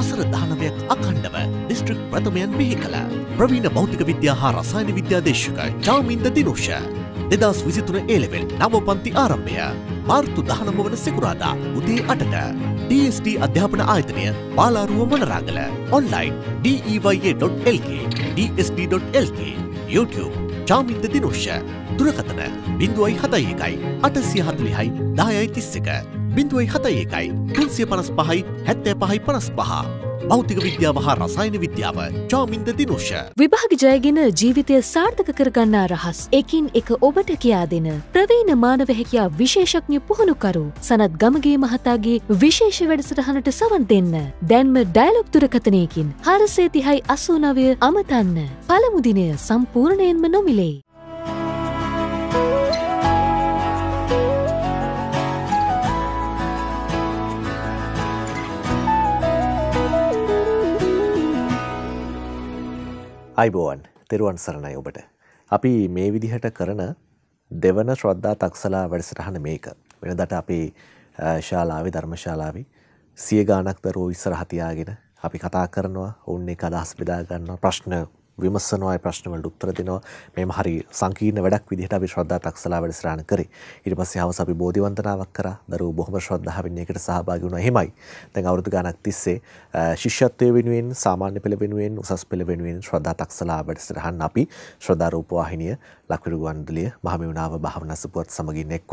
වසර දානවයක් අකණ්ඩව දිස්ත්‍රික් ප්‍රථමයන් බිහි කළ ප්‍රවීණ භෞතික විද්‍යා හා රසායන විද්‍යාදේශක චාමින්ද දිනුෂ දෙදස් විසිතුන ඒලෙවෙල් නව පන්ති ආරම්භය මාර්තු දහනම වන සිකුරාදා උදේ අටට DST අධ්‍යාපන ආයතනය පාලාරුව වනරාගල ඔන්ලයින් DEYA.lk DST.lk YouTube චාමින්ද දිනුෂ්‍ය දුරකතන බිඳුවයි හතයි එකයි අටසිය හතලිහයි දායයි තිස්සක බිඳුවයි හත ඒකයි තුන්සිය පනස් පහයි හැත්තෑ පහයි පනස් පහ. ෞතික විද්‍යාව හා රසායන විද්‍යාව චාමින්ද දිනුෂ. විභාග ජයගෙන ජීවිතය සාර්ථක කරගන්නා රහස්. එකින් එක ඔබට කියා දෙන. ප්‍රවීණ මානව හැකියා විශේෂඥ පුහුණුකරු සනත් ගමගේ මහතාගේ විශේෂ වැඩසටහනට සවන් දෙන්න. දැන්ම ඩයිලොක් දුරකතනයකින් හරසේතිහයි අසූනවය අමතන්න. පළමුදිනය සම්පූර්ණයෙන්ම නොමිලේ. අයිබෝවන් තෙරුවන් සරණයි ඔබට. අපි මේ විදිහට කරන දෙවන ශ්‍රද්ධා තක්සලා වැඩසටහන මේක. වෙනදට අපේ ශාලාවේ ධර්මශාලාවේ සිය ගානක් දරෝ ඉස්සරහතියාගෙන අපි කතා කරනවා ඔවුන් එක අදහස් බෙදාගන්නවා ප්‍රශ්න විමසනවා ඒ ප්‍රශ්නවලට උත්තර දෙනවා. මේම හරි සංකීර්ණ වැඩක් විදිහට අපි ශ්‍රද්ධා තක්සලා වැඩසටහන කරේ. ඊට පස්සේ හවස අපි බෝධි වන්දනාවක් කරා. දරුවෝ බොහොම ශ්‍රද්ධාවෙන් ඒකට සහභාගී වුණා. එහෙමයි. දැන් අවුරුදු ගාණක් තිස්සේ ශිෂ්‍යත්වයේ වෙනුවෙන් සාමාන්‍ය පෙළ වෙනුවෙන් උසස් පෙළ වෙනුවෙන් ශ්‍රද්ධා තක්සලා වැඩසටහන් අපි ශ්‍රද්ධා රූපවාහිනිය ලක්විරුගුවන්දලිය මහමෙවුනාව භාවනා සුපුවත් සමගින් එක්ව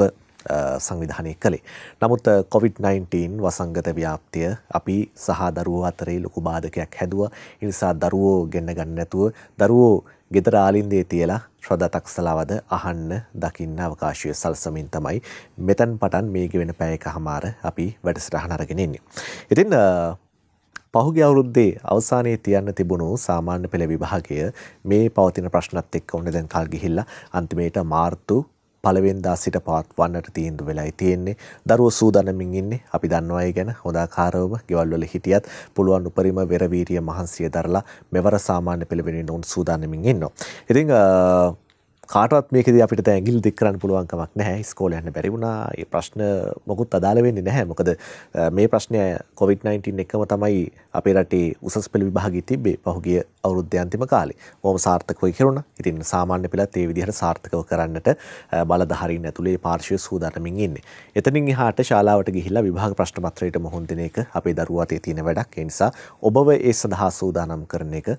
සංවිධානය කළේ. නමුත් COොVID-19 වසංගත ව්‍යාප්තිය අපි සහ දරුවෝ අතරේ ලොකු බාධකයක් හැදුව නිසා දරුවෝ ගෙන්න්න ගන්නඇතුව දරුවෝ ගෙදර ආලින්දේ තියලා ශ්‍රදතක් සලවද අහන්න දකින්න අවකාශය සල්සමින් තමයි මෙතැන් පටන් මේක වෙන පැයක හමාර අපි වැඩසටහන අරගෙනෙන්නේ. ඉතින් පහුගේ අවුරුද්දේ අවසානයේ තියන්න තිබුණු සාමාන්‍ය පෙළ විභාගය මේ පවතින ප්‍රශ්නත් එක්ක ඔන්න දැන් කල් ගිහිල්ලා අන්තිමේට මාර්තු පළවෙනිදා සිට පවත්වන්නට තීන්දුව වෙලයි තියෙන්නේ. දරුවෝ සූදානමින් ඉන්නේ. අපි දන්නවා ඒ ගැන හොඳාකාරවම ගෙවල් වල හිටියත් පුළුවන් උපරිම වෙරවීරිය මහන්සිය දරලා මෙවර සාමාන්‍ය පෙළ වෙනුවෙන් උන් සූදානමින් ඉන්නවා. ඉතින් කාටවත් මේකද අපිට ඇගිල් දික්කරන්න පුළුවන්කමක් නැහැ ස්කෝල යන්න බැරිවුණා ඒ ප්‍රශ්න මොකුත් අදාළ වෙන්නේ නැහැ මොකද මේ ප්‍රශ්නය කොවිD-19 එකම තමයි අපේ රටේ උසස් පෙළ විභාගයේ තිබ්බේ පහුගිය අවුරුද්දේ අන්තිම කාලේ. බොහොම සාර්ථකව කෙරුණා. ඉතින් සාමාන්‍ය පෙළත් ඒ විදිහට සාර්ථකව කරන්නට බලධාරීන් ඇතුලේ පාර්ශ්වය සූදානමින් ඉන්නේ. එතනින් එහාට ශාලාවට ගිහිල්ලා විභාග ප්‍රශ්න පත්‍රයට මුහුණ දෙන එක අපේ දරුවා අතේ තියෙන වැඩක්. ඒ නිසා ඔබව ඒ සඳහා සූදානම් කරන එක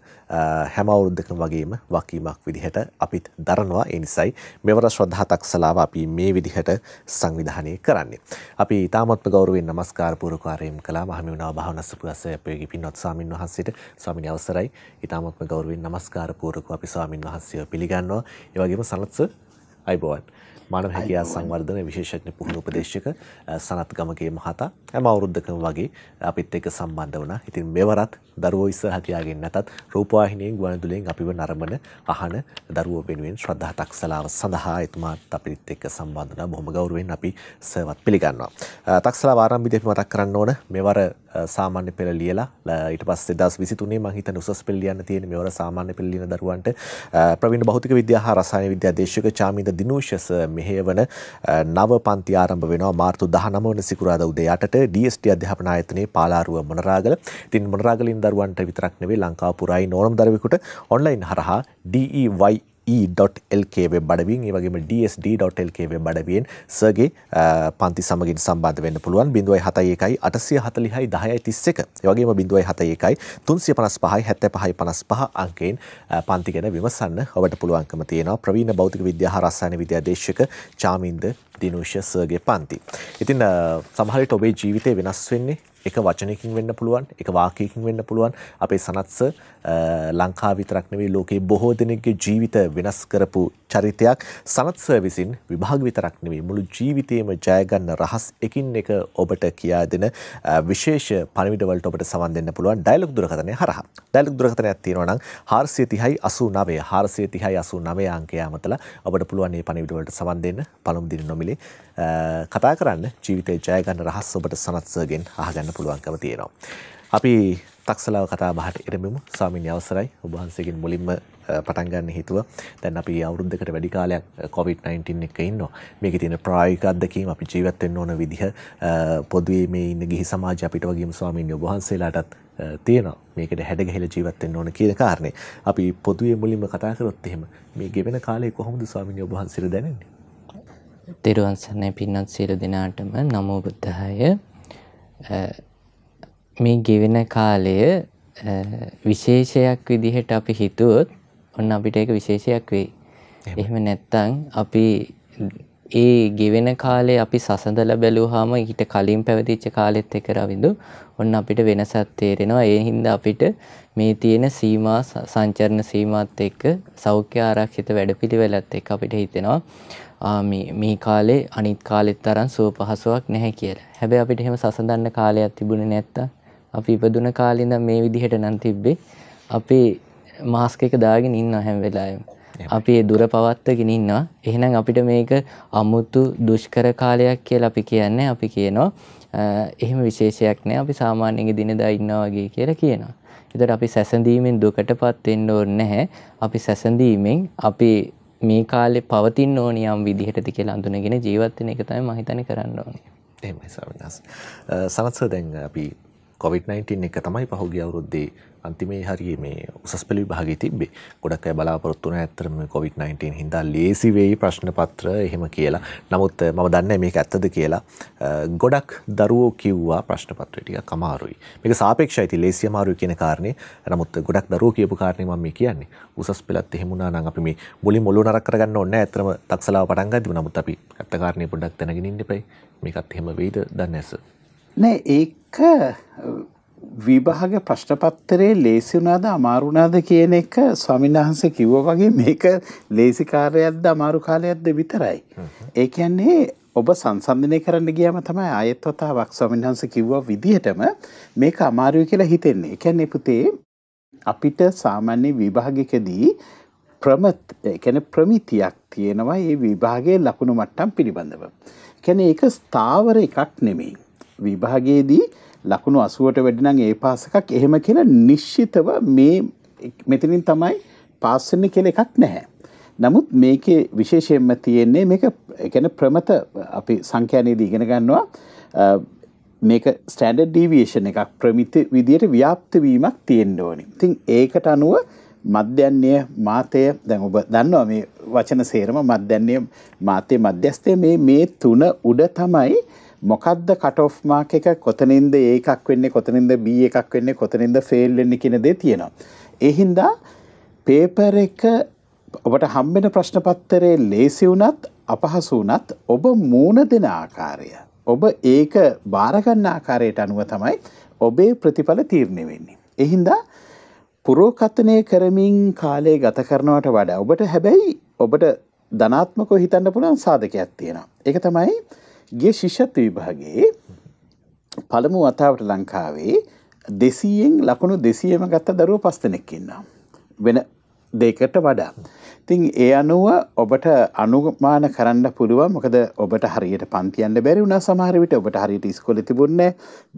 හැම අවුරුද්දකම වගේම වකීමක් විදිහට අපිත් දරනවා. ආවා. ඒ නිසයි මෙවර ශ්‍රද්ධා තක්සලාව අපි මේ විදිහට සංවිධානය කරන්නේ. අපි ඊටාත්ම ගෞරවයෙන් নমස්කාර පූර්වකාරයෙන් කළා මහමිනුනා භාවනා සුපුවසේ අපේ පින්වත් ස්වාමින් වහන්සේට ස්වාමිනේ අවසරයි. ඊටාත්ම ගෞරවයෙන් নমස්කාර පූර්වකව අපි ස්වාමින් වහන්සේව පිළිගන්නවා. ඒ වගේම සනත්ස අයිබෝවන්. මානව හැකියා සංවර්ධන විශේෂඥ පුහුණු උපදේශක සනත් ගමගේ මහතා හැම අවුරුද්දකම වගේ අපිත් එක්ක සම්බන්ධ වුණා. ඉතින් මෙවරත් දරුවෝ ඉස්සරහ තියාගෙන නැතත් රූපවාහිනියෙන් ගුවන්විදුලියෙන් අපිව නරඹන අහන දරුවෝ වෙනුවෙන් ශ්‍රද්ධා තක්සලාව සඳහා එතුමාත් අපිත් එක්ක සම්බන්ධ වුණා. බොහොම ගෞරවයෙන් අපි සර්වත් පිළිගන්නවා. තක්සලාව ආරම්භයේදී මතක් කරන්න ඕන මෙවර සාමාන්‍ය පෙළ ලියලා ඊට පස්සේ 2023 මම හිතන්නේ උසස් පෙළ ලියන්න තියෙන මෙවර සාමාන්‍ය පෙළ ලියන දරුවන්ට ප්‍රවීණ භෞතික විද්‍යා හා රසායන විද්‍යා දේශක චාමින්ද දිනූෂස් මෙහෙයවන නව පන්ති ආරම්භ වෙනවා මාර්තු 19 වන සිකුරාදා උදේ 8ට DST අධ්‍යාපන ආයතනයේ පාලාරුව මොනරාගල. ඉතින් මොනරාගලින් දරුවන්ට විතරක් නෙවෙයි ලංකාව පුරායි නෝනම්දරුවෙකුට ඔන්ලයින් හරහා DEY e.lk වෙබ් අඩවියෙන් ඒ වගේම dsd.lk වෙබ් අඩවියෙන් සර්ගේ පන්ති සමගින් සම්බන්ධ වෙන්න පුළුවන් 0.71 846 1031 ඒ වගේම 0.71 355 75 55 අංකයෙන් පන්ති ගැන විමසන්න ඔබට පුළුවන්කම තියෙනවා ප්‍රවීණ භෞතික විද්‍යා හා රසායන විද්‍යා දේශක චාමින්ද දිනුෂ සර්ගේ පන්ති. ඉතින් සමහරට ඔබේ ජීවිතය වෙනස් වෙන්නේ එක වචනයකින් වෙන්න පුළුවන් එක වාක්‍යයකින් වෙන්න පුළුවන් අපේ සනත්ස ලංකා විතරක් නෙවෙයි ලෝකේ බොහෝ දෙනෙක්ගේ ජීවිත වෙනස් කරපු චරිතයක් සනත්ස විසින් විභාග විතරක් නෙවෙයි මුළු ජීවිතේම ජයගන්න රහස් එකින් එක ඔබට කියා දෙන විශේෂ පණිවිඩවලට ඔබට සමන් දෙන්න පුළුවන් ඩයලොග් දුරකථනය හරහා ඩයලොග් දුරකථනයක් තියෙනවා නම් 43089 43089 අංකය අමතලා ඔබට පුළුවන් මේ පණිවිඩවලට සමන් දෙන්න පළමු දින නොමිලේ කතා කරන්න ජීවිතේ ජයගන්න රහස් ඔබට සනත්සගෙන් අහගන්න කරගන්න පුළුවන්කම තියෙනවා. අපි තක්සලාව කතා බහට එරමමු ස්වාමින් අවසරයි ඔබහන්සේගෙන් මුලින්ම පටන්ගන්න හිතුව දැන් අපි අවුරුද්ධකට වැඩි කාලයක් කොවිD-19 එක ඉන්න මේක තියෙන ප්‍රායෝගික අත්දැකීම් අපි ජීවත්වෙන්න ඕන විදිහ පොදුවේ මේ ඉන්න ගිහි සමාජ අපිට වගේම ස්වාමීන් වහන්සේලාටත් තියෙනවා මේකට හැඩගැහිල ජීවත්වෙන්න ඕන කියන කාරණේ අපි පොදුවේ මුලින්ම කතා කරොත් එහෙම මේ ගෙවෙන කාලේ කොහොමද ස්වාමීන් වහන්සේට දැනෙන්නේ? තෙරුවන් සරණයි පින්වත් සියලු දෙනාටම නමෝ බුද්ධාය මේ ගෙවෙන කාලය විශේෂයක් විදිහට අපි හිතුවොත් ඔන්න අපිට ඒක විශේෂයක් වෙයි. එහෙම නැත්තං අපි ඒ ගෙවෙන කාලේ අපි සසඳල බැලූහම ඊට කලින් පැවතිච්ච කාලෙත් එක රවිදු ඔන්න අපිට වෙනසක් තේරෙනවා ඒ හින්දා අපිට මේ තියෙන සීමා සංචරණ සීමාත් එක්ක සෞඛ්‍ය ආරක්ෂිත වැඩපිළිවෙලත් එක්ක අපිට හිතෙනවා මේ මේ කාලේ අනිත් කාලෙත් තරම් සුව පහසුවක් නැහැ කියලා. හැබැයි අපිට එහෙම සසඳන්න කාලයක් තිබුණේ නැත්තම් අපි ඉපදුන කාලේ ඉඳන් මේ විදිහට නම් තිබ්බේ. අපි මාස්ක් එක දාගෙන ඉන්නවා හැම වෙලාවෙම. අපි දුර පවත්වගෙන ඉන්නවා. එහෙනම් අපිට මේක අමුතු දුෂ්කර කාලයක් කියලා අපි කියන්නේ අපි කියනවා. එහෙම විශේෂයක් නෑ අපි සාමාන්‍යයෙන් දිනදා ඉන්නවා වගේ කියලා කියනවා. එතකොට අපි සැසඳීමෙන් දුකටපත් වෙන්න ඕනේ නැහැ. අපි සැසඳීමෙන් අපි මේ කාලේ පවතින ඕනියම් විදිහටද කියලා අඳුනගෙන ජීවත් වෙන එක තමයි මම හිතන්නේ කරන්න ඕනේ. එහෙමයි ස්වාමීන් වහන්සේ. සමත්ස දැන් අපි කොවිD-19 එක තමයි පහුගිය අවුරුද්දේ අන්තිමේ හරිය මේ උසස් පෙළ විභාගයේ තිබ්බේ. ගොඩක් අය බලාපොරොත්තු වුණා ඇත්තටම මේ COVID-19 හින්දා ලේසි වෙයි ප්‍රශ්න පත්‍ර එහෙම කියලා. නමුත් මම දන්නේ මේක ඇත්තද කියලා. ගොඩක් දරුවෝ කිව්වා ප්‍රශ්න පත්‍රය ටිකක් අමාරුයි. මේක සාපේක්ෂයි ඉතින් ලේසි අමාරුයි කියන කාරණේ. නමුත් ගොඩක් දරුවෝ කියපු කාරණේ මම මේ කියන්නේ. උසස් පෙළත් එහෙම වුණා නම් අපි මේ මුලින් ඔලුව නරක කරගන්න ඕනේ නැහැ. ඇත්තටම තක්සලාව පටන් ගද්දිම නමුත් අපි ඇත්ත කාරණේ පොඩ්ඩක් දැනගෙන ඉන්න ඉපයි. මේකත් එහෙම වෙයිද දන්නේ නැහැ. නෑ ඒක විභාග ප්‍රශ්ටපත්තරේ ලේසි වුණාද අමාරුණාද කියන එක ස්වාමීන් වහන්සේ කිව්ව වගේ මේක ලේසි කාර්යයක්ද අමාරු කාලයක්ද විතරයි. ඒ කියන්නේ ඔබ සංසන්ධනය කරන්න ගියම තමයි ආයෙත් වතාවක් ස්වාමීන් වහන්සේ කිව්වා විදිහටම මේක අමාරුයි කියලා හිතෙන්නේ. ඒ කියන්නේ පුතේ අපිට සාමාන්‍ය විභාගයකදී ප්‍රමත් ඒ කියන්නේ ප්‍රමිතියක් තියෙනවා මේ විභාගයේ ලකුණු මට්ටම් පිළිබඳව. ඒ කියන්නේ ඒක ස්ථාවර එකක් නෙමෙයි. විභාගයේදී ලකුණු 80ට වැඩි නම් ඒ පාස් එකක් එහෙම කියලා නිශ්චිතව මේ මෙතනින් තමයි පාස් වෙන්නේ කියලා එකක් නැහැ. නමුත් මේකේ විශේෂයෙන්ම තියෙන්නේ මේක කියන්නේ ප්‍රමත අපි සංඛ්‍යානයේදී ඉගෙන ගන්නවා මේක ස්ටෑන්ඩඩ් ඩීවියේෂන් එකක් ප්‍රමිත විදියට ව්‍යාප්ත වීමක් තියෙන්න ඕනේ. ඉතින් ඒකට අනුව මධ්‍යන්නේ මාතය දැන් ඔබ දන්නවා මේ වචන සේරම මධ්‍යන්නේ මාතේ මධ්‍යස්තය මේ මේ තුන උඩ තමයි මොකද්ද කට ඔෆ් මාක් එක කොතනින්ද A එකක් වෙන්නේ කොතනින්ද B එකක් වෙන්නේ කොතනින්ද ෆේල් වෙන්නේ කියන දේ තියෙනවා. ඒ හින්දා පේපර් එක ඔබට හම්බෙන ප්‍රශ්න පත්‍රයේ ලේසි වුණත් අපහසු වුණත් ඔබ මූණ දෙන ආකාරය ඔබ ඒක බාර ගන්න ආකාරයට අනුව තමයි ඔබේ ප්‍රතිඵල තීරණය වෙන්නේ. ඒ හින්දා පුරෝකථනය කරමින් කාලය ගත කරනවට වඩා ඔබට හැබැයි ඔබට ධනාත්මකව හිතන්න පුළුවන් සාධකයක් තියෙනවා. ඒක තමයි ගේ ශිෂ්‍යත්ව විභාගේ පළමු වතාවට ලංකාවේ දෙසීයෙන් ලකුණු දෙසියම ගත්ත දරුව පස්තනෙක්කන්නම්. වෙන දෙකට වඩා. තින් ඒ අනුව ඔබට අනුමාන කරන්න පුළුව මොකද ඔබට හරියට පන්තියන්න බැරි වුණ සමහරවිට ඔබට හරිට ස්කොල තිබුන්න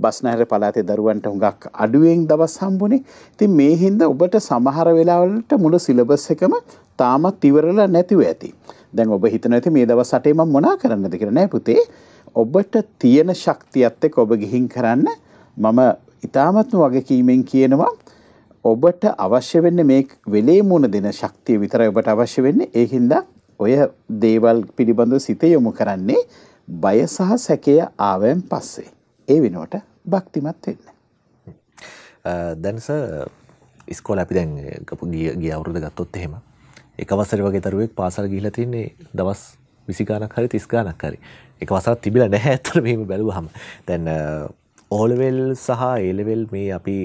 බස්නහර පලාතේ දරුවන්ට හුඟක් අඩුවෙන් දවස් හම්බුණේ තින් මේ හින්ද ඔබට සමහර වෙලාවලට මුළු සිලබස් එකම තාමත් ඉවරලා නැතිව ඇති. දැන් ඔබ හිතන ඇති මේ දවස් සටේම මොනා කරන්න දෙකර නෑ පුතේ ඔබට තියෙන ශක්තියත් එක්ක ඔබ ගිහින් කරන්න මම ඉතාමත්ම වගකීමෙන් කියනවා ඔබට අවශ්‍ය වෙන්න මේ වෙලේ මුණ දෙන ශක්තිය විතරයි ඔබට අවශ්‍ය වෙන්නේ ඒ හින්දා ඔය දේවල් පිළිබඳව සිත යොමු කරන්නේ බය සහ සැකය ආවෙන් පස්සේ ඒ වෙනුවට භක්තිමත් වෙන්න. දැන්ස ඉස්කෝල අපි දැන් ගිය අවුරුද ගත්තොත් එහෙම එකවසර වගේ දරුවෙක් පාසල් ගිහිලා තින්නේ දවස් 20 ගණක් හරි 30 ගණක් හරි එක වසරක් තිබිලා නැහැ ඇත්තට මෙහෙම බැලුවහම. දැන් ඕලවෙල් සහ ඒලෙවල් මේ අපි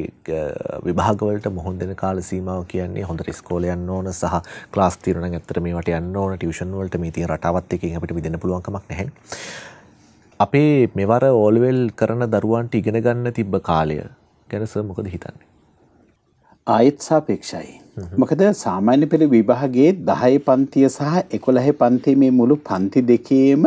විභාගවලට මුහුන් දෙන කාල සීමාව කියන්නේ හොඳට ඉස්කෝලේ යන්න ඕන සහ ක්ලාස් තියෙනවා නම් ඇත්තට මේවට යන්න ඕන ටියුෂන් වලට මේ තියෙන රටාවත් එකකින් අපිට විදෙන්න පුළුවන් කමක් නැහැ. අපේ මෙවර ඕලවෙල් කරන දරුවන්ට ඉගෙන ගන්න තිබ්බ කාලය ගැන සර් මොකද හිතන්නේ? ආයෙත් සාපේක්ෂයි. මොකද සාමාන්‍ය පෙළ විභාගයේ 10 පන්තිය සහ 11 පන්තිය මේ මුළු පන්ති දෙකේම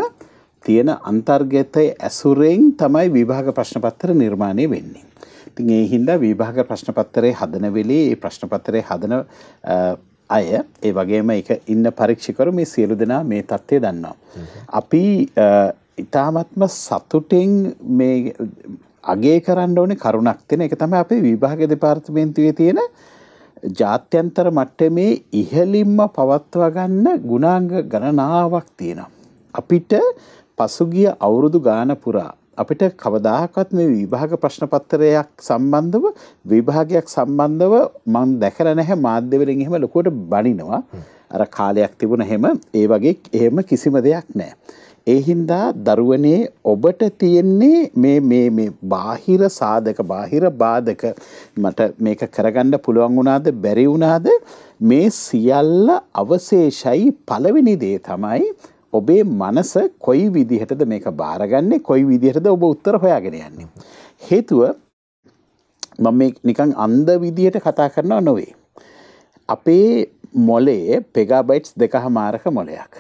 තියෙන අන්තර්ගතය ඇසුරෙන් තමයි විභාග ප්‍රශ්නපත්තර නිර්මාණය වෙන්නේ. ඉතින් ඒ හින්දා විභාග ප්‍රශ්නපත්තරේ හදන වෙලේ ඒ ප්‍රශ්නපත්තරේ හදන අය ඒ වගේම එක ඉන්න පරීක්ෂිකරු මේ සියලු දෙනා මේ தත්ත්වය දන්නවා. අපි ඊ타මත්ම සතුටෙන් මේ අගේ කරන්න ඕනේ කරුණක් තියෙන එක තමයි අපේ විභාග දෙපාර්තමේන්තුවේ තියෙන ජාත්‍යන්තර මට්ටමේ ඉහළින්ම පවත්වා ගන්න ගුණාංග ගණනාවක් තියෙනවා. අපිට පසුගිය අවුරුදු ගාන පුරා අපිට කවදාහකත් මේ විභාග ප්‍රශ්නපත්තරයක් සම්බන්ධව විභාගයක් සම්බන්ධව මං දැකර නැහැ මාධ්‍යවලින් එහෙම ලොකුවට බනිනවා අර කාලයක් තිබුණ හෙම ඒ වගේ එහෙම කිසිම දෙයක් නෑ. ඒ හින්දා දරුවනේ ඔබට තියෙන්නේ මේ මේ මේ බාහිර සාධක බාහිර බාධක මට මේක කරගන්න පුළුවන් වුණාද බැරි වුණාද මේ සියල්ල අවශේෂයි පළවෙනි දේ තමයි ඔබේ මනස කොයි විදිහටද මේක බාරගන්නේ කොයි විදිහටද ඔබ උත්තර හොයාගෙන යන්නේ. හේතුව මම නිකං අන්ද විදිහට කතා කරනවා නොවේ. අපේ මොලේ පෙගාබයිට්ස් දෙකහ මාරක මොලයක්.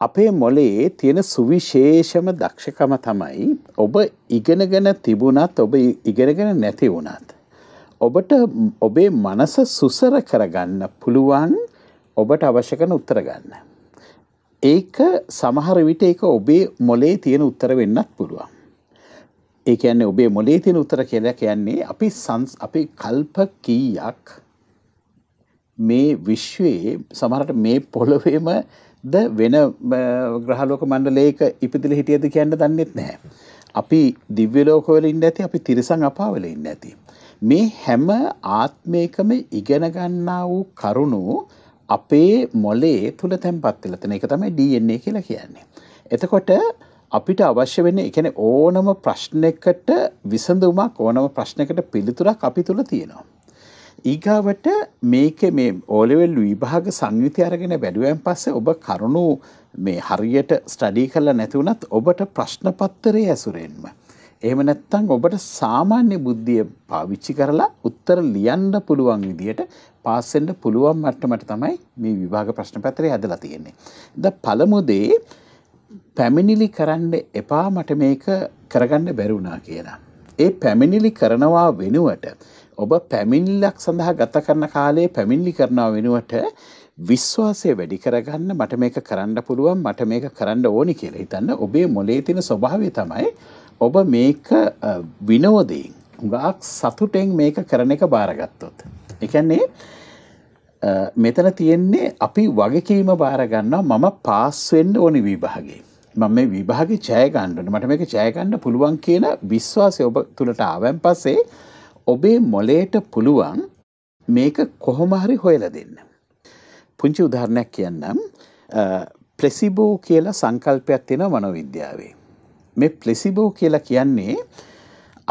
අපේ මොලේ තියෙන සුවිශේෂම දක්ෂකම තමයි ඔබ ඉගෙනගෙන තිබුණත් ඔබ ඉගෙනගෙන නැති වුණත්. ඔබට ඔබේ මනස සුසර කරගන්න පුළුවන් ඔබට අවශ්‍යකන උත්තරගන්න. ඒක සමහර විට ඒක ඔබේ මොලේ තියෙන උත්තර වෙන්නත් පුළුවන්. ඒ කියන්නේ ඔබේ මොලේ තියෙන උත්තර කියලා කියන්නේ අපි සංස් අපි කල්ප කීයක් මේ විශ්වයේ සමහරට මේ පොළොවේම ද වෙන ග්‍රහලෝක මණ්ඩලයක ඉපදිලා හිටියද කියන්න දන්නෙත් නැහැ. අපි දිව්‍ය ලෝකවල ඉන්න ඇති අපි තිරිසන් අපාවල ඉන්න ඇති. මේ හැම ආත්මයකම ඉගෙන ගන්නා වූ කරුණු අපේ මොලේ තුළ තැන්පත් වෙලා තියෙන එක තමයි DNA කියලා කියන්නේ. එතකොට අපිට අවශ්‍ය වෙන්නේ ඒ කියන්නේ ඕනම ප්‍රශ්නයකට විසඳුමක් ඕනම ප්‍රශ්නයකට පිළිතුරක් අපි තුල තියෙනවා. ඊගාවට මේක මේ ඕලෙවල් විභාග සංයුති අරගෙන වැඩුවෙන් පස්සේ ඔබ කරුණු මේ හරියට ස්ටඩී කරලා නැති වුණත් ඔබට ප්‍රශ්න පත්‍රයේ ඇසුරෙන්ම එහෙම නැත්නම් ඔබට සාමාන්‍ය බුද්ධිය පාවිච්චි කරලා උත්තර ලියන්න පුළුවන් විදියට පාස් වෙන්න පුළුවන් මට්ටමට තමයි මේ විභාග ප්‍රශ්න පත්‍රය හදලා තියෙන්නේ. ද පළමු දේ පැමිණිලි කරන්න එපා මට මේක කරගන්න බැරුණා කියලා. ඒ පැමිණිලි කරනවා වෙනුවට ඔබ පැමිණිල්ලක් සඳහා ගත කරන කාලේ පැමිණිලි කරනවා වෙනුවට විශ්වාසය වැඩි කරගන්න මට මේක කරන්න පුළුවන් මට මේක කරන්න ඕනි කියලා හිතන්න ඔබේ මොලේ තියෙන ස්වභාවය තමයි ඔබ මේක විනෝදයෙන් හුඟක් සතුටෙන් මේක කරන එක බාරගත්තොත්. ඒ කියන්නේ මෙතන තියෙන්නේ අපි වගකීම බාරගන්නවා මම පාස්වෙන්ඩ ඕනි විභාගේ. මම මේ විභාග ජයගණ්ඩන මට මේක ජයගණ්ඩ පුළුවන් කියන විශ්වාසය ඔබ තුළට ආවන් පස්සේ ඔබේ මොලේට පුළුවන් මේක කොහොමහරි හොයල දෙන්න. පුංචි උදාහරණයක් කියන්නම් පලෙසිබෝ කියලා සංකල්පයක් තියෙන මනොවිද්‍යාවේ. මේ පලෙසිබෝ කියලා කියන්නේ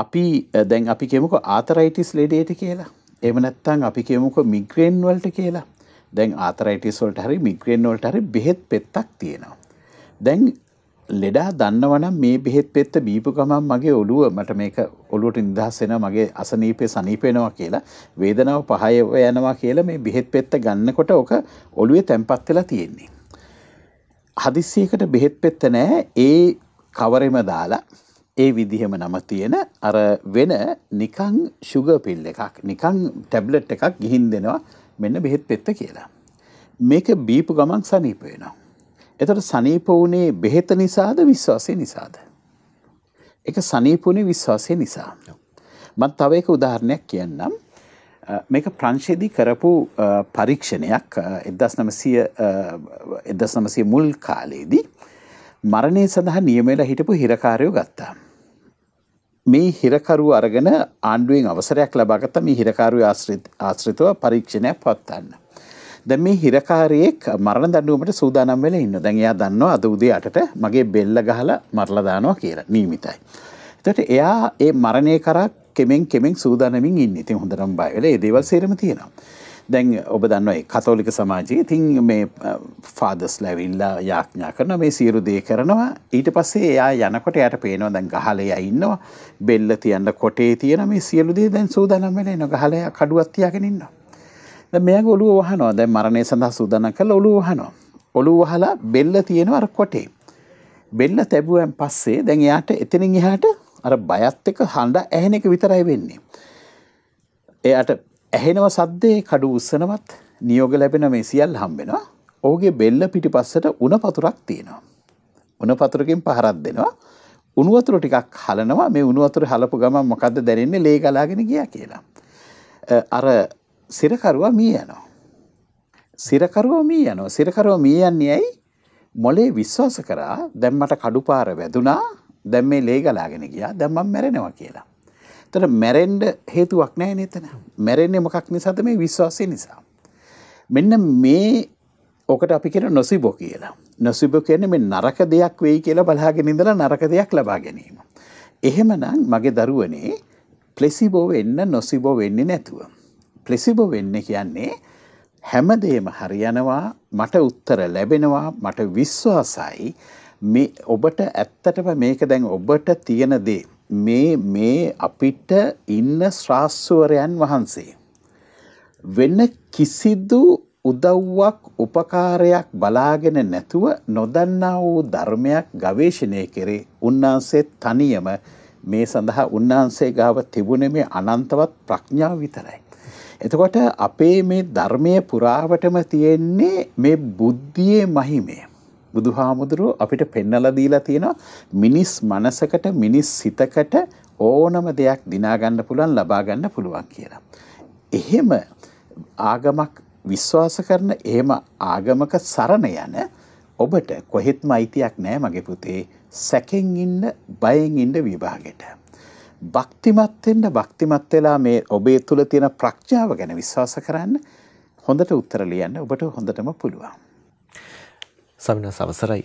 අපි දැන් අපි කෙමක ආතරයිටිස් ලෙඩේට කියලා එම නැත්තං අපි කියමුක මිග්‍රේන් වලට කියලා දැන් ආතරයිටස් වලට හරි මිග්‍රේන් වලට හරි බෙහෙත් පෙත්තක් තියෙනවා. දැන් ලෙඩා දන්නවනම් මේ බෙහෙත් පෙත්ත බීපු ගමන් මගේ ඔළුව මට මේක ඔළුවට නිදහස්සෙන මගේ අසනීපය සනීපෙනවා කියලා වේදනාව පහයව යනවා කියලා මේ බෙහෙත් පෙත්ත ගන්නකොට ඕක ඔළුවේ තැන්පත් වෙලා තියෙන්නේ. හදිස්සියකට බෙහෙත් පෙත්ත නෑ ඒ කවරෙම දාලා ඒ විදිහම නම තියෙන අර වෙන නිකං ශුග පිල් එකක් නිකං ටැබ්ලට් එකක් ගිහින් දෙනවා මෙන්න බෙහෙත් පෙත්ත කියලා. මේක බීපු ගමන් සනීප වෙනවා. එතට සනීප වුණේ බෙහෙත නිසාද විශ්වාසය නිසාද. එක සනීපුුණේ විශ්වාසය නිසා. මත් තව එක උදාහරණයක් කියන්නම් මේක ප්‍රංශේදී කරපු පරීක්ෂණයක් එදස් නමසය එදස් නමසය මුල් කාලයේදී මරණය සඳහා නියමේලා හිටපු හිරකාරයෝ ගත්තා. මේ හිරකරු අරගෙන ආණ්ඩුවෙන් අවසරයක් ලබාගත මේ හිරකාරු ආශ්‍රිතව පරීක්ෂණයක් පවත්වන්න. දැ මේ හිරකාරයෙක් මරණ දඩුවමට සූදානම් වෙල ඉන්න දැන්යා දන්නවා අද උදයාට මගේ බෙල්ල ගහල මරලදානවා කියලා නීමිතයි. එතට එයා ඒ මරණය කරක් කෙමෙන් කෙමෙක් සූදානමින් ඉන්න ඉති හොඳරම් බයිවෙල ඒදේවල් සේරම තියෙනවා. දැන් ඔබ දන්නයි කතෝලික සමාජයේ තින් මේ ෆාදස් ලැවිල්ලා යාඥා කරන මේ සියරු දේ කරනවා ඊට පස්සේ එයා යනකොට යට පේනවා දැන් ගහලය ඉන්නවා බෙල්ල තියන්න කොටේ තියෙන මේ සියලු දේ දැන් සූදානම් වෙලා එනවා ගහලය කඩුවක් තියාගෙන ඉන්නවා මේ ඔලුව වහනවා දැන් මරණය සඳහා සූදානම් කරලා ඔලුව වහනවා. ඔලුව වහලා බෙල්ල තියෙනවා අර කොටේ. බෙල්ල තැබුවෙන් පස්සේ දැන් එයාට එතනින් එහාට අර බයත් එක්ක හඬ ඇහෙන එක විතරයි වෙන්නේ. එයාට ඇහෙනව සද්දේ කඩු උස්සනවත් නියෝග ලැබෙන මේ සියල් හම්බෙනවා ඕගේ බෙල්ල පිටි පස්සට උන පතුරක් තියෙනවා. උන පතුරකින් පහරත් දෙනවා උනුවතුර ටිකක් හලනවා මේ උනුවතුර හලපු ගමන් මොකක්ද දැනෙන්නේ ලේ ගලාගෙන ගිය කියලා. අර සිරකරුවා මී යනවා. සිරකරුව මී යනවා සිරකරුව මී යන්නේ ඇයි මොලේ විශ්වාස කරා දැම්මට කඩුපාර වැදුනා දැම් මේ ලේ ගලාගෙන ගියා දැම්මම් මැරෙනවා කියලා. එතන මැරෙන්න හේතුවක් නැහැ නේද එතන. මැරෙන්නේ මොකක් නිසාද මේ විශ්වාසය නිසා. මෙන්න මේ ඕකට අපි කියන නොසිබෝ කියලා. නොසිබෝ කියන්නේ මේ නරක දෙයක් වෙයි කියලා බලාගෙන ඉඳලා නරක දෙයක් ලබා ගැනීම. එහෙමනම් මගේ දරුවනේ ප්ලෙසිබෝ වෙන්න නොසිබෝ වෙන්නේ නැතුව. ප්ලෙසිබෝ වෙන්න කියන්නේ හැමදේම හරියනවා මට උත්තර ලැබෙනවා මට විශ්වාසයි මේ ඔබට ඇත්තටම මේක දැන් ඔබට තියෙන දේ මේ මේ අපිට ඉන්න ශ්‍රාස්්‍යවරයන් වහන්සේ. වෙන්න කිසිදු උදව්වක් උපකාරයක් බලාගෙන නැතුව නොදන්නා වූ ධර්මයක් ගවේශණය කෙරේ උන්නාන්සේ තනියම මේ සඳහා උන්නාන්සේ ගාව තිබුණ මේ අනන්තවත් ප්‍රඥාව විතරයි. එතකොට අපේ මේ ධර්මය පුරාවටම තියෙන්නේ මේ බුද්ධියේ මහිමය. බුදුහාමුදුරුව අපිට පෙන්නලා දීලා තියෙනවා මිනිස් මනසකට මිනිස් සිතකට ඕනම දෙයක් දිනා ගන්න පුළුවන් ලබා ගන්න පුළුවන් කියලා. එහෙම ආගමක් විශ්වාස කරන එහෙම ආගමක සරණ යන ඔබට කොහෙත්ම අයිතියක් නෑ මගේ පුතේ සැකෙන් ඉන්න බයෙන් ඉන්න විභාගෙට. භක්තිමත් වෙන්න භක්තිමත් වෙලා මේ ඔබේ තුල තියෙන ප්‍රඥාව ගැන විශ්වාස කරන්න හොඳට උත්තර ලියන්න ඔබට හොඳටම පුළුවන්. සමිනස් අවසරයි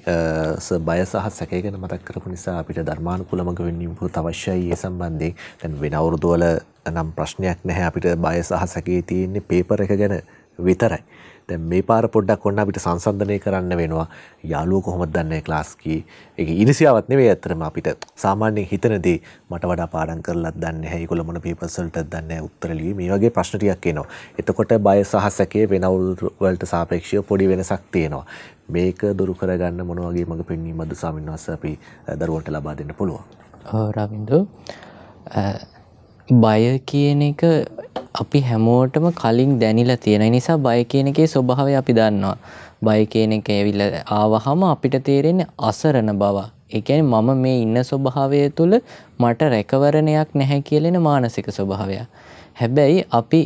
බය සහ සැකය ගැන මතක් කරපු නිසා අපිට ධර්මානුකූලමක වෙන්න පුරුදු අවශ්‍යයි ඒ සම්බන්ධයෙන් දැන් වෙන අවුරුදු වල නම් ප්‍රශ්නයක් නැහැ අපිට බය සහ සැකයේ තියෙන්නේ පේපර් එක ගැන විතරයි. දැන් මේ පාර පොඩ්ඩක් ඔන්න අපිට සංසන්දනය කරන්න වෙනවා. යාළුවෝ කොහොමද දන්නේ ක්ලාස් කී? ඒක ඉනිසියාවක් නෙවෙයි අත්‍තරම අපිට සාමාන්‍යයෙන් හිතන දේ මට වඩා පාඩම් කරලත් දන්නේ නැහැ. ඒගොල්ලෝ මොන පේපර්ස් වලටද දන්නේ නැහැ. උත්තර ලිවි මේ වගේ ප්‍රශ්න ටිකක් එනවා. එතකොට බය සහ සැකේ වෙනවුල් වලට සාපේක්ෂව පොඩි වෙනසක් තියෙනවා. මේක දුරු කරගන්න මොන වගේ මඟ පෙන්වීමද ස්වාමීන් වහන්සේ අපි දරුවන්ට ලබා දෙන්න පුළුවන්. රවින්දු බය කියන එක අපි හැමෝටම කලින් දැනිලා තියෙන නිසා බය කියන එකේ ස්වභාවය අපි දන්නවා. බය කියන එක ඇවිල්ලා ආවහම අපිට තේරෙන්නේ අසරණ බව. ඒ කියන්නේ මම මේ ඉන්න ස්වභාවය තුළ මට රැකවරණයක් නැහැ කියලෙන මානසික ස්වභාවයක්. හැබැයි අපි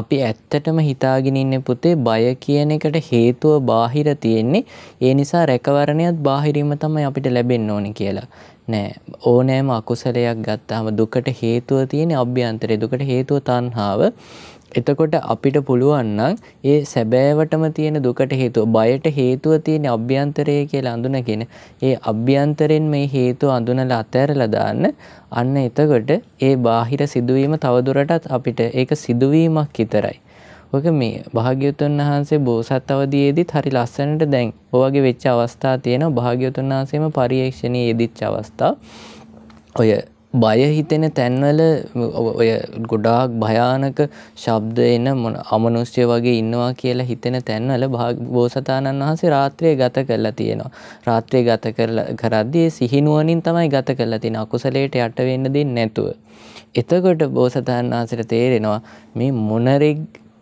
අපි ඇත්තටම හිතාගෙන ඉන්නේ පුතේ බය කියන එකට හේතුව බාහිර තියෙන්නේ. ඒ නිසා රැකවරණයත් බාහිරින්ම තමයි අපිට ලැබෙන්න ඕනේ කියලා. නෑ ඕනෑම අකුසලයක් ගත්තාම දුකට හේතුව තියෙන අභ්‍යන්තරය දුකට හේතුව තන්හාාව එතකොට අපිට පුළුවන්නම් ඒ සැබෑවටම තියෙන දුකට හේතුව බයට හේතුව තියෙන අභ්‍යන්තරය කියලා අඳුනගෙන ඒ අභ්‍යන්තරෙන් මේ හේතුව අඳුනල අතෑරලා දාන්න අන්න එතකොට ඒ බාහිර සිදුවීම තවදුරටත් අපිට ඒක සිදුවීමක් විතරයි ඕක මේ භාග්‍යවතුන් වහන්සේ බෝසත් අවදයේදීත් හරි ලස්සනට දැන් ඔවගේ වෙච්ච අවස්ථා තියෙන භාග්‍යවතුන් වහන්සේම පරිේක්ෂණයේ යෙදිච්ච අවස්ථා ඔය බය හිතෙන තැන්වල ඔය ගොඩාක් භයානක ශබ්ද එන මොන අමනුෂ්‍ය වගේ ඉන්නවා කියලා හිතෙන තැන්වල බෝසතාණන් වහන්සේ රාත්‍රිය ගත කරලා තියෙනවා. රාත්‍රිය ගත කරලා කරද්දී සිහිනුවණින් තමයි ගත කරලා තියෙන අකුසලයට යට වෙන්න දෙන්නේ නැතුව. එතකොට බෝසතාණන් වහන්සේට තේරෙනවා මේ මොනරෙක්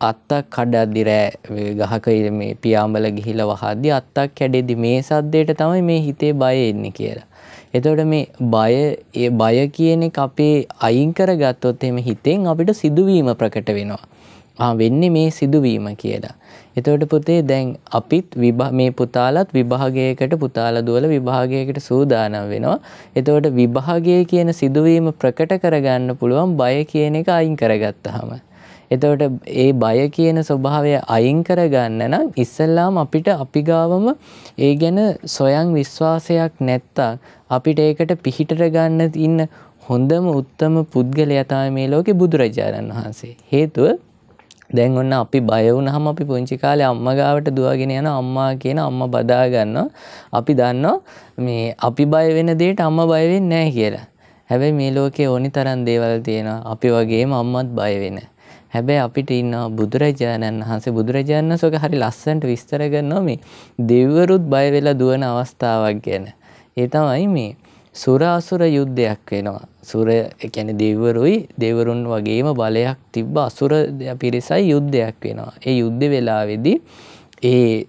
අත්තක් කඩද්දිරෑ ගහකයි මේ පියාඹල ගිහිල වහද්දි අත්තක් කැඩෙදි මේ සද්දයට තමයි මේ හිතේ බය එන්නේ කියලා. එතකොට මේ බය ඒ බය කියන එක අපේ අයින් කරගත්තොත් එහෙම හිතෙන් අපිට සිදුවීම ප්‍රකට වෙනවා. ආ වෙන්නේ මේ සිදුවීම කියලා. එතකොට පුතේ දැන් අපිත් මේ පුතාලත් විභාගයකට පුතාලා දුවල විභාගයකට සූදානම් වෙනවා. එතකොට විභාගය කියන සිදුවීම ප්‍රකට කරගන්න පුළුවන් බය කියන එක අයින් කරගත්තාම. එතවට ඒ බය කියන ස්වභාවය අයින් කරගන්න නම් ඉස්සල්ලාම අපිට අපි ගාවම ඒ ගැන සොයන් විශ්වාසයක් නැත්තං අපිට ඒකට පිහිටර ගන්න ඉන්න හොඳම උත්තම පුද්ගලයතා මේ ලෝකෙ බුදුරජාණන් වහන්සේ. හේතුව දැන් ඔන්න අපි බය වුණාම අපි පුංචි කාලේ අම්මා ගාවට දුවගෙන යන අම්මා කියන අම්මා බදා ගන්නවා. අපි දන්නවා මේ අපි බය වෙන දෙයට අම්මා බය වෙන්නේ නැහැ කියලා. හැබැයි මේ ලෝකේ ඕනි තරම් දේවල් තියෙනවා. අපි වගේම අම්මත් බය වෙන්නේ. හැබැ අපිට ඉන්න බුදුරජාණන් වහන්සේ බුදුරජාණන් සොක හරි ලස්සන්ට විස්තරග නොමේ දෙව්වරුත් බයවෙලා දුවන අවස්ථාවක් ගැන. ඒතමයි මේ සුරාසුර යුද්ධයක් වෙනවා. සුර කැන දෙවරුයි දෙවරුන් වගේම බලයක් තිබ්බ අසුර පිරිසයි යුද්ධයක් වෙනවා. ඒ යුද්ධ වෙලාවෙදී ඒ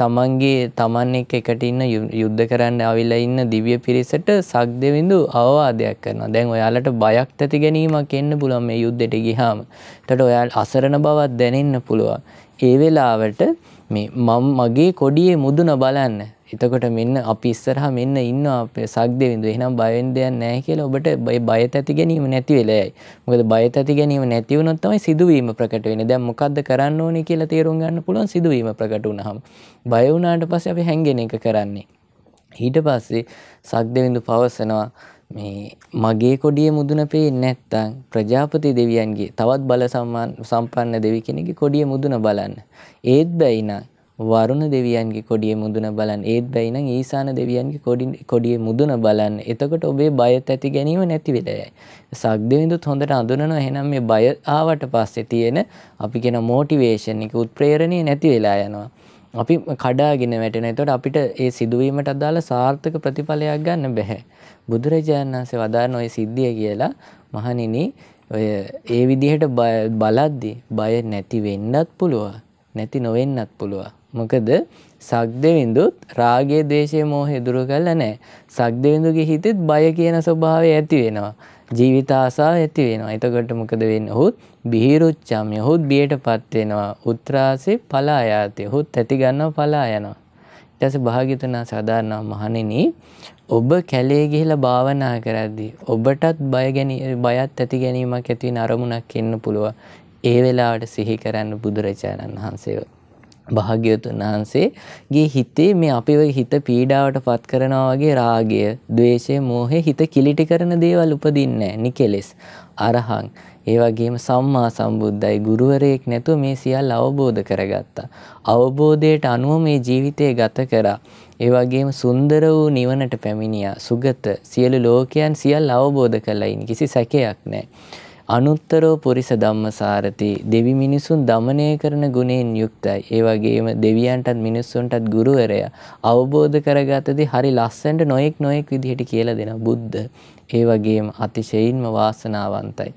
තමන්ගේ තමන් එක එකට ඉන්න යුද්ධ කරන්න අවිලා ඉන්න දිවිය පිරිසට සක් දෙවිඳු අවවාදයක් කරනවා දැන් ඔයාලට බයක් ඇති ගැනීමක් එන්න පුළුවන් මේ යුද්ධෙට ගිහාම ටට ඔයා අසරණ බවත් දැනෙන්න පුළුවන් ඒ වෙලාවට මේ මම මගේ කොඩියේ මුදුන බලන්න එතකොට මෙන්න අපි ඉස්සරහා මෙන්න ඉන්න අපේ සක්දෙවිඳු. එහෙනම් බය වෙන්න දෙයක් නැහැ කියලා ඔබට බය තැති ගැනීම නැති වෙලයි. මොකද බය තැති ගැනීම නැති වුණොත් තමයි සිදුවීම ප්‍රකට වෙන්නේ. දැන් මොකද්ද කරන්න ඕනේ කියලා තේරුම් ගන්න පුළුවන් සිදුවීම ප්‍රකට වුණාම. බය වුණාට පස්සේ අපි හැංගෙන එක කරන්නේ. ඊට පස්සේ සක්දෙවිඳු පවසනවා මේ මගේ කොඩිය මුදුන පේන්නේ නැත්තම් ප්‍රජාපති දෙවියන්ගේ තවත් බල සම්පන්න දෙවි කෙනෙක්ගේ කොඩිය මුදුන බලන්න. ඒත් බැයි නම් වරුණ දෙවියන්ගේ කොඩිය මුදුන බලන් ඒත් බැයිනම් ඊසාන දෙවියන්ගේ කොඩිය මුදුන බලන්න එතකොට ඔබේ බය ඇති ගැනීම නැති වෙලයයි. සක්දවිඳුත් හොඳට අඳුනනවා එහෙනම් මේ බය ආවට පස්සේ තියෙන අපි කියන මෝටිවේෂන් එක උත්ප්‍රේරණය නැති වෙලා යනවා. අපි කඩාගෙන වැටෙන එතකොට අපිට ඒ සිදුවීමට අදාළ සාර්ථක ප්‍රතිඵලයක් ගන්න බැහැ. බුදුරජාණන් වහන්සේ වදාරන ওই සිද්ධිය කියලා මහණෙනි ඔය ඒ විදිහට බලද්දි බය නැති වෙන්නත් පුළුවන්. නැති නොවෙන්නත් පුළුවන්. මොකද සක්දෙවිඳුත් රාගේ දේශය මෝහය දුරු කළ නෑ. සක්දෙවිඳුගේ හිතෙත් බය කියන ස්වභාවය ඇති වෙනවා. ජීවිත ආසා ඇති වෙනවා. එතකොට මොකද වෙන්නේ? ඔහුත් බිහිරුච්චම් යහුත් බියටපත් වෙනවා. උත්‍රාසේ පලා යාති. ඔහුත් ඇති ගන්නව පලා යනවා. ඊට පස්සේ භාග්‍යතුනා සාදාරණව මහණෙනි ඔබ කැලේ ගිහිලා භාවනා කරද්දී ඔබටත් බය ගැනීම බයත් ඇති ගැනීමක් ඇති වෙන අරමුණක් එන්න පුළුවන්. ඒ වෙලාවට සිහි කරන්න බුදුරජාණන් වහන්සේව භාග්‍යවතුන් වහන්සේගේ හිතේ මේ අපිව හිත පීඩාවට පත් කරනවා වගේ රාගය, ద్వේෂය, මෝහය හිත කිලිටි කරන දේවල් උපදින්නේ නැහැ. නිකෙලෙස්. අරහං. ඒ වගේම සම්මා සම්බුද්දයි ගුරුවරයෙක් නැතුව මේ සියල්ල අවබෝධ කරගත්තා. අවබෝධයට අනුව මේ ජීවිතය ගත කරා. ඒ වගේම සුන්දර වූ නිවනට පැමිණියා. සුගත සියලු ලෝකයන් සියල්ල අවබෝධ කළා. කිසි සැකයක් නැහැ. අනුත්තරෝ පුරිස ධම්මසාරති දෙවි මිනිසුන් দমনය කරන ගුණයෙන් යුක්තයි. ඒ වගේම දෙවියන්ටත් මිනිස්සුන්ටත් ගුරුවරයා අවබෝධ කරගත්තදී හරි ලස්සනට නොයෙක් නොයෙක් විදිහට කියලා දෙන බුද්ධ. ඒ වගේම අතිශයින්ම වාසනාවන්තයි.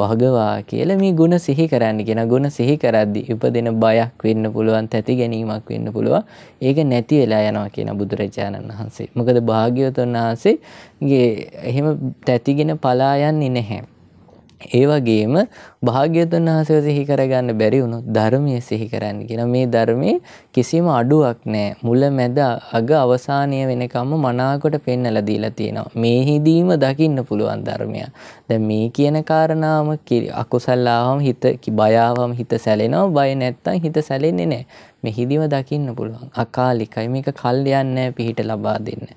භගවා කියලා මේ ಗುಣ සිහි කරන්න කියන ಗುಣ සිහි කරද්දී උපදින බයක් වෙන්න පුළුවන්, තැති ගැනීමක් වෙන්න පුළුවන්. ඒක නැති වෙලා යනවා කියන බුදුරජාණන් වහන්සේ. මොකද භාග්‍යවතුන් වහන්සේගේ එහෙම තැතිගෙන පලා යන්නේ නැහැ. ඒ වගේම භාග්‍යතුන් වහන්සේ සිහි කරගන්න බැරි වුණොත් ධර්මය සිහි කරන්න කියලා මේ ධර්මයේ කිසිම අඩුවක් නැහැ. මුල මැද අග අවසානය වෙනකම්ම මනාකොට පෙන්වලා දීලා තියෙනවා. මේ හිදීම දකින්න පුළුවන් ධර්මයක්. දැන් මේ කියන කාරණාවම අකුසල් ආවම හිත බය ආවම හිත සැලෙනවා. බය නැත්තම් හිත සැලෙන්නේ නැහැ. මෙහිදීම දකින්න පුළුවන්. අකාලිකයි. මේක කල් යන්නේ නැහැ පිහිට ලබා දෙන්නේ.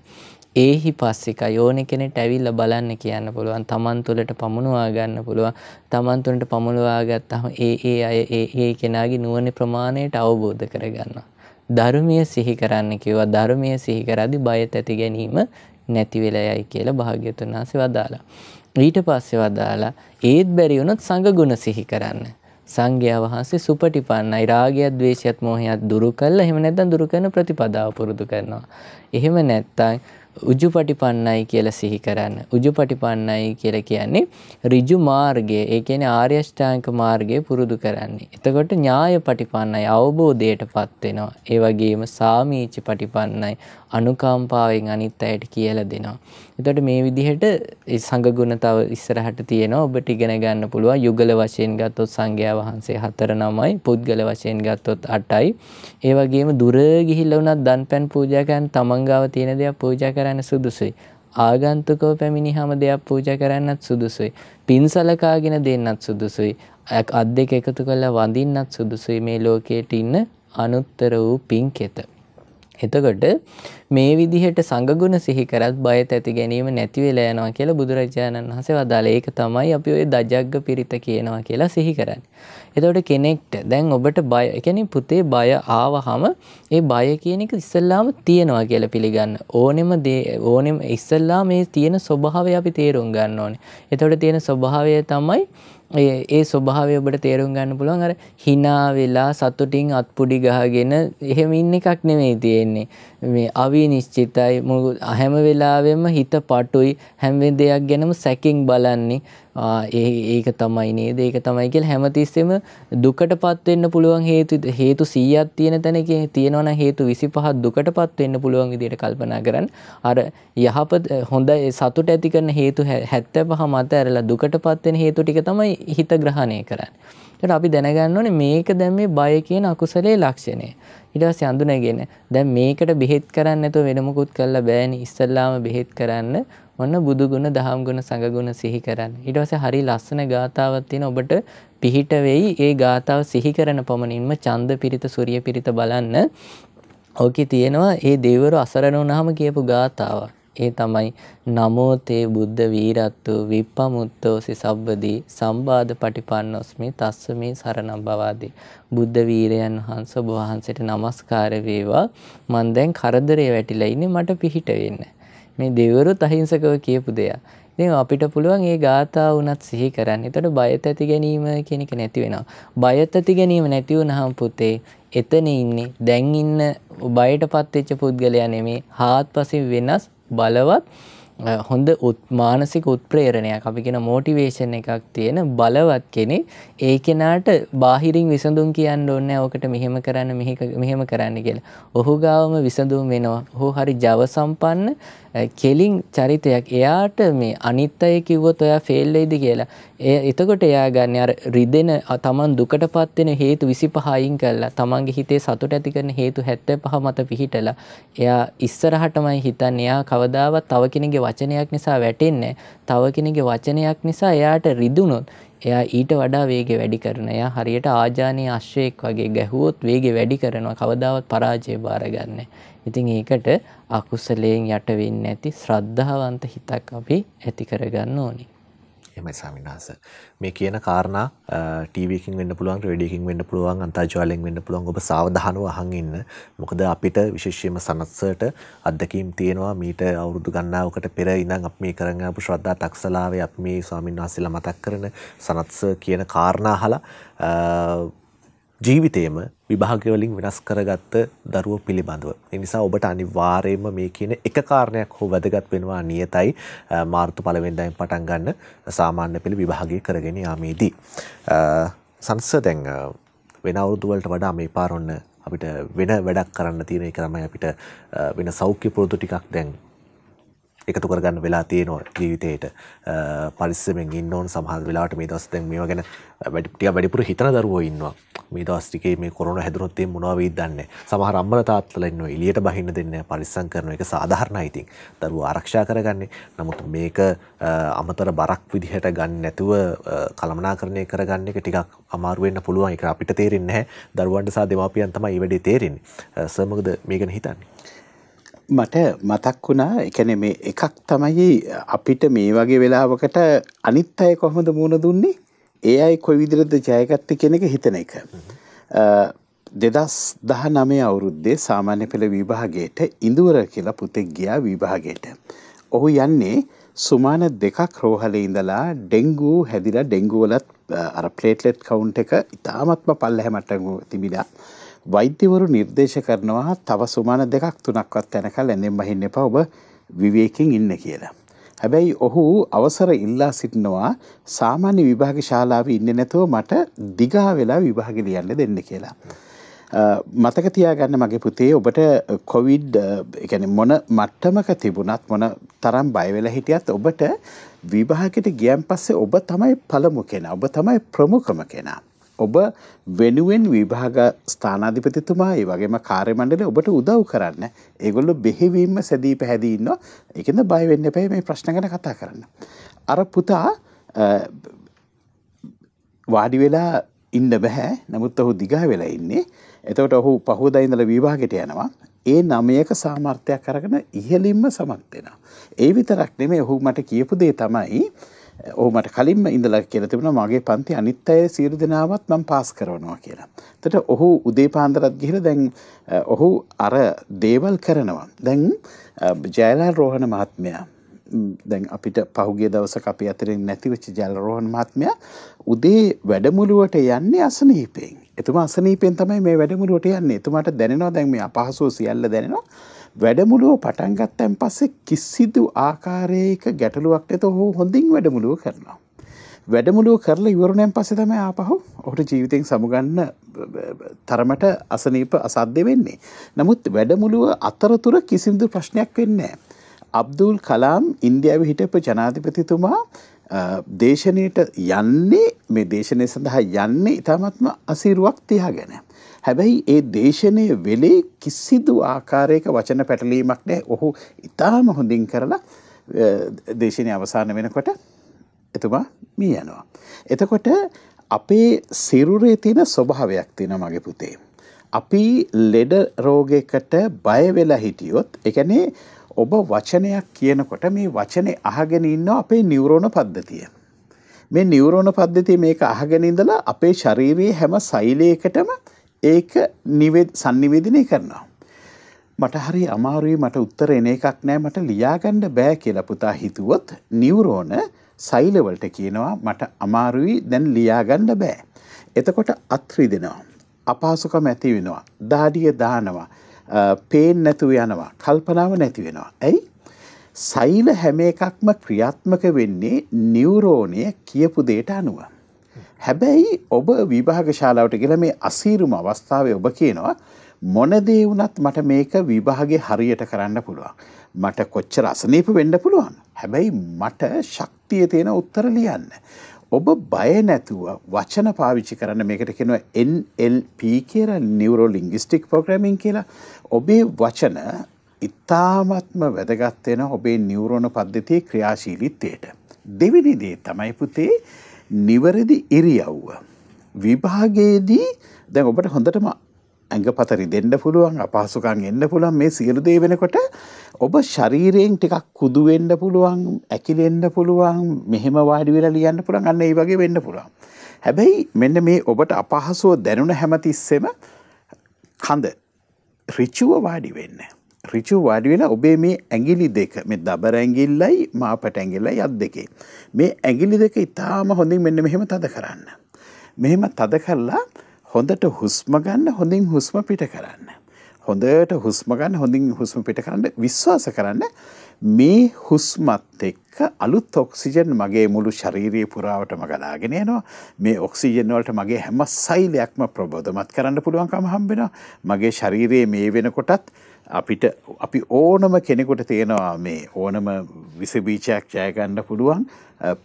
ඒහි පස්සිකයි ඕන කෙනෙට ඇවිල්ල බලන්න කියන්න පුළුවන් තමන් තුළට පමුණවා ගන්න පුළුවන් තමන් තුළට පමුණවාගත් අහම ඒ ඒ අය ඒ ඒ කෙනාගේ නුවන ප්‍රමාණයට අවබෝධ කරගන්න. ධර්මය සිහි කරන්න කිව්වා ධර්මය සිහිකරදි බයත ඇති ගැනීම නැතිවෙලයයි කියලා භාග්‍යතුන් වහන්සේ වදාලා. ඊට පස්සේ වදාලා ඒත් බැරි වුණොත් සංඝ ගුණ සිහි කරන්න. සංඝයා වහන්සේ සුපටිපන්නයි රාගයත් ද්වේෂයත් මෝහයත් දුරු කළා එහෙම නැත්නම් දුරු කරන ප්‍රතිපදාව පුරුදු කරනවා. එහෙම නැත්නම් උජුපටිපන්නයි කියලා සිහි කරන්න. උජුපටිපන්නයි කියලා කියන්නේ ඍජු මාර්ගය. ඒ කියන්නේ ආර්ය අෂ්ටාංග මාර්ගය පුරුදු කරන්නේ. එතකොට ඥායපටිපන්නයි අවබෝධයටපත් වෙනවා. ඒ වගේම සාමීචිපටිපන්නයි අනුකම්පාවෙන් අනිත් අයට කියලා දෙනවා. එතට මේ විදිහට සඟගුණ තව ඉස්සරහට තියෙනවා ඔබට ඉගෙන ගන්න පුළුවන් යුගල වශයෙන් ගත්තොත් සංඝයා වහන්සේ හතර නමයි පුද්ගල වශයෙන් ගත්තොත් අටයි. ඒ වගේම දුර ගිහිල්ලා වුණත් දන්පැන් පූජා කරන්න තමන් ගාව තියෙන දේක් පූජා කරන්න සුදුසුයි. ආගන්තුකව පැමිණිහම දෙයක් පූජ කරන්නත් සුදුසුයි. පින් සලකාගෙන දෙන්නත් සුදුසුයි. ඇක් අත් දෙක එකතු කළ වඳින්නත් සුදුසුයි මේ ලෝකයට ඉන්න අනුත්තර වූ පින්කෙත. එතකොට මේ විදිහට සඟගුණ සිහිකරත් බයත ඇති ගැනීම නැතිවෙලා යනවා කියලා බුදුරජාණන් වහන්සේ වදාළ ඒක තමයි අපි ඔය දජග්ග පිරිත කියනවා කියලා සිහි කරන්නේ. එතකොට කෙනෙක්ට දැන් ඔබට බය කියන්නේ පුතේ බය ආවහම ඒ බය කියන එක ඉස්සල්ලාම තියෙනවා කියලා පිළිගන්න. ඕනෙම දේ ඕනෙම ඉස්සල්ලා මේ තියෙන ස්වභාවය අපි තේරුම් ගන්න ඕනේ. එතකොට තියෙන ස්වභාවය තමයි ඒ ස්වභාවය ඔබට තේරුම් ගන්න පුළුවන් අර හිනා වෙලා සතුටින් අත්පුඩි ගහගෙන එහෙම ඉන්න එකක් නෙමෙයි තියෙන්නේ. මේ අවි නිශ්චිතයි හැම වෙලාවෙම හිත පටුයි හැම දෙයක් ගැනම සැකින් බලන්නේ ඒ ඒක තමයි නේද ඒක තමයි කියලා හැමතිස්සෙම දුකටපත් වෙන්න පුළුවන් හේතු හේතු 100ක් තියෙන තැනක තියෙනවනම් හේතු 25ක් දුකටපත් වෙන්න පුළුවන් විදිහට කල්පනා කරන් අර යහපත හොඳ සතුට ඇති කරන හේතු 75 මත ඇරලා දුකටපත් වෙන හේතු ටික තමයි හිත ග්‍රහණය කරන්නේ එතකොට අපි දැනගන්න ඕනේ මේක දැන් මේ බය කියන අකුසලයේ ලක්ෂණය. ඊට පස්සේ අඳුනගෙන දැන් මේකට බෙහෙත් කරන්න නැතුව වෙන මුකුත් කරලා බෑනේ. ඉස්සල්ලාම බෙහෙත් කරන්න ඔන්න බුදුගුණ දහම්ගුණ සඟගුණ සිහි කරන්න. ඊට පස්සේ හරි ලස්සන ගාතාවක් තියෙන ඔබට පිහිට වෙයි. ඒ ගාතාව සිහි කරන පමණින්ම ඡන්ද පිරිත සූර්ය පිරිත බලන්න. ඕකේ තියෙනවා ඒ දෙවිවරු අසරණ වුණාම කියපු ගාතාව. ඒ තමයි නමෝ තේ බුද්ධ වීරත්තු විප්පමුත්තෝ සිසබ්බදී සම්බාධ පටිපන්නොස්මි තස්ස මේ සරණම් බවාදී බුද්ධ වීරයන් වහන්සේ ඔබ වහන්සේට নমස්කාර වේවා මම දැන් කරදරේ වැටිලා ඉන්නේ මට පිහිට වෙන්න මේ දෙවරුත් අහිංසකව කියපු දෙයක්. ඉතින් අපිට පුළුවන් ඒ ගාථා වුණත් සිහි කරන්න. එතකොට බයත් ඇති ගැනීම කියන එක නැති වෙනවා. බයත් ඇති ගැනීම නැති වුණහම පුතේ එතන ඉන්නේ දැන් ඉන්න බයටපත් වෙච්ච පුද්ගලයා නෙමේ. හාත්පසින් වෙනස් බලවත් හොඳ උත් මානසික උත්ප්‍රේරණයක් අපි කියෙන මෝටිවේෂන් එකක් තියෙන බලවත් කෙනෙ ඒ කෙනාට බාහිරින් විසඳුම් කියන්න ඔන්න ඕකට මෙහෙම කරන්න මෙහෙම කරන්න කියලා ඔහු ගාවම විසඳුම් වෙනවා හෝ හරි ජව සම්පන්න කෙලින් චරිතයක් එයාට මේ අනිත් අය කිව්වොත් ඔයා ෆෙල්ලයිද කියලා එය එතකොට එයා ගන්න අර රිදෙන තමන් දුකට පත්වෙන හේතු විසි පහයින් කරලා තමන්ගේ හිතේ සතුට ඇති කරන හේතු හැත්ත පහ මත පිහිටලා එයා ඉස්සරහටමයි හිතන් එයා කවදාවත් තව කෙනගේ වචනයක් නිසා වැටෙන්නේ තව කෙනෙගේ වචනයක් නිසා එයාට රිදුනොත් එයා ඊට වඩා වේගෙ වැඩි කරන එයා හරියට ආජානීය අශ්වයෙක් වගේ ගැහුවොත් වේගෙ වැඩි කරනවා කවදාවත් පරාජය බාරගන්නේ. ඉතින් ඒකට අකුසලයෙන් යට වෙන්නේ නැති ශ්‍රද්ධාවන්ත හිතක් අපි ඇති කරගන්න ඕනේ. එම සාමිනාස මේ කියන කාරණා ටීවකින් වන්න පුළුවන් රඩියකින් වන්න පුළුවන් අන්තර්ජාලෙන් වන්න පුළුවන් ඔබ සාවධානුව අහන් ඉන්න මොකද අපිට විශේෂයම සනත්සට අදකීම් තියෙනවා මීට අවුරුදු ගන්නාවකට පෙර ඉඳන් අප මේ කරඟපු ශ්‍රද්ධා තක්සලාවේ අප මේ ස්වාමින් වහසල මතක් කරන සනත්ස කියන කාරණා හලා ජීවිතේම විභාගවලින් වෙනස් කරගත්ත දරුවෝ පිළිබඳව. එනිසා ඔබට අනිවාර්යයෙන්ම මේ කියන එක කාරණයක් හෝ වැදගත් වෙනවා නියතයි මාර්තු පළවෙනිදායින් පටන් ගන්න සාමාන්‍ය පෙළ විභාගය කරගෙන යාමේදී. සංස දැන් වෙන අවුරුදු වලට වඩා මේ පාර ඔන්න අපිට වෙන වැඩක් කරන්න තියෙන එක තමයි අපිට වෙන සෞඛ්‍ය පුරුදු ටිකක් දැන් එකතු කරගන්න වෙලා තියෙනවා ජීවිතයට පරිස්සමෙන් ඉන්න ඕන සමහර වෙලාවට මේ දවස් දැන් මේවා ගැන ටිකක් වැඩිපුර හිතන දරුවෝ ඉන්නවා මේ දවස් ටිකේ මේ කොරෝනා හැදුනොත් එම් මොනවා වෙයිද දන්නේ සමහර අම්මලා තාත්තලා ඉන්නවා එළියට බහින්න දෙන්නේ පරිස්සම් කරන එක සාධාරණයි ඉතින් දරුවෝ ආරක්ෂා කරගන්නේ නමුත් මේක අමතර බරක් විදිහට ගන්න නැතුව කළමනාකරණය කරගන්න එක ටිකක් අමාරු වෙන්න පුළුවන් ඒක අපිට තේරෙන්නේ නැහැ දරුවන්ට සහ දෙමාපියන් තමයි මේ වැඩේ තේරෙන්නේ සර් මොකද මේකන හිතන්නේ මට මතක් වුණා එකන මේ එකක් තමයි අපිට මේ වගේ වෙලාවකට අනිත් අය කොහොමද මුණ දුන්නේ ඒ අයි කොයි විදිරද ජයගත්ත කෙනෙක හිතන එක. දෙදස් දහ නමේ අවුරුද්දේ සාමාන්‍ය පෙළ විභාගයට ඉඳුවර කියලා පුතෙක් ගියා විභාගයට. ඔහු යන්නේ සුමාන දෙකක් රෝහලේ ඉඳලා ඩෙංගූ හැදිලා ඩෙංගුවලත් අර ප්ලේට්ලෙට් කවුන්් එක ඉතාමත්ම පල්ල හැමටගු තිබිලා වෛද්‍යවරු නිර්දේශ කරනවා තව සුමාන දෙකක් තුනක්වත් තැනකල් ඇඳෙන් බහින්න එපා ඔබ විවේකින් ඉන්න කියලා. හැබැයි ඔහු අවසර ඉල්ලා සිටිනවා සාමාන්‍ය විභාග ශාලාව ඉන්න නැතුව මට දිගා වෙලා විභාග ලියන්න දෙන්න කියලා. මතක තියාගන්න මගේ පුතේ ඔබට කොවිඩ් මොන මට්ටමක තිබුණත් මොන තරම් බයවෙලා හිටියත් ඔබට විභාගට ගියම් පස්සේ ඔබ තමයි පළමු කෙන ඔබ තමයි ප්‍රමුඛම කෙනා. ඔබ වෙනුවෙන් විභාග ස්ථානාධිපතිතුමා ඒ වගේම කාර්යමණ්ඩලය ඔබට උදව් කරන්න ඒගොල්ලො බෙහෙවීම සැදී පැහැදිීන්න එකද බයවෙන්න පැයි මේ ප්‍රශ්න ගැන කතා කරන්න. අර පුතා වාඩි වෙලා ඉන්න බැහැ නමුත් ඔහු දිගා වෙලා ඉන්නේ එතවට ඔහු පහෝදයිඉඳල විවාගෙට යනවා ඒ නමයක සාමර්ථයක් කරගෙන ඉහලින්ම සමත් වෙනවා. ඒ විතරක් නෙමේ ඔහු මට කියපු දේ තමයි ඕමට කලින්ම ඉඳලා කියලා තිබුණා මගේ පන්ති අනිත් අය සියලු දෙනාමත් මම පාස් කරනවා කියලා. එතකොට ඔහු උදේ පාන්දරත් ගිහලා දැන් ඔහු අර දේවල් කරනවා. දැන් ජයලාල් රෝහණ මහත්මයා දැන් අපිට පහුගේ දවසක අපි අතරින් නැතිවෙච්ච ජයලාල් රෝහණ මහත්මයා උදේ වැඩමුළුවට යන්නේ අසනීපයෙන්. එතුමා අසනීපයෙන් තමයි මේ වැඩමුළුවට යන්නේ. එතුමාට දැනෙනවා දැන් මේ අපහසුව සියල්ල දැනෙනවා. වැඩමුළුව පටන් ගත්තන් පස්සේ කිසිදු ආකාරයක ගැටලුවක් නැත ඔහු හොඳින් වැඩමුළුව කරනවා. වැඩමුළුව කරලා ඉවරුණයන් පස්සේ තමයි ආපහු ඔහුට ජීවිතෙන් සමුගන්න තරමට අසනීප අසාධ්‍ය වෙන්නේ. නමුත් වැඩමුළුව අතරතුර කිසිදු ප්‍රශ්නයක් වෙන්නේ නැහැ. අබ්දුල් කලාම් ඉන්දියාව හිටපු ජනාධිපතිතුමා දේශනයට යන්නේ මේ දේශනය සඳහා යන්නේ ඉතාමත්ම අසීරුවක් තියාගෙන. හැබැයි ඒ දේශනය වෙලේ කිසිදු ආකාරයක වචන පැටලීමක් නෑ ඔහු ඉතාම හොඳින් කරලා දේශනය අවසාන වෙනකොට එතුමා මී යනවා. එතකොට අපේ සිරුරේ තියෙන ස්වභාවයක් තියෙන මගේ පුතේ. අපි ලෙඩ රෝගයකට බයවෙලා හිටියොත් එකනේ ඔබ වචනයක් කියනකොට මේ වචනේ අහගෙන ඉන්න අපේ නිවරෝණ පද්ධතිය. මේ නිවරෝණ පද්ධතිය මේක අහගෙන ඉඳලා අපේ ශරීරයේ හැම සෛලයකටම ඒක සංනිවේදිනය කරනවා. මට හරි අමාරුයි මට උත්තර එන එකක් නෑ මට ලියාගණ්ඩ බෑ කියලා පුතා හිතුවොත් නිවරෝණ සයිලවලට කියනවා මට අමාරුයි දැන් ලියාගණ්ඩ බෑ. එතකොට අත්‍රී දෙනවා. අපහසුකම ඇති වෙනවා. දාඩිය දානවා. පේෙන් නැතුව යනවා. කල්පනාව නැති වෙනවා. ඇයි? සෛල හැම එකක්ම ක්‍රියාත්මක වෙන්නේ නිවරෝණය කියපු දේට අනුව. හැබැයි ඔබ විභාග ශාලාවට ගෙල මේ අසීරුම අවස්ථාවේ ඔබ කියනවා මොනදේ වුණත් මට මේක විභාගේ හරියට කරන්න පුළුවන්. මට කොච්චර අසනීප වෙන්න පුළුවන්. හැබැයි මට ශක්තිය තියෙන උත්තර ලියන්න. ඔබ බය නැතුව වචන පාවිච්චි කරන්න මේකට කෙනවා NLP කියර නිවරෝ ලිංගිස්ටික් පෝග්‍රමින් කියලා ඔබේ වචන ඉතාමත්ම වැදගත්වෙන ඔබේ නිවරෝණ පද්ධතිය ක්‍රියාශීලිත්තයට. දෙවිනිදේ තමයි පුතේ නිවැරදි ඉරියව්ව. විභාගයේදී දැන් ඔබට හොඳටම ඇඟ පතරි දෙන්න පුළුවන් අපහසුකන් එන්න පුළුවන් මේ සියලු දේ වෙනකොට ඔබ ශරීරයෙන් ටිකක් කුදු වෙන්න පුළුවන් ඇකිලෙන්න පුළුවන් මෙහෙම වාඩි වෙලා ලියන්න පුළුවන් අන්න ඒ වගේ වෙන්න පුළුවන්. හැබැයි මෙන්න මේ ඔබට අපහසුව දැනුණ හැමතිස්සෙම කඳ රිචුව වාඩි වෙන්න. රිචු වාඩි වෙලා ඔබේ මේ ඇඟිලි දෙක මේ දබර ඇඟිල්ලයි මාපට ඇඟිල්ලයි අත් දෙකේ මේ ඇඟිලි දෙක ඉතාම හොඳින් මෙන්න මෙහෙම තද කරන්න. මෙහෙම තද කරලා හොඳට හුස්ම ගන්න හොඳින් හුස්ම පිට කරන්න. හොඳට හුස්ම ගන්න හොඳින් හුස්ම පිට කරන්න විශ්වාස කරන්න මේ හුස්මත් එක්ක අලුත් ඔක්සිජන් මගේ මුළු ශරීරයේ පුරාවටම ගලාගෙන යනවා මේ ඔක්සිජන් වලට මගේ හැම සෛලයක්ම ප්‍රබෝධමත් කරන්න පුළුවන්කම හම්බෙනවා මගේ ශරීරයේ මේ වෙනකොටත් අපිට අපි ඕනම කෙනෙකුට තියෙනවා මේ ඕනම විසබීචයක් ජයගන්න පුළුවන්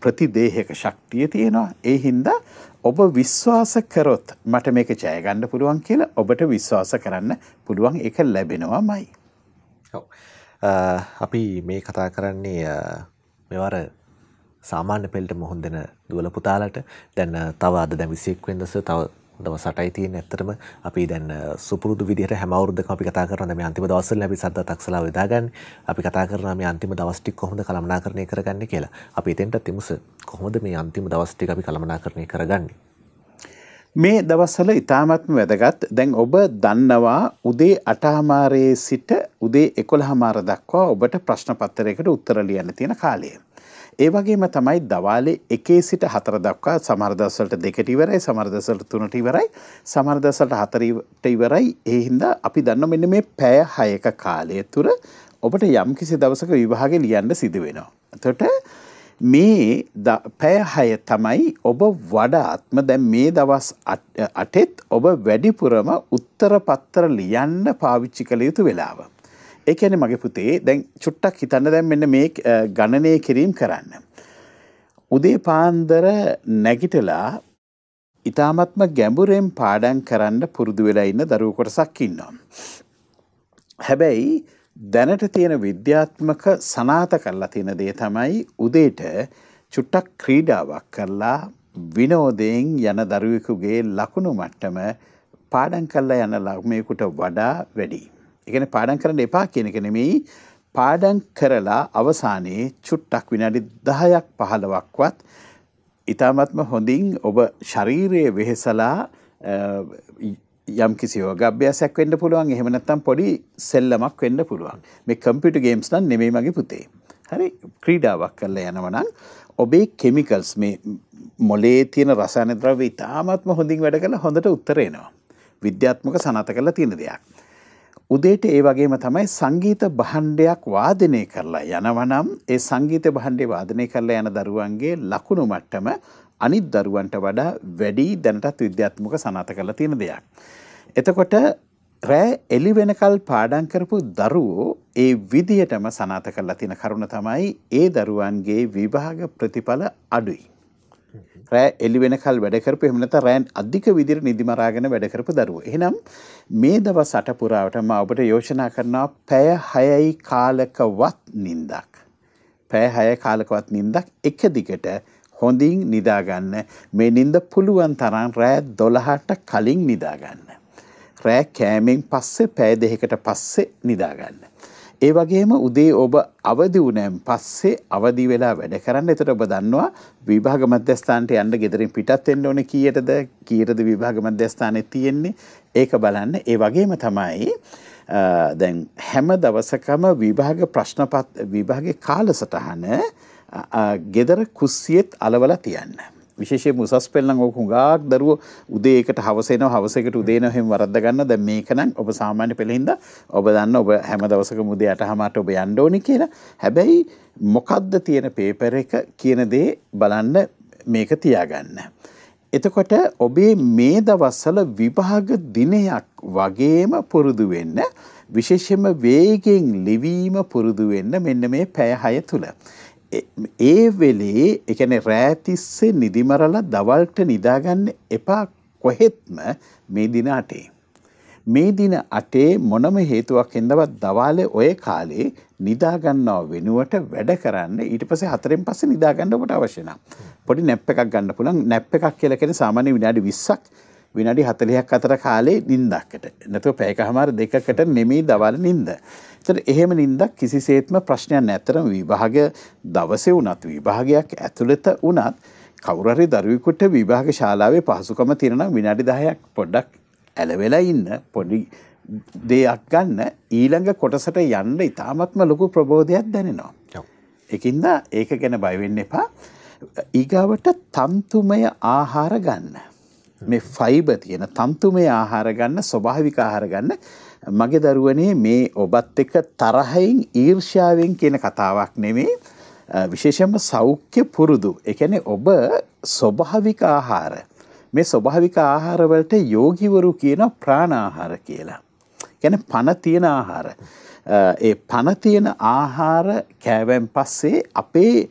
ප්‍රතිදේහක ශක්තිය තියෙනවා ඒ හින්දා ඔබ විශ්වාස කරොත් මට මේක ජයගන්න පුළුවන් කියලා ඔබට විශ්වාස කරන්න පුළුවන් එක ලැබෙනවා මයි. අපි මේ කතා කරන්නේ මෙවර සාමාන්‍ය පෙල්ට මුහුන් දෙන දුවල පුතාලට දැන්න තව අද දැ විසියෙක්වෙන්දස තව දවසටයි තියෙන ඇත්තටම අපි දැන් සුපුරුදු විදිහට හැම අවුරුද්දකම අපි කතා කරනවා මේ අන්තිම දවස්වල අපි සද්දා තක්සලා යොදාගන්න අපි කතා කරනවා මේ අන්තිම දවස් ටික කොහොමද කළමනාකරණය කරගන්නේ කියලා. අපි එතෙන්ට තිමුස කොහොමද මේ අන්තිම දවස් ටික අපි කළමනාකරණය කරගන්නේ? මේ දවස්වල ඉතාමත්ම වැදගත් දැන් ඔබ දන්නවා උදේ අටහමාරයේ සිට උදේ එකොළ හමාර දක්වා ඔබට ප්‍රශ්න පත්තරයකට උත්තර ලියන්න තියෙන කාලය. ඒ වගේම තමයි දවාලේ එකේ සිට හතර දක්වා සමර්දස්වලට දෙකට ඉවරයි සමර්දසලට තුනට ඉවරයි සමර්දසලට හතරට ඉවරයි ඒ හින්දා අපි දන්න මෙන්න මේ පැය හයක කාලය තුර ඔබට යම් කිසි දවසක විවාහග ලියන්න සිදුවෙනවා. තොට මේ පැයහය තමයි ඔබ වඩාත්ම දැන් මේ දවස් අටෙත් ඔබ වැඩිපුරම උත්තර පත්තර ලියන්න පාවිච්චි කළ යුතු වෙලාව. ඒකැන මගේ පුතේ දැන් චුට්ටක් හිතන්න දැම් මෙන්න මේ ගණනය කිරීම් කරන්න. උදේ පාන්දර නැගිටලා ඉතාමත්ම ගැඹුරෙන් පාඩන් කරන්න පුරුදු වෙලා ඉන්න දරුව කොටසක් ඉන්නවා. හැබැයි දැනට තියෙන විද්‍යාත්මක සනාත කරලා තියෙන දේ තමයි උදේට චුට්ටක් ක්‍රීඩාවක් කරලා විනෝදයෙන් යන දරුවෙකුගේ ලකුණු මට්ටම පාඩන් කල්ලා යන ළමයෙකුට වඩා වැඩී. එකන පාඩන් කරන්න එපා කියන එක නෙමෙයි පාඩන් කරලා අවසානයේ චුට්ටක් විනාඩි දහයක් පහළවක්වත් ඉතාමත්ම හොඳින් ඔබ ශරීරය වෙහෙසලා යම් කිසි යෝගාභ්‍යාසයක් වෙන්න පුළුවන් එහෙම නැත්නම් පොඩි සෙල්ලමක් වෙන්න පුළුවන්. මේ කම්පියුටර් ගේම්ස් නම් නෙමෙයි මගේ පුතේ. හරි ක්‍රීඩාවක් කරලා යනවා නම් ඔබේ කෙමිකල්ස් මේ මොලේ තියෙන රසායන ද්‍රව්‍ය ඉතාමත්ම හොඳින් වැඩ කරලා හොඳට උත්තර එනවා. විද්‍යාත්මක සනාත කරලා තියෙන දෙයක්. උදේට ඒ වගේම තමයි සංගීත භණ්ඩයක් වාදනය කරලා යනවනම් ඒ සංගීත භණ්ඩේ වාදනය කරලා යන දරුවන්ගේ ලකුණු මට්ටම අනිත් දරුවන්ට වඩා වැඩි දැනටත් විද්‍යාත්මක සනාත කරලා තියෙන දෙයක්. එතකොට රෑ එලි වෙනකල් පාඩම් කරපු දරුවෝ ඒ විදියටම සනාත කරලා තියෙන කරුණ තමයි ඒ දරුවන්ගේ විභාග ප්‍රතිඵල අඩුයි. රෑ එලි වෙනකල් වැඩ කරපු එහෙම නැත්නම් රෑන් අධික විදිහට නිදිමරාගෙන වැඩ කරපු දරුවෝ. එහෙනම් මේ දවස් අට පුරාවට මම ඔබට යෝජනා කරනවා පැය 6යි කාලකවත් නිින්දක්. පැය 6 කාලකවත් නිින්දක් එක දිගට හොඳින් නිදාගන්න මේ නිින්ද පුළුවන් තරම් රෑ 12ට කලින් නිදාගන්න. රෑ කෑමෙන් පස්සේ පැය දෙකකට පස්සේ නිදාගන්න. ඒ වගේම උදේ ඔබ අවදි වුණෑම් පස්සේ අවදි වෙලා වැඩ කරන්න එතට ඔබ දන්නවා විභාග මධ්‍යස්ථානට යන්න ගෙදරින් පිටත් එන්න ඕන කීයටද කීයටද විභාග මධ්‍යස්ථානය තියෙන්නේ ඒක බලන්න ඒ වගේම තමයි දැන් හැම දවසකම විභාග ප්‍රශ්නපත් විභාගේ කාලසටහන ගෙදර කුස්සියෙත් අලවල තියන්න. විශේෂයෙන් උසස් පෙළ නම් ඕක හුඟක් දරුවෝ උදේ එකට හවස එනවා හවසකට උදේ එනවා එහෙම වරද්ද ගන්න දැන් මේක නම් ඔබ සාමාන්‍ය පෙළින්ද ඔබ දන්න ඔබ හැම දවසකම උදේ 8:00ට ඔබ යන්න ඕනේ කියලා හැබැයි මොකද්ද තියෙන පේපර් එක කියන දේ බලන්න මේක තියාගන්න එතකොට ඔබේ මේ දවස්සල විභාග දිනයක් වගේම පුරුදු වෙන්න විශේෂම වේගෙන් ලිවීම පුරුදු වෙන්න මෙන්න මේ පැය 6 තුල. ඒ වෙලේ එකන රෑතිස්සේ නිදිමරලා දවල්ට නිදාගන්න එපා කොහෙත්ම මේ දින අටේ. මේ දින අටේ මොනම හේතුවක් එඳවත් දවාලේ ඔය කාලේ නිදාගන්නව වෙනුවට වැඩ කරන්න ඊට පස්සේ හතරෙන් පස්සේ නිදාගන්න ඔබට අවශ්‍ය නම් පොඩි නැප් එකක් ගන්න පුළුවන් නැප් එකක් කියලා කියන්නේ සාමාන්‍ය විනාඩි 20ක් විනාඩි 40ක් අතර කාලේ නිින්දක්කට. නැතුව පැයකමාර දෙකකට නෙමෙයි දවල් නිින්ද. ඒතර එහෙම නිින්දක් කිසිසේත්ම ප්‍රශ්නයක් නැතරම විභාග දවසේ වුණත් විභාගයක් ඇතුළත වුණත් කවුරු හරි දරුවෙකුට විභාග ශාලාවේ පහසුකම තියෙනවා විනාඩි 10ක් පොඩ්ඩක් ඇලවෙලා ඉන්න පොඩි දෙයක් ගන්න ඊළඟ කොටසට යන්න ඉතාමත්ම ලොකු ප්‍රබෝධයක් දැනෙනවා. එකින්ද ඒක ගැන බයවෙන්න එපා. ඊගාවට තන්තුමය ආහාර ගන්න. මේ ෆයිබ තියෙන තන්තුමේ ආහාර ගන්න ස්වභාවික ආහාර ගන්න මගේ දරුවනේ මේ ඔබත් එක තරහයින් ඊර්ෂාවෙන් කියන කතාවක් නෙමේ විශේෂම සෞඛ්‍ය පුරුදු එකන ඔබ ස්වභාවික ආහාර මේ ස්වභාවික ආහාරවලට යෝගිවරු කියන ප්‍රාණආහාර කියලා. ගැන පණතියෙන ආහාර. ඒ පණතියෙන ආහාර කෑවැම් පස්සේ අපේ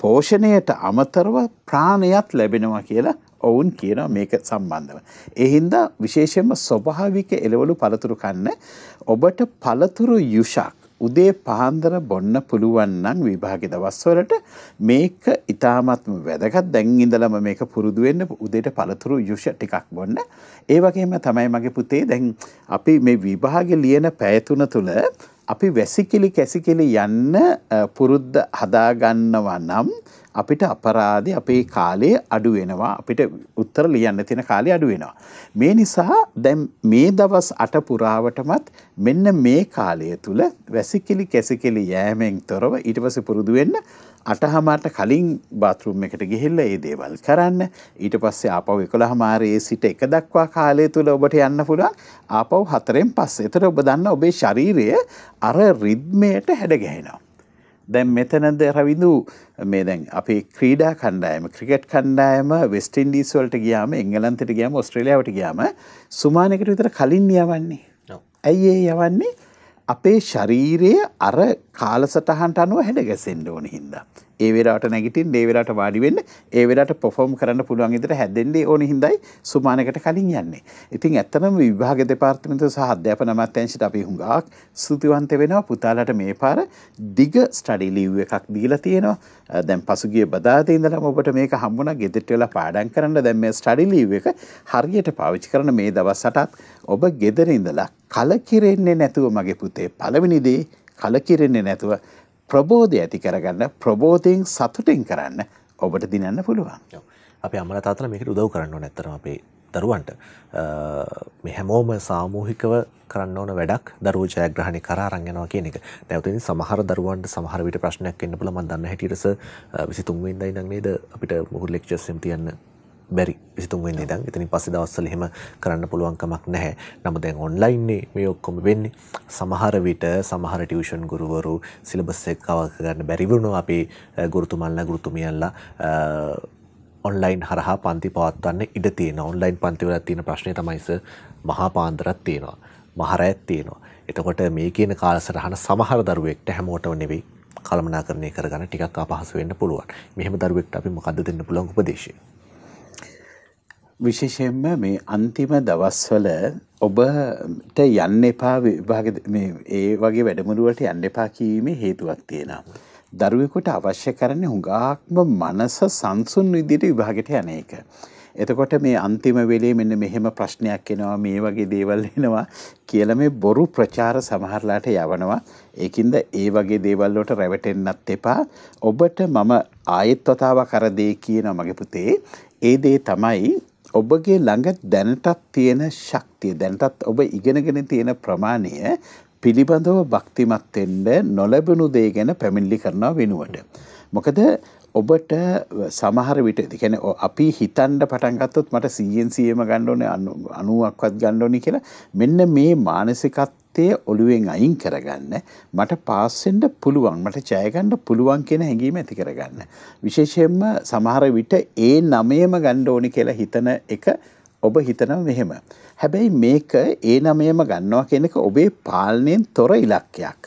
පෝෂණයට අමතරව ප්‍රාණයත් ලැබෙනවා කියලා ඔවුන් කියනවා මේක සම්බන්ධව. ඒ හින්දා විශේෂයෙන්ම ස්වභාවික එළවලු පළතුරු කන්න ඔබට පළතුරු යුෂක් උදේ පහන්දර බොන්න පුළුවන් නම් විභාගේ දවස්වලට මේක ඉතාමත්ම වැදගත් දැන් ඉඳලම මේක පුරුදු වෙන්න උදේට පළතුරු යුෂ ටිකක් බොන්න. ඒ වගේම තමයි මගේ පුතේ දැන් අපි මේ විභාගේ ලියන පැය තුන තුල අපි වැසිකිලි කැසිකිලි යන්න පුරුද්ද හදාගන්නවා නම් අපිට අපරාධ අපේ කාලේ අඩු වෙනවා අපිට උත්තර ලියන්න තියෙන කාලේ අඩු වෙනවා. මේ නිසා දැන් මේ දවස් අට පුරාවටමත් මෙන්න මේ කාලය තුල වැසිකිලි කැසිකිලි යෑමෙන් තොරව ඊට පස්සේ පුරුදු වෙන්න අටහමාට කලින් බාත්රූම් එකට ගිහිල්ලා ඒ දේවල් කරන්න ඊට පස්සේ ආපහු 11 මාරයේ සිට එක දක්වා කාලය තුල ඔබට යන්න පුළුවන් ආපහු හතරෙන් පස්සේ. ඒතර ඔබ දන්න ඔබේ ශරීරය අර රිද්මයට හැඩ ගැහෙනවා. දැන් මෙතනද රවිඳු මේ දැන් අපි ක්‍රීඩා කණ්ඩායම ක්‍රිකට් කණ්ඩායම වෙස්ට ඉන්ඩීස් වලට ගියාම එංගලන්තට ගියාම ඔස්ට්‍රේලියාවට ගියාම සුමානකට විතර කලින් යවන්නේ. ඇයි ඒ යවන්නේ අපේ ශරීරයේ අර කාලසටහන්ට අනුව හැඩ ගැසෙන්න ඕන හින්දා. ඒ වෙලාවට නැගිටින්න ඒ වෙලාවට වාඩි වෙන්න ඒ වෙලාවට පර්ෆෝම් කරන්න පුළුවන් විදිහට හැදෙන්නේ ඕන හිඳයි සුමානකට කලින් යන්නේ. ඉතින් ඇත්තටම විභාග දෙපාර්තමේන්තුව සහ අධ්‍යාපන අමාත්‍යාංශයට අපි හුඟක් ස්තුතිවන්ත වෙනවා පුතාලට මේ පාර දිග ස්ටඩි ලීව් එකක් දීලා තියෙනවා දැන් පසුගිය බදාදා ඉඳලම ඔබට මේක හම්බුණා ගෙදරට වෙලා පාඩම් කරන්න දැන් මේ ස්ටඩි ලීව් එක හරියට පාවිච්චි කරන මේ දවස් හටත් ඔබ ගෙදර ඉඳලා කලකිරෙන්නේ නැතුව මගේ පුතේ පළවෙනි දේ කලකිරෙන්නේ නැතුව ප්‍රබෝධය ඇති කරගන්න ප්‍රබෝධයෙන් සතුටෙන් කරන්න ඔබට දිනන්න පුළුවන්. අපේ අමල තාතන මේකට උදව් කරන්න නැත්තරම අපේ දරුවන්ට මෙහැමෝම සාමූහිකව කරන්න ඕන වැඩක් දරුවෝ ජයග්‍රහණය කරා අරන් යනවා කියන එක. දැන් උතින් සමහර දරුවන්ට සමහර විට ප්‍රශ්නයක් වෙන්න පුළුවන් මම දන්න හැටියටස 23 වෙනිදා ඉඳන් නේද අපිට මුහුරු ලෙක්චර්ස් එම් තියන්න බැරි 23 වෙනිදා ඉඳන් එතනින් පස්සේ දවස්වල එහෙම කරන්න පුළුවන් කමක් නැහැ. නමුත් දැන් ඔන්ලයින් මේ ඔක්කොම වෙන්නේ. සමහර විට සමහර ටියුෂන් ගුරුවරු සිලබස් එක කවර් කරගන්න බැරි වුණා අපේ ගුරුතුමන්ලා ගුරුතුමියන්ලා ඔන්ලයින් හරහා පන්ති පවත්වන්න ඉඩ තියෙන ඔන්ලයින් පන්තිවලත් තියෙන ප්‍රශ්නය තමයිස මහා පාන්දරත් තියෙනවා මහරැත් තියෙනවා එතකොට මේ කියන කාලසටහන සමහර දරුවෙක්ට හැමෝටම නෙවෙයි කළමනාකරණය කරගන්න ටිකක් අපහසු වෙන්න පුළුවන් මෙහෙම දරුවෙක්ට අපි මොකද්ද දෙන්න පුළුවන් උපදේශය විශේෂයෙන්ම මේ අන්තිම දවස්වල ඔබට යන්න එපා විභාග ඒ වගේ වැඩමුළුවට යන්න එපා කීමේ හේතුවක් තියෙනවා. දරුවෙකුට අවශ්‍ය කරන්නේ හුඟාක්ම මනස සංසුන් විදිහට විභාගයට යන එක. එතකොට මේ අන්තිම වෙලේ මෙන්න මෙහෙම ප්‍රශ්නයක් එනවා මේ වගේ දේවල් එනවා කියලා මේ බොරු ප්‍රචාර සමහරලාට යවනවා. ඒකින්ද ඒ වගේ දේවල් වලට රැවටෙන්නත් එපා. ඔබට මම ආයෙත් වතාවක් අර දෙය කියනවා මගේ පුතේ. ඒ දේ තමයි ඔබගේ ළඟ දැනටත් තියෙන ශක්තිය දැනටත් ඔබ ඉගෙනගෙන තියෙන ප්‍රමාණය පිළිබඳව භක්තිමත්වෙන්ඩ නොලැබුණු දේ ගැන පැමිල්ලි කරනවා වෙනුවට. මොකද ඔබට සමහර විට දෙකැන අපි හිතන්ඩ පටන්ගත්තොත් මට සීෙන්සියම ගණ්ඩෝන අනුවක්වත් ගණ්ඩෝනි කියලා මෙන්න මේ මානසිකත් තත්ත්වය ඔළුවෙන් අයින් කරගන්න මට පාස්සෙන්ට පුළුවන් මට ජයගන්න පුළුවන් කියෙන හැඟීම ඇති කරගන්න. විශේෂයෙන්ම සමහර විට ඒ නමයම ගණ්ඩ ඕනි කියලා හිතන එක ඔබ හිතනව මෙහෙම. හැබැයි මේක ඒ නමයම ගන්නවා කෙනෙක ඔබේ පාලනයෙන් තොර ඉලක්කයක්.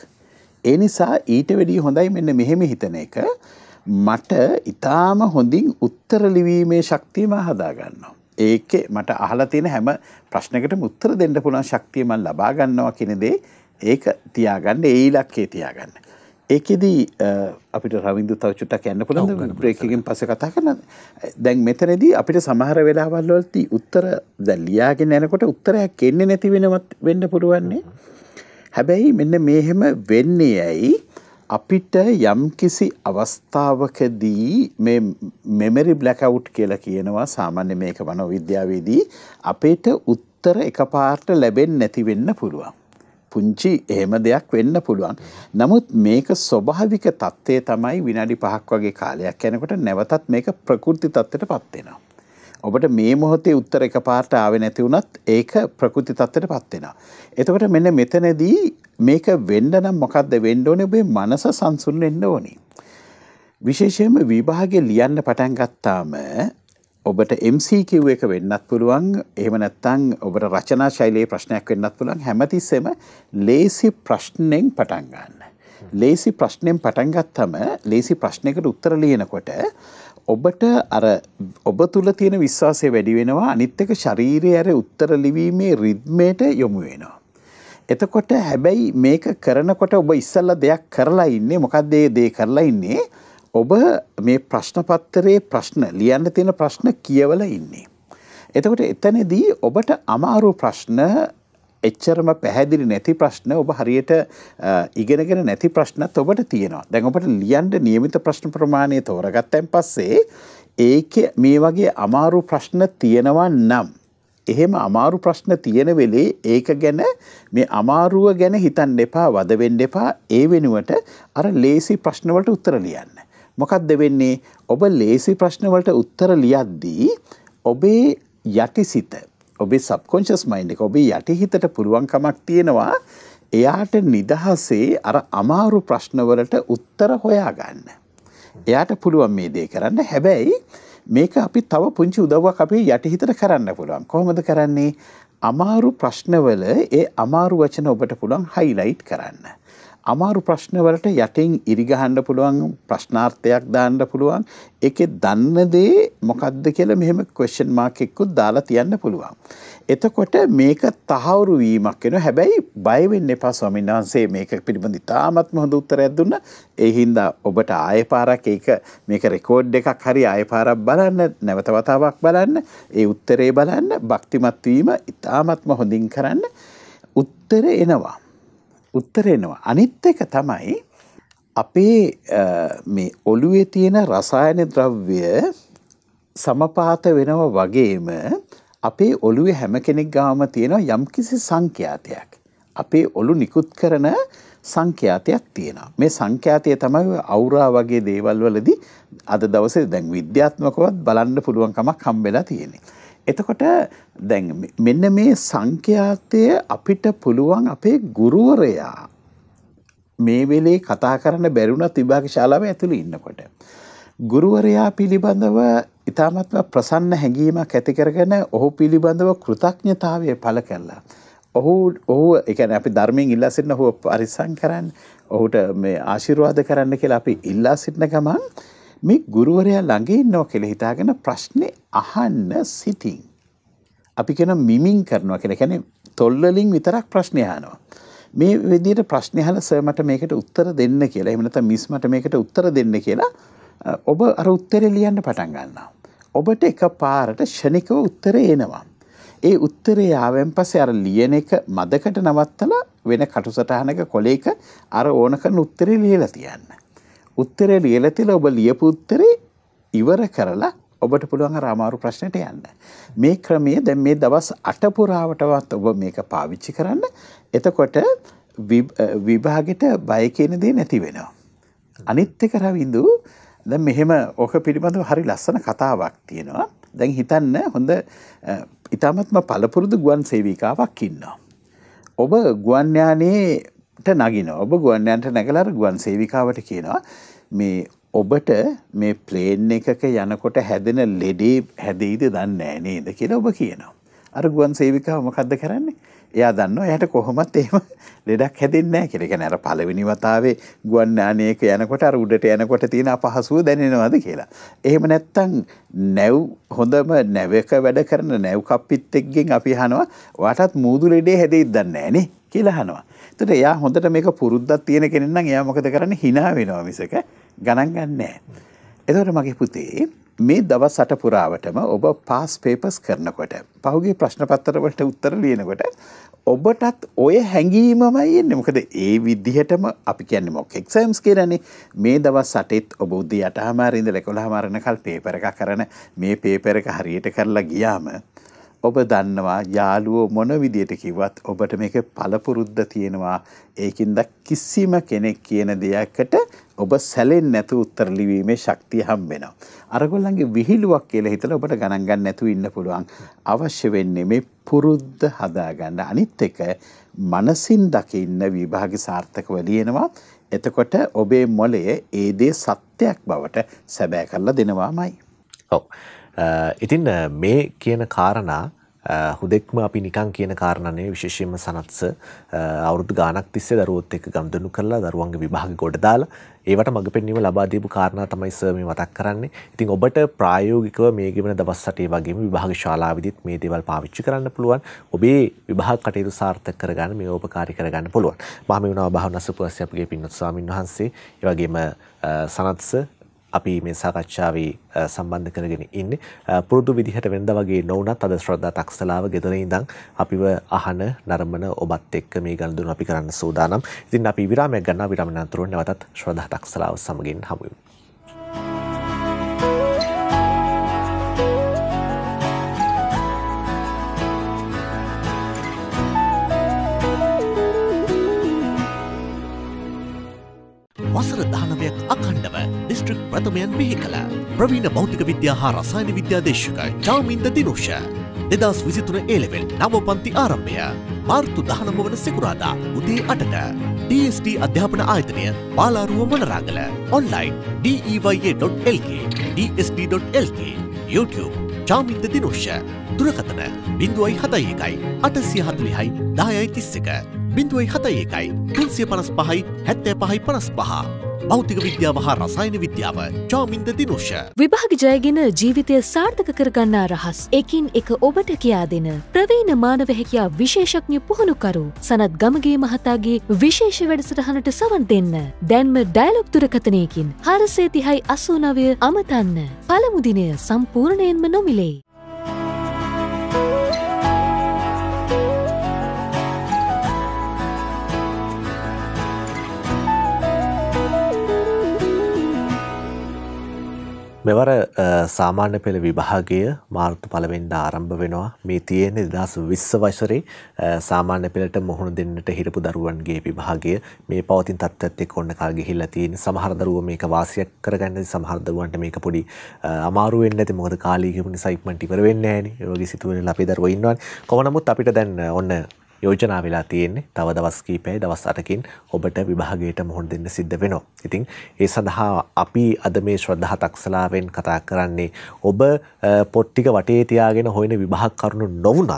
ඒ නිසා ඊට වැඩිය හොඳයි මෙන්න මෙහෙම හිතන එක මට ඉතාම හොඳින් උත්තර ලිවීමේ ශක්තියම හදාගන්නවා. ඒකේ මට අහලා තියෙන හැම ප්‍රශ්නකටම උත්තර දෙන්න පුළුවන් ශක්තිය මම ලබා ගන්නවා කියන දේ ඒක තියාගන්න ඒ ඉලක්කේ තියාගන්න. ඒකෙදී අපිට රවින්දු තව චුට්ටක් යන්න පුළුවන් බ්‍රේක් එකකින් පස්සේ කතා කරන්න. දැන් මෙතනදී අපිට සමහර වෙලාවල් වලදී උත්තර දැන් ලියාගෙන යනකොට උත්තරයක් එන්නේ නැති වෙනවත් වෙන්න පුළුවන්. හැබැයි මෙන්න මේහෙම වෙන්නේ ඇයි? අපිට යම්කිසි අවස්ථාවකදී මේ මෙමරි බ්ලැකවුට් කියලා කියනවා සාමාන්‍ය මේක වනෝවිද්‍යාවේදී අපිට උත්තර එකපාරට ලැබෙන්නේ නැති වෙන්න පුළුවන්. පුංචි එහෙම දෙයක් වෙන්න පුළුවන්. නමුත් මේක ස්වභාවික தත්ත්වය තමයි විනාඩි 5ක් වගේ කාලයක් යනකොට නැවතත් මේක ප්‍රකෘති தත්ත්වයට පත් වෙනවා. ඔබට මේ මොහොතේ උත්තර එකපාරට ආවේ නැති වුණත් ඒක ප්‍රකෘති தත්ත්වයට පත් වෙනවා. එතකොට මෙන්න මෙතනදී මේක වෙන්න නම් මොකක්ද වෙන්න ඕනේ ඔබේ මනස සංසුන් වෙන්න ඕනේ. විශේෂයෙන්ම විභාගේ ලියන්න පටන් ගත්තාම ඔබට MCQ එක වෙන්නත් පුළුවන් එහෙම නැත්නම් ඔබට රචනා ශෛලයේ ප්‍රශ්නයක් වෙන්නත් පුළුවන් හැමතිස්සෙම ලේසි ප්‍රශ්නෙන් පටන් ගන්න. ලේසි ප්‍රශ්නෙන් පටන් ගත්තම ලේසි ප්‍රශ්නයකට උත්තර ලියනකොට ඔබට අර ඔබ තුල තියෙන විශ්වාසය වැඩි වෙනවා අනිත් එක ශරීරයේ අර උත්තර ලිවීමේ රිද්මයට යොමු වෙනවා. එතකොට හැබැයි මේක කරනකොට ඔබ ඉස්සල්ල දෙයක් කරලා ඉන්නේ මොකක්ද ඒ දේ කරලා ඉන්නේ ඔබ මේ ප්‍රශ්නපත්තරයේ ප්‍රශ්න ලියන්න තියෙන ප්‍රශ්න කියවල ඉන්නේ. එතකොට එතනදී ඔබට අමාරු ප්‍රශ්න එච්චරම පැහැදිලි නැති ප්‍රශ්න ඔබ හරියට ඉගෙනගෙන නැති ප්‍රශ්නත් ඔබට තියෙනවා දැන් ඔබට ලියන්ඩ නියමිත ප්‍රශ්න ප්‍රමාණය තෝරගත්තැන් පස්සේ ඒක මේ වගේ අමාරු ප්‍රශ්න තියෙනවා නම් එහෙම අමාරු ප්‍රශ්න තියෙන වෙලේ ඒක ගැන මේ අමාරුව ගැන හිතන්න එපා වද වෙන්න එපා ඒ වෙනුවට අර ලේසි ප්‍රශ්නවලට උත්තර ලියන්න. මොකක්ද වෙන්නේ ඔබ ලේසි ප්‍රශ්නවලට උත්තර ලියද්දී ඔබේ යටිසිත ඔබේ සබ්කොංශස් මයින්ඩ් එක ඔබේ යටිහිතට පුළුවන්කමක් තියෙනවා එයාට නිදහසේ අර අමාරු ප්‍රශ්නවලට උත්තර හොයාගන්න. එයාට පුළුවන් මේ දේ කරන්න හැබැයි මේක අපි තව පුංචි උදව්වක් අපේ යටහිතට කරන්න පුළුවන් කොහොමද කරන්නේ අමාරු ප්‍රශ්නවල ඒ අමාරු වචන ඔබට පුළුවන් හයිලයිට් කරන්න. අමාරු ප්‍රශ්නවලට යටින් ඉරිගහන්න පුළුවන් ප්‍රශ්නාර්ථයක් දාන්න පුළුවන් ඒකේ දන්න දේ මොකද්ද කියලා මෙහෙම ක්වෙස්චන් මාක් එකකුත් දාලා තියන්න පුළුවන්. එතකොට මේක තහවුරු වීමක් වෙනවා. හැබැයි බය වෙන්න එපා ස්වාමීන් වහන්සේ මේක පිළිබඳ ඉතාමත්ම හොඳ උත්තරයක් දුන්නා. ඒ හින්දා ඔබට ආයෙ පාරක් ඒක මේක රෙකෝඩ් එකක් හරි ආයෙ පාරක් බලන්න, නැවත වතාවක් බලන්න, ඒ උත්තරේ බලන්න, භක්තිමත් වීම ඉතාමත්ම හොඳින් කරන්න උත්තර එනවා. උත්තරෙනවා. අනිත් එක තමයි අපේ මේ ඔළුවේ තියෙන රසායන ද්‍රව්‍ය සමපාත වෙනව වගේම අපේ ඔළුවේ හැම කෙනෙක් ගාම තියෙනවා යම්කිසි සංඛ්‍යාතයක්. අපේ ඔලු නිකුත් කරන සංඛ්‍යාතයක් තියෙනවා. මේ සංඛ්‍යාතය තමයි අවුරා වගේ දේවල් වලදී අද දවසේ දැන් විද්‍යාත්මකවත් බලන්න පුළුවන් කමක් හම්බෙලා තියෙන්නේ. එතකොට දැන් මෙන්න මේ සංඛ්‍යාතය අපිට පුළුවන් අපේ ගුරුවරයා මේ වෙලේ කතා කරන්න බැරිුණත් විභාග ශාලාව ඇතුළේ ඉන්නකොට. ගුරුවරයා පිළිබඳව ඉතාමත්ම ප්‍රසන්න හැඟීමක් ඇති කරගෙන ඔහු පිළිබඳව කෘතඥතාවය පළ කළා. ඔහු ඔහු එකන අපි ධර්මයෙන් ඉල්ලා සිටින හෝ පරිසං කරන්න ඔහුට මේ ආශිර්වාද කරන්න කියලා අපි ඉල්ලා සිටින ගමන් මේ ගුරුවරයා ළඟ ඉන්නවා කියලා හිතාගෙන ප්‍රශ්නේ අහන්න සිටින්. අපි කියන මිමින් කරනවා කියලා කියන්නේ තොල්වලින් විතරක් ප්‍රශ්න අහනවා. මේ විදිහට ප්‍රශ්න අහලා සර් මට මේකට උත්තර දෙන්න කියලා එහෙම නැත්නම් මිස් මට මේකට උත්තර දෙන්න කියලා ඔබ අර උත්තරේ ලියන්න පටන් ගන්නවා. ඔබට එකපාරට ෂණිකව උත්තරේ එනවා. ඒ උත්තරේ ආවෙන් පස්සේ අර ලියන එක මදකට නවත්තලා වෙන කටුසටහනක කොලේක අර ඕන කරන උත්තරේ ලියලා තියන්න. උත්තරය ලියලා තියලා ඔබ ලියපු උත්තරේ ඉවර කරලා ඔබට පුළුවන් අර අමාරු ප්‍රශ්නට යන්න. මේ ක්‍රමය දැන් මේ දවස් 8 පුරාවටවත් ඔබ මේක පාවිච්චි කරන්න. එතකොට විභාගෙට බය කියන දේ නැති වෙනවා. අනිත් එක රවින්දු දැන් මෙහෙම ඕක පිළිබඳව හරි ලස්සන කතාවක් තියෙනවා. දැන් හිතන්න හොඳ ඉතාමත්ම පළපුරුදු ගුවන් සේවිකාවක් ඉන්නවා. ඔබ ගුවන් යානයේ ට නගින ඔබ ගුවන්යන්ට නැගලර ගුවන් සේවිකාවට කියනවා මේ ඔබට මේ ප්ලේන් එකක යනකොට හැදෙන ලෙඩේ හැදෙයිද දන්නේ නේද කියලා ඔබ කියනවා. අර ගුවන් සේවිකාව මොකක්ද කරන්නේ? එයා දන්නවා එයාට කොහොමත් එහෙම ලෙඩක් හැදෙන්නේ නැහැ කියලා. ඒ කියන්නේ අර පළවෙනි වතාවේ ගුවන් යානයක යනකොට අර උඩට යනකොට තියෙන අපහසුව දැනෙනවද කියලා. එහෙම නැත්තම් නැව් හොඳම නැවක වැඩ කරන නැව් කප්පිත් එක්කෙන් අපි අහනවා ඔයාටත් මූදු ලෙඩේ හැදෙයිද දන්නේ නැහැ නේ කියලා අහනවා. එතකොට එයා හොඳට මේක පුරුද්දක් තියෙන කෙනෙක් නම් එයා මොකද කරන්නේ hina වෙනවා මිසක ගණන් ගන්නෑ. එතකොට මගේ පුතේ මේ දවස් අට පුරාවටම ඔබ පාස් පේපර්ස් කරනකොට පහුගිය ප්‍රශ්න පත්‍ර වලට උත්තර ලියනකොට ඔබටත් ඔය හැඟීමමයි එන්නේ. මොකද ඒ විදිහටම අපි කියන්නේ මොකක් එක්සෑම්ස් කියලානේ මේ දවස් අටෙත් ඔබ උදේ 8:00 මාරේ ඉඳලා 11:00 මාරනකල් පේපර් එක කරන මේ පේපර් එක හරියට කරලා ගියාම ඔබ දන්නවා යාළුවෝ මොන විදියට කිව්වත් ඔබට මේක පළපුරුද්ද තියෙනවා ඒකින්ද කිසිම කෙනෙක් කියන දෙයකට ඔබ සැලෙන් නැතු උත්තර ලිවීමේ ශක්තිය හම්බෙනවා. අරගොල්ලන්ගේ විහිළුවක් කියලා හිතලා ඔබට ගණන් ගන්න නැතුව ඉන්න පුළුවන්. අවශ්‍ය වෙන්නේ මේ පුරුද්ද හදාගන්න. අනිත් එක මනසින් දකින්න විභාග සාර්ථකව ලියනවා. එතකොට ඔබේ මොළය ඒ දේ සත්‍යයක් බවට සැබෑ කරලා දෙනවාමයි. ඔව්. Uh, ඉතින් uh, මේ කියන කාරණා uh, හුදෙක්ම අපි නිකන් කියන කාරණනේ විශේෂයෙන්ම සනත්ස අවුරුදු ගානක් තිස්සේ දරුවොත් එක්ක ගනුදෙනු කරලා දරුවන්ගේ විභාග ගොඩ දාලා ඒවට මඟපෙන්වීම ලබා දීපු කාරණා තමයි සර් මේ මතක් කරන්නේ. ඉතින් ඔබට ප්‍රායෝගිකව මේ ගෙවන දවස් සටේ වගේම විභාග ශාලාවෙදිත් මේ දේවල් පාවිච්චි කරන්න පුළුවන්. ඔබේ විභාග කටයුතු සාර්ථක කරගන්න මේ උපකාරී කරගන්න පුළුවන්. මහමෙවුනාව භාවනා සුපවස්සේ අපගේ පින්වත් ස්වාමින් වහන්සේ, ඒ වගේම සනත්ස අපි මේ සාකච්ඡාවේ සම්බන්ධ කරගෙන ඉන්නේ. පුරුදු විදිහට වෙනදා වගේ නොවුනත් අද ශ්‍රද්ධා තක්සලාව ගෙදර ඉඳන් අපිව අහන නරඹන ඔබත් එක්ක මේ ගනුදෙනු අපි කරන්න සූදානම්. ඉතින් අපි විරාමයක් ගන්නවා. විරාමයෙන් අනතුරුව නැවතත් ශ්‍රද්ධා තක්සලාව සමගින් හමු වෙමු. අතමයන් බිහි කළ ප්‍රවීණ භෞතික විද්‍යා හා රසායන විද්‍යා දේශක චාමින්ද දිනුෂ දෙදස් විසිතුන ඒලෙවෙල් නව පන්ති ආරම්භය මාර්තු දහනම වන සෙකුරාදා උදේ අටට DST අධ්‍යාපන ආයතනය පාලාරුව වනරාගල ඔන්ලයින් DEYA.lk DSD.lk YouTube චාමින්ද දිනුෂ දුරකතන බිඳුවයි හතයි එකයි අටසිය හතලිහයි දායයි තිස්සක බිඳුවයි හතයි එකයි තුන්සිය පනස් පහයි හැත්තෑ පහයි පනස් පහ භෞතික විද්‍යාව හා රසායන විද්‍යාව චාමින්ද දිනුෂ. විභාග ජයගෙන ජීවිතය සාර්ථක කරගන්නා රහස් එකින් එක ඔබට කියා දෙන ප්‍රවීණ මානව හැකියා විශේෂඥ පුහුණුකරු සනත් ගමගේ මහතාගේ විශේෂ වැඩසටහනට සවන් දෙන්න. දැන්ම ඩයලොක් දුරකතනයකින් හරසේතිහයි අසූනවය අමතන්න. පළමුදිනය සම්පූර්ණයෙන්ම නොමිලේ. මෙවර සාමාන්‍ය පෙළ විභාගය මාර්තු පළවෙනිදා ආරම්භ වෙනවා. මේ තියෙන 2020 වසරේ සාමාන්‍ය පෙළට මුහුණ දෙන්නට හිරපු දරුවන්ගේ විභාගය මේ පවතින තත්ත්වයට එක්ක ඔන්න කාල ගිහිල්ලා තියෙන. සමහර දරුවෝ මේක වාසියක් කරගන්නදී සමහර දරුවන්ට මේක පොඩි අමාරු වෙන්න ඇති. මොකද කාලීකම නිසා ඉක්මනට ඉවර වෙන්නේ නැහැනේ. ඒ වගේ සිතුවිලි අපේ දරුවෝ ඉන්නවනේ. කොහොම නමුත් අපිට දැන් ඔන්න යෝජනා වෙලා තියෙන්නේ. තව දවස් කීපයයි දවස් 8කින් ඔබට විභාගයට මුහුණ දෙන්න සිද්ධ වෙනවා. ඉතින් ඒ සඳහා අපි අද මේ ශ්‍රද්ධා තක්සලාවෙන් කතා කරන්නේ ඔබ පොට්ටික වටේ තියාගෙන හොයන විභාග කරුණු නොවුනත්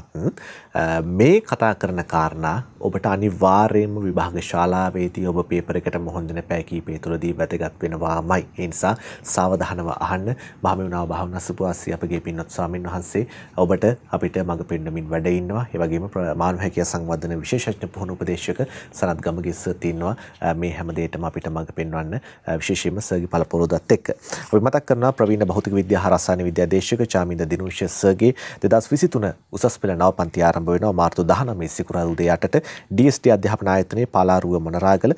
මේ කතා කරන කාරණා ඔබට අනිවාර්යයෙන්ම විභාග ශාලාවේදී ඔබ පේපර් එකට මොහොන් දෙන පැය කීපය තුළදී වැදගත් වෙනවාමයි. ඒ නිසා සාවධානව අහන්න මහමෙවුනා භාවනා සුපවාසී අපගේ පින්වත් ස්වාමින් වහන්සේ ඔබට අපිට මඟ පෙන්වමින් වැඩ ඉන්නවා. ඒ වගේම මානව හැකියා සංවර්ධන විශේෂඥ පුහුණු උපදේශක සනත් ගමගේ සර් තින්නවා මේ හැම දෙයකම අපිට මඟ පෙන්වන්න විශේෂයෙන්ම සර්ගේ පළපොරොදත් එක්ක. අපි මතක් කරනවා ප්‍රවීණ භෞතික විද්‍යා හා රසායන විද්‍යා දේශක චාමින්ද දිනුෂ සර්ගේ 2023 උසස් පෙළ නව පන්ති ආරම්භ ආරම්භ වෙනවා මාර්තු 19 සිකුරාදා උදේ යටට DST අධ්‍යාපන ආයතනයේ පාලාරුව මොනරාගල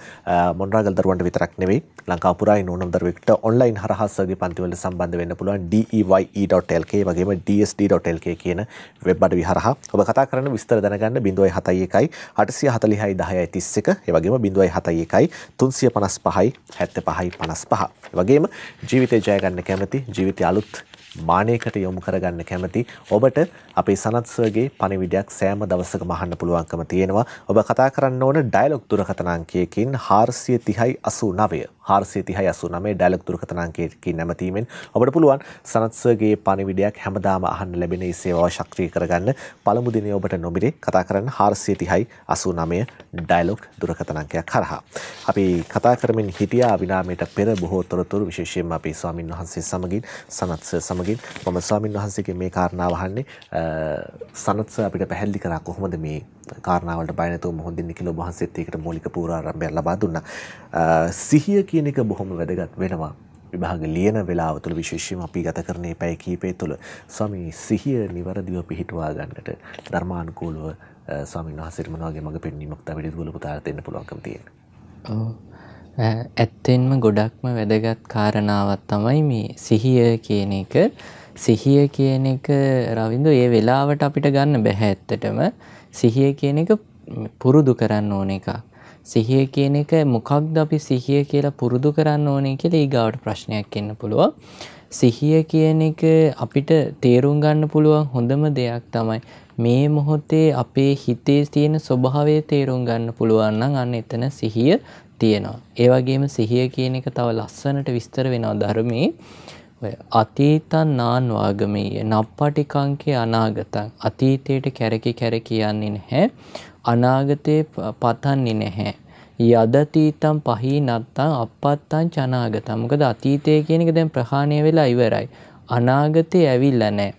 මොනරාගල දරුවන්ට විතරක් නෙවෙයි ලංකාව පුරා ඉන්න ඕනම දරුවෙකුට ඔන්ලයින් හරහා සර්වි පන්තිවලට සම්බන්ධ වෙන්න පුළුවන් DEYE.lk වගේම DSD.lk කියන වෙබ් අඩවි හරහා ඔබ කතා කරන විස්තර දැනගන්න 071 846 1031 ඒ වගේම 071 355 75 55 ඒ වගේම ජීවිතය ජය ගන්න කැමති ජීවිතය අලුත් මානයකට යොමු කරගන්න කැමති ඔබට අපේ සනත් සර්ගේ පණිවිඩයක් සෑම දවසකම අහන්න පුළුවන්කම තියෙනවා. ඔබ කතා කරන්න ඕන ඩයලොග් දුරකථන අංකයකින් 439 439 ඩයලොග් දුරකථන අංකයකින් නැමතීමෙන් ඔබට පුළුවන් සනත් සර්ගේ පණිවිඩයක් හැමදාම අහන්න ලැබෙන ඒ සේවාව ශක්‍රිය කරගන්න. පළමු දිනේ ඔබට නොමිරේ කතා කරන්න 439 ඩයලොග් දුරකථන අංකයක් හරහා. අපි කතා කරමින් හිටියා විනාමයට පෙර බොහෝ තොරතුරු විශේෂයෙන්ම අපේ ස්වාමින් වහන්සේ සමගින් සනත් සර් සමගින් මම ස්වාමින් වහන්සේගේ මේ කාරණාව අහන්නේ සනත්ස අපිට පැහැල්ලි කරා කොහොමද මේ කාරණාවට බයනතු මුහොඳින් නිකිල වහන්සේත් ඒකට මූලික පූර්වාරම්භය ලබා දුන්නා. සිහිය කියන එක බොහොම වැදගත් වෙනවා. විභාග ලියන වෙලාව තුළ විශේෂයෙන් අපි ගත කරන මේ පැය කීපය තුළ ස්වාමී සිහිය નિවරදිව පිහිටුවා ගන්නට ධර්මානුකූලව ස්වාමීන් වහන්සේට මොන වගේ මඟ පෙන්වීමක් තමයි දුවල පුතාට දෙන්න පුළුවන්කම තියෙන්නේ. ඔව්. ඇත්තෙන්ම ගොඩක්ම වැදගත් කාරණාවක් තමයි මේ සිහිය කියන එක. සිහිය කියන එක රවිදු ඒ වෙලාවට අපිට ගන්න බැහැ ඇත්තටම සිහිය කියන එක පුරුදු කරන්න ඕන එකක්. සිහිය කියන එක මොකක්ද අපි සිහිය කියලා පුරුදු කරන්න ඕනේ කියලා ඊගාවට ප්‍රශ්නයක් එන්න පුළුවන්. සිහිය කියන එක අපිට තේරුම් ගන්න පුළුවන් හොඳම දෙයක් තමයි මේ මොහොතේ අපේ හිතේ තියෙන ස්වභාවය තේරුම් ගන්න පුළුවන් නම් අන්න එතන සිහිය තියෙනවා. ඒ වගේම සිහිය කියන එක තව ලස්සනට විස්තර වෙනවා ධර්මයේ. අතීතන් නාන්වාගමීය නප්පටිකංකේ අනාගතන් අතීතයට කැරකි කැර කියන්නේ නැහැ අනාගතය පතන්නේ නැහැ. යදතීතම් පහී නත්තං අපත්තං චනාගතම් මොකද අතීතය කියන එක දැන් ප්‍රහාණය වෙලා ඉවරයි. අනාගතේ ඇවිල්ලා නැහැ.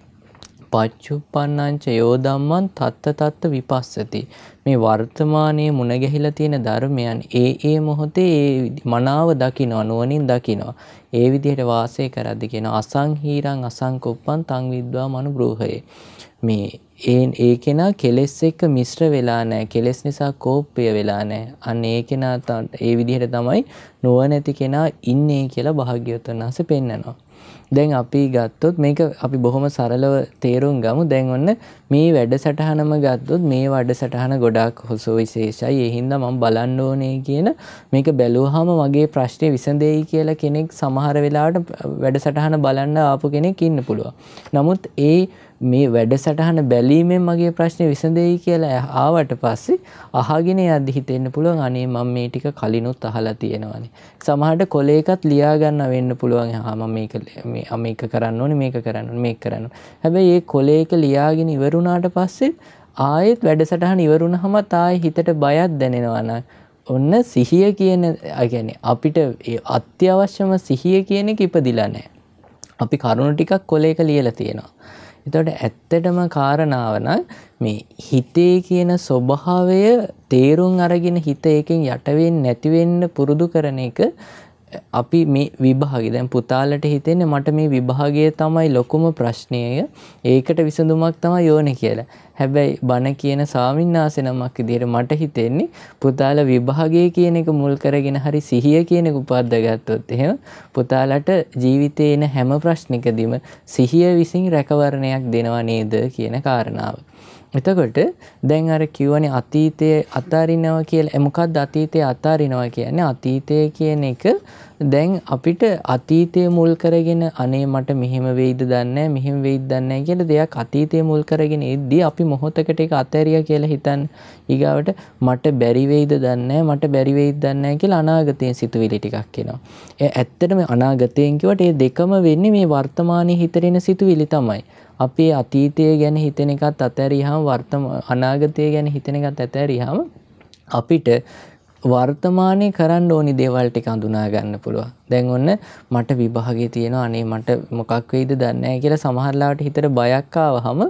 පච්චුප්පන්නංච යෝදම්මන් තත්ත තත්ත විපස්සති. මේ වර්තමානයේ මුණගැහිලා තියෙන ධර්මයන් ඒ ඒ මොහොතේ ඒ මනාව දකිනවා නුවණින් දකිනවා. ඒ විදිහට වාසය කරද්දී කියන අසංහීරං අසංකුප්පං තං විද්වා මනු බ්‍රෝහයේ. මේ ඒ ඒ කෙනා කෙලෙස් එක්ක මිශ්‍ර වෙලා නැහැ. කෙලෙස් නිසා කෝපය වෙලා නැහැ. අන්න ඒ කෙනා ඒ විදිහට තමයි නුවණැති කෙනා ඉන්නේ කියලා භාග්‍යවතුන් වහන්සේ පෙන්වනවා. දැන් අපි ගත්තොත් මේක අපි බොහොම සරලව තේරුම් ගමු දැන් ඔන්න මේ වැඩ සටහනම ගත්තොත් මේ වඩ සටහන ගොඩක් හොසෝ විශේෂයි එහින්ද මම බලන්න ඕනේ කියන මේක බැලූහම වගේ ප්‍රශ්නය විසඳෙයි කියලා කෙනෙක් සමහර වෙලාට වැඩ සටහන බලන්න ආපු කෙනෙක් ඉන්න පුළුවන්. නමුත් ඒ මේ වැඩසටහන බැලීමෙන් මගේ ප්‍රශ්නය විසඳෙයි කියලා ආවට පස්සේ අහගෙන යද්දි හිතෙන්න පුළුවන් අනේ මම මේ ටික කලිනුත් අහලා තියෙනවානේ. සමහරට කොලේ එකත් ලියා ගන්න වෙන්න පුළුවන්. ආ මම මේක මේ මේක කරන්න ඕනේ මේක කරන්න ඕනේ මේක කරන්න. හැබැයි මේ කොලේ එක ලියාගෙන ඉවරුණාට පස්සේ ආයෙත් වැඩසටහන ඉවරුනහම තායි හිතට බයක් දැනෙනවා නේද? ඔන්න සිහිය කියන ගැන අපිට අත්‍යවශ්‍යම සිහිය කියන එක ඉපදිලා නෑ. අපි කරුණු ටිකක් කොලේක ලියලා තියෙනවා. එතට ඇත්තටම කාරණාවන මේ හිතේ කියන ස්වභාවය තේරුම් අරගෙන හිත එකෙන් යටවෙන් නැතිවෙන්න පුරුදු කරන එක අපි මේ විභාග දැන් පුතාලට හිතෙන්නේ මට මේ විභාගය තමයි ලොකුම ප්‍රශ්නය ඒකට විසඳුමක් තමයි යෝන කියලා. හැබැයි බණ කියන සාමින්නාස නමක් විදිහට මට හිතෙන්නේ පුතාල විභාගය කියන එක මුල් කරගෙන හරි සිහිය කියන එක උපද්දගත්තොත් එහෙම පුතාලට ජීවිතේ එන හැම ප්‍රශ්නිකදීම සිහිය විසින් රැකවරණයක් දෙනවා නේද කියන කාරණාව. එතකොට දැන් අර කිවනේ අතීතය අතාරිනව කියල එමකක් අතීතය අතාරිනවා කියන්නේ අතීතය කියන එක දැන් අපිට අතීතය මුල් කරගෙන අනේ මට මෙහෙම වෙයිද දන්න මෙහෙම වෙයිද දන්න කියට දෙයක් අතීතය මුල් කරගෙන එද්දී අපි මොහොතකට එක අතැරිය කියලා හිතන් ඊගාවට මට බැරිවෙයිද දන්න මට බැරිවෙයිද දන්න කියලා අනාගතයෙන් සිතුවිලි ටිකක් කෙනවා. ඇත්තටම අනාගතයෙන් කිවට ඒ දෙකම වෙන්නේ මේ වර්තමානයේ හිතරෙන සිතුවිලි තමයි. අපි අතීතය ගැන හිතෙන එකත් අතැරියහම වර්තම අනාගතය ගැන හිතෙන එකත් අතැරියහම අපිට වර්තමානය කරන්න ඕනි දේවල් ටික හඳුනා ගන්න පුළුවන්. දැන් ඔන්න මට විභාගේ තියෙනවා අනේ මට මොකක් වෙයිද දන්නේ නැහැ කියලා සමහරලාට හිතට බයක් ආවහම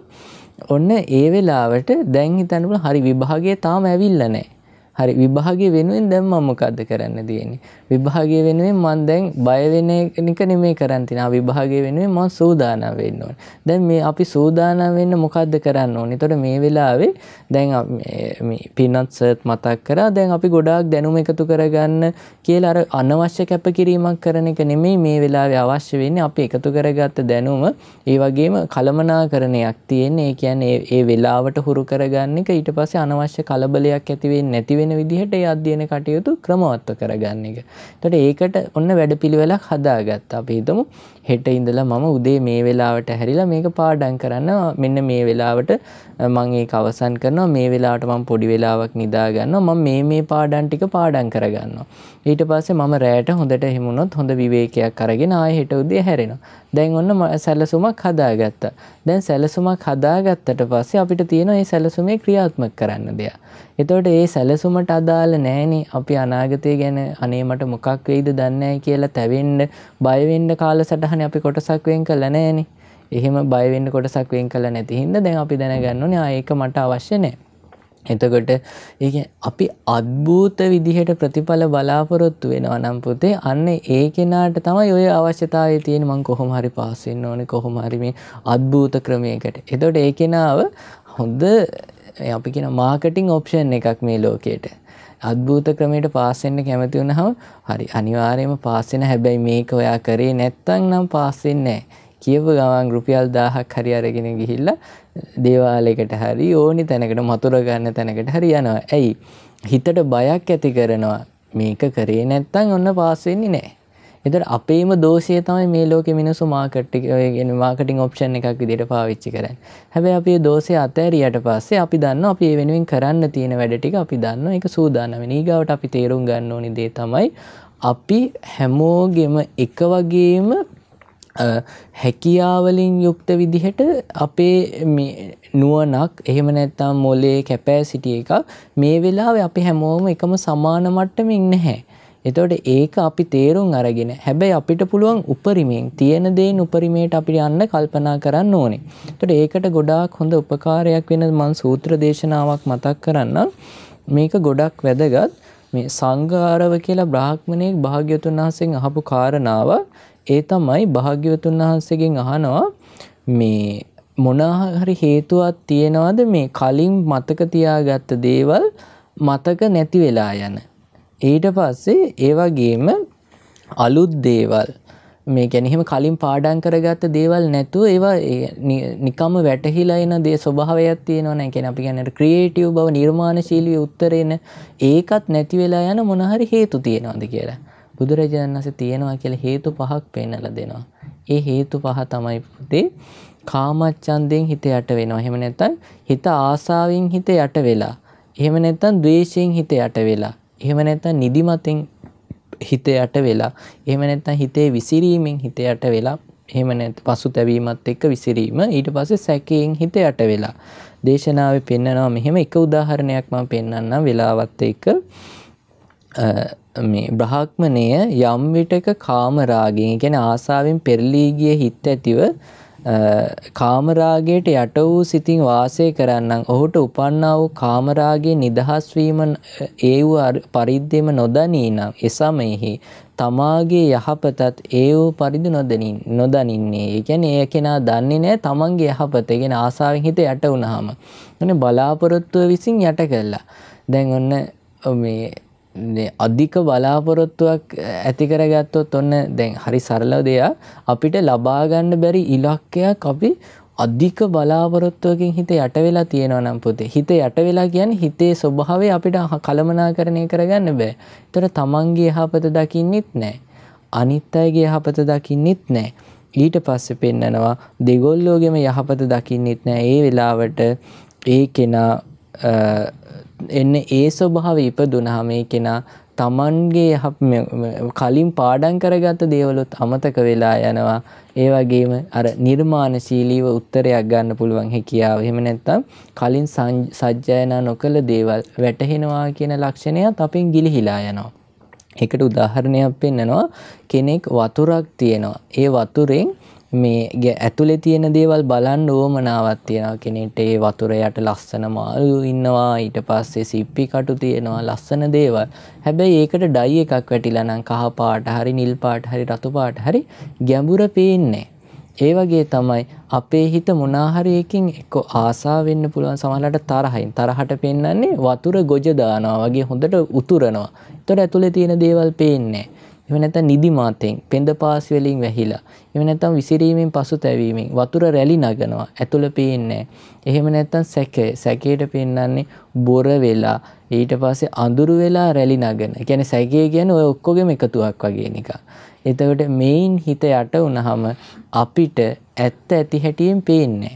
ඔන්න ඒ වෙලාවට දැන් හිතන්න පුළුවන් හරි විභාගය තාම ඇවිල්ලා නැහැ. හරි විභාගය වෙනුවෙන් දැම් මමකක්ද කරන්න තියෙනෙ. විභාගය වෙනුවෙන් මන් දැන් බයවෙනනික නෙමේ කරන්තින විභාගය වෙනුවෙන් මං සූදාන වෙන්න ඕන. දැන් මේ අපි සූදාන වෙන්න මොකක්ද කරන්න ඕනි තොට මේ වෙලාවේ දැන් පිනත් සර්ත් මතක් කර දැන් අපි ගොඩාක් දැනුම එකතු කරගන්න කියල අර අනවශ්‍ය කැප කිරීමක් කරන එක නෙමේ මේ වෙලාවේ අවශ්‍ය වෙන්න අපි එකතු කරගත්ත දැනුම ඒ වගේම කළමනා කරනයක් තියෙන්නේ ඒ කියන් ඒ වෙලාවට හුරු කරගන්න එක ඊට පස්සේ අනවශ්‍ය කලබලයක් ඇතිවෙන් නැතිවෙන වෙන විදිහට ඒ අධ්‍යයන කටයුතු ක්‍රමවත්ව කරගන්න එක. එතකොට ඒකට ඔන්න වැඩපිළිවෙලක් හදාගත්තා. අපි හිතමු හෙට ඉඳලා මම උදේ මේ වෙලාවට හැරිලා මේක පාඩන් කරන්න මෙන්න මේ වෙලාවට මං ඒ අවසන් කරනවා මේ වෙලාට මං පොඩි වෙලාවක් නිදාගන්න මම මේ මේ පාඩන් ටික පාඩන් කරගන්න ඊට පස්සේ මම රෑට හොඳට හිමුණොත් හොඳ විවේකයක් කරගෙන ආය හෙට උදේ හැරෙන දැන් ඔන්න සැලසුමක් හදාගත්ත දැන් සැලසුමක් හදාගත්තට පස්සේ අපිට තියෙන ඒ සැලසුමේ ක්‍රියාත්මක කරන්න දෙයක් එතවට ඒ සැලසුමට අදාළ නෑනේ අපි අනාගතය ගැන අනේ මට මොකක් වෙයිද දන්නෑ කියලා තැවෙන්ඩ බයවෙන්ඩ කාල සටහ සටහන අපි කොටසක්වෙන් කළ නෑන එහෙම බයිවෙන්න කොටසක්වෙන් කළ නැතිහින්ද දැන් අපි දැනගන්නන ඒක මට අවශ්‍යනය එතකොට ඒ අපි අත්භූත විදිහට ප්‍රතිඵල බලාපොරොත්තු වෙනවා නම් පුතේ අන්න ඒ කෙනාට තමයි ඔය අවශ්‍යතාවය තියෙන මං කොහොම හරි පාස් වෙන්න ඕනේ කොහොම හරි මේ අත්භූත ක්‍රමයකට. එතකොට ඒ කෙනාව හොඳ අපි කියන මාකටිං ඔප්ෂන් එකක් මේ ලෝකයට. අද්භූත ක්‍රමයට පාස්සෙන්න්න කැමති වුණහම හරි අනිවාර්යම පාස්සෙන හැබැයි මේක ඔයා කරේ නැත්තං නම් පාස්සෙන්නේ කියව ගමන් රුපියල් දාහක් හරි අරගෙන ගිහිල්ල දේවාලෙකට හරි ඕනි තැනකට මතුර ගන්න තැනකට හරි යනවා ඇයි හිතට බයක් ඇති කරනවා මේක කරේ නැත්තං ඔන්න පාස්සෙන්නේ නෑ එතට අපේම දෝෂය තමයි මේ ලෝක මිනිසු මාකට්ිගෙන මාකටින් ඔප්ෂන් එකක් විදිට පාවිච්චි කරන්න හැබැ අපේ දෝසය අතෑරයට පස්සේ අපි දන්න අපි වෙනුවෙන් කරන්න තියෙන වැඩටික අපි දන්න එක සූදානවෙන ගවට අපි තේරුම් ගන්න ඕනි දේ තමයි අපි හැමෝගෙම එක වගේම හැකියාවලින් යුක්ත විදිහට අපේ නුවනක් එහෙම නැත්තම් මොලේ කැපෑ සිටිය එක මේ වෙලා අපි හැමෝම එකම සමාන මට්ටම ඉන්න හැ එතවට ඒක අපි තේරුම් අරගෙන හැබැයි අපිට පුළුවන් උපරිමයෙන් තියෙන දේ උපරිමයට අපි යන්න කල්පනා කරන්න ඕනේ. තොට ඒකට ගොඩාක් හොඳ උපකාරයක් වෙන මං සූත්‍ර දේශනාවක් මතක් කරන්න මේක ගොඩක් වැදගත් මේ සංගාරව කියලා බ්‍රාහ්මණයෙක් භාග්‍යතුන් වහන්සෙන් අහපු කාරණාව ඒ තමයි භාග්‍යවතුන් වහන්සේගෙන් අහනවා මේ මොනාහරි හේතුවක් තියෙනවද මේ කලින් මතක තියාගත්ත දේවල් මතක නැති වෙලා යන ඊට පස්සේ ඒ වගේම අලුත් දේවල් මේ ගැනහෙම කලින් පාඩන් කරගත්ත දේවල් නැතුව ඒවා නිකම වැටහිලායින දේ ස්වභාවයක් තියෙනවන ැන අපි ගැනට ක්‍රියේටව් බව නිර්මාණශීලිය උත්තරෙන ඒකත් නැතිවෙලා යන මොනහරි හේතු තියෙනවාද කියලා බුදුරජාණන් වස තියෙනවා කියල හේතු පහක් පෙන්නල දෙනවා. ඒ හේතු පහ තමයි පුතේ කාමච්චන්දයෙන් හිත යට වෙනවා හෙම නැත්තන් හිත ආසාාවෙන් හිත යට වෙලා. එහෙම නැත්තන් දවේශයෙන් හිත යට වෙලා එහෙම නැත්නම් නිදිමතෙන් හිත යට වෙලා එහෙම නැත්නම් හිතේ විසිරීමෙන් හිත යට වෙලා එහෙම නැත් පසුතැවීමත් එක්ක විසිරීම ඊට පස්සේ සැකයෙන් හිත යට වෙලා දේශනාවේ පෙන්නනවා මෙහෙම එක උදාහරණයක් මම පෙන්වන්නම් වෙලාවත් එක්ක මේ බ්‍රහ්මණය යම් විටක කාම රාගයෙන් කියන්නේ ආසාවෙන් පෙරලී ගිය හිත ඇතිව කාමරාගයට යට වූ සිතින් වාසය කරන්නන් ඔහුට උපන්නා වූ කාමරාගේ නිදහස් වීම ඒ වූ පරිද්දෙම නොදනී නම් එසමයෙහි තමාගේ යහපතත් ඒ වූ පරිදි නොදනින් නොදනින්නේ. ඒ කියන්නේ ඒ කෙනා දන්නේ නැහැ තමන්ගේ යහපත. ඒ කියන්නේ ආසාවෙන් හිත යට වුනහම. එනේ බලාපොරොත්තුව විසින් යට කළා. දැන් ඔන්න මේ අධික බලාපොරොත්තුවක් ඇති කරගත්තොත් ඔන්න දැන් හරි සරලව දෙයක් අපිට ලබා ගන්න බැරි ඉලක්කයක් අපි අධික බලාපොරොත්තුවකින් හිත යට වෙලා තියෙනවා නම් පුතේ හිත යට වෙලා කියන්නේ හිතේ ස්වභාවය අපිට කලමනාකරණය කරගන්න බෑ. ඒතර තමන්ගේ යහපත දකින්නෙත් නෑ. අනිත් අයගේ යහපත දකින්නෙත් නෑ. ඊට පස්සේ පෙන්නනවා දෙගොල්ලෝගෙම යහපත දකින්නෙත් නෑ. ඒ වෙලාවට ඒ කෙනා එන්න ඒ ස්වභාව ඉපදුනහ මේ කෙනා තමන්ගේ කලින් පාඩම් කරගත්ත දේවලුත් අමතක වෙලා යනවා ඒ වගේම අර නිර්මාණශීලීව උත්තරයක් ගන්න පුළුවන් හැකියාව. එහෙම නැත්නම් කලින් සජ්ජායනා නොකළ දේවල් වැටහෙනවා කියන ලක්ෂණයත් අපෙන් ගිලිහිලා යනවා. ඒකට උදාහරණයක් පෙන්නනවා කෙනෙක් වතුරක් තියෙනවා. ඒ වතුරෙන් මේ ඇතුලේ තියෙන දේවල් බලන්න ඕමනාවක් තියෙනවා කෙනෙට ඒ වතුර යට ලස්සන මාළු ඉන්නවා ඊට පස්සේ සිප්පි කටු තියෙනවා ලස්සන දේවල්. හැබැයි ඒකට ඩයි එකක් වැටිලා නම් කහ පාට හරි නිල් පාට හරි රතු පාට හරි ගැඹුර පේන්නේ. ඒ වගේ තමයි අපේ හිත මොනාහරි එකකින් එක්ක ආසා වෙන්න පුළුවන් සමහරවිට තරහින් තරහට පෙන්වන්නේ වතුර ගොජ දානවා වගේ හොඳට උතුරනවා. ඒතර ඇතුලේ තියෙන දේවල් පේන්නේ නැහැ. එව නැත්නම් නිදි මාතෙන් පෙඳ පාස් වලින් වැහිලා එව නැත්නම් විසිරීමෙන් පසු තැවීමෙන් වතුර රැලි නගනවා ඇතුළ පේන්නේ එහෙම නැත්නම් සැකේ සැකේට පෙන්වන්නේ බොර වෙලා ඊට පස්සේ අඳුරු වෙලා රැලි නගන. ඒ කියන්නේ සැකේ කියන්නේ ඔය ඔක්කොගෙම එකතුවක් වගේ නිකන්. එතකොට මේන් හිත යට වුණාම අපිට ඇත්ත ඇති හැටියෙන් පේන්නේ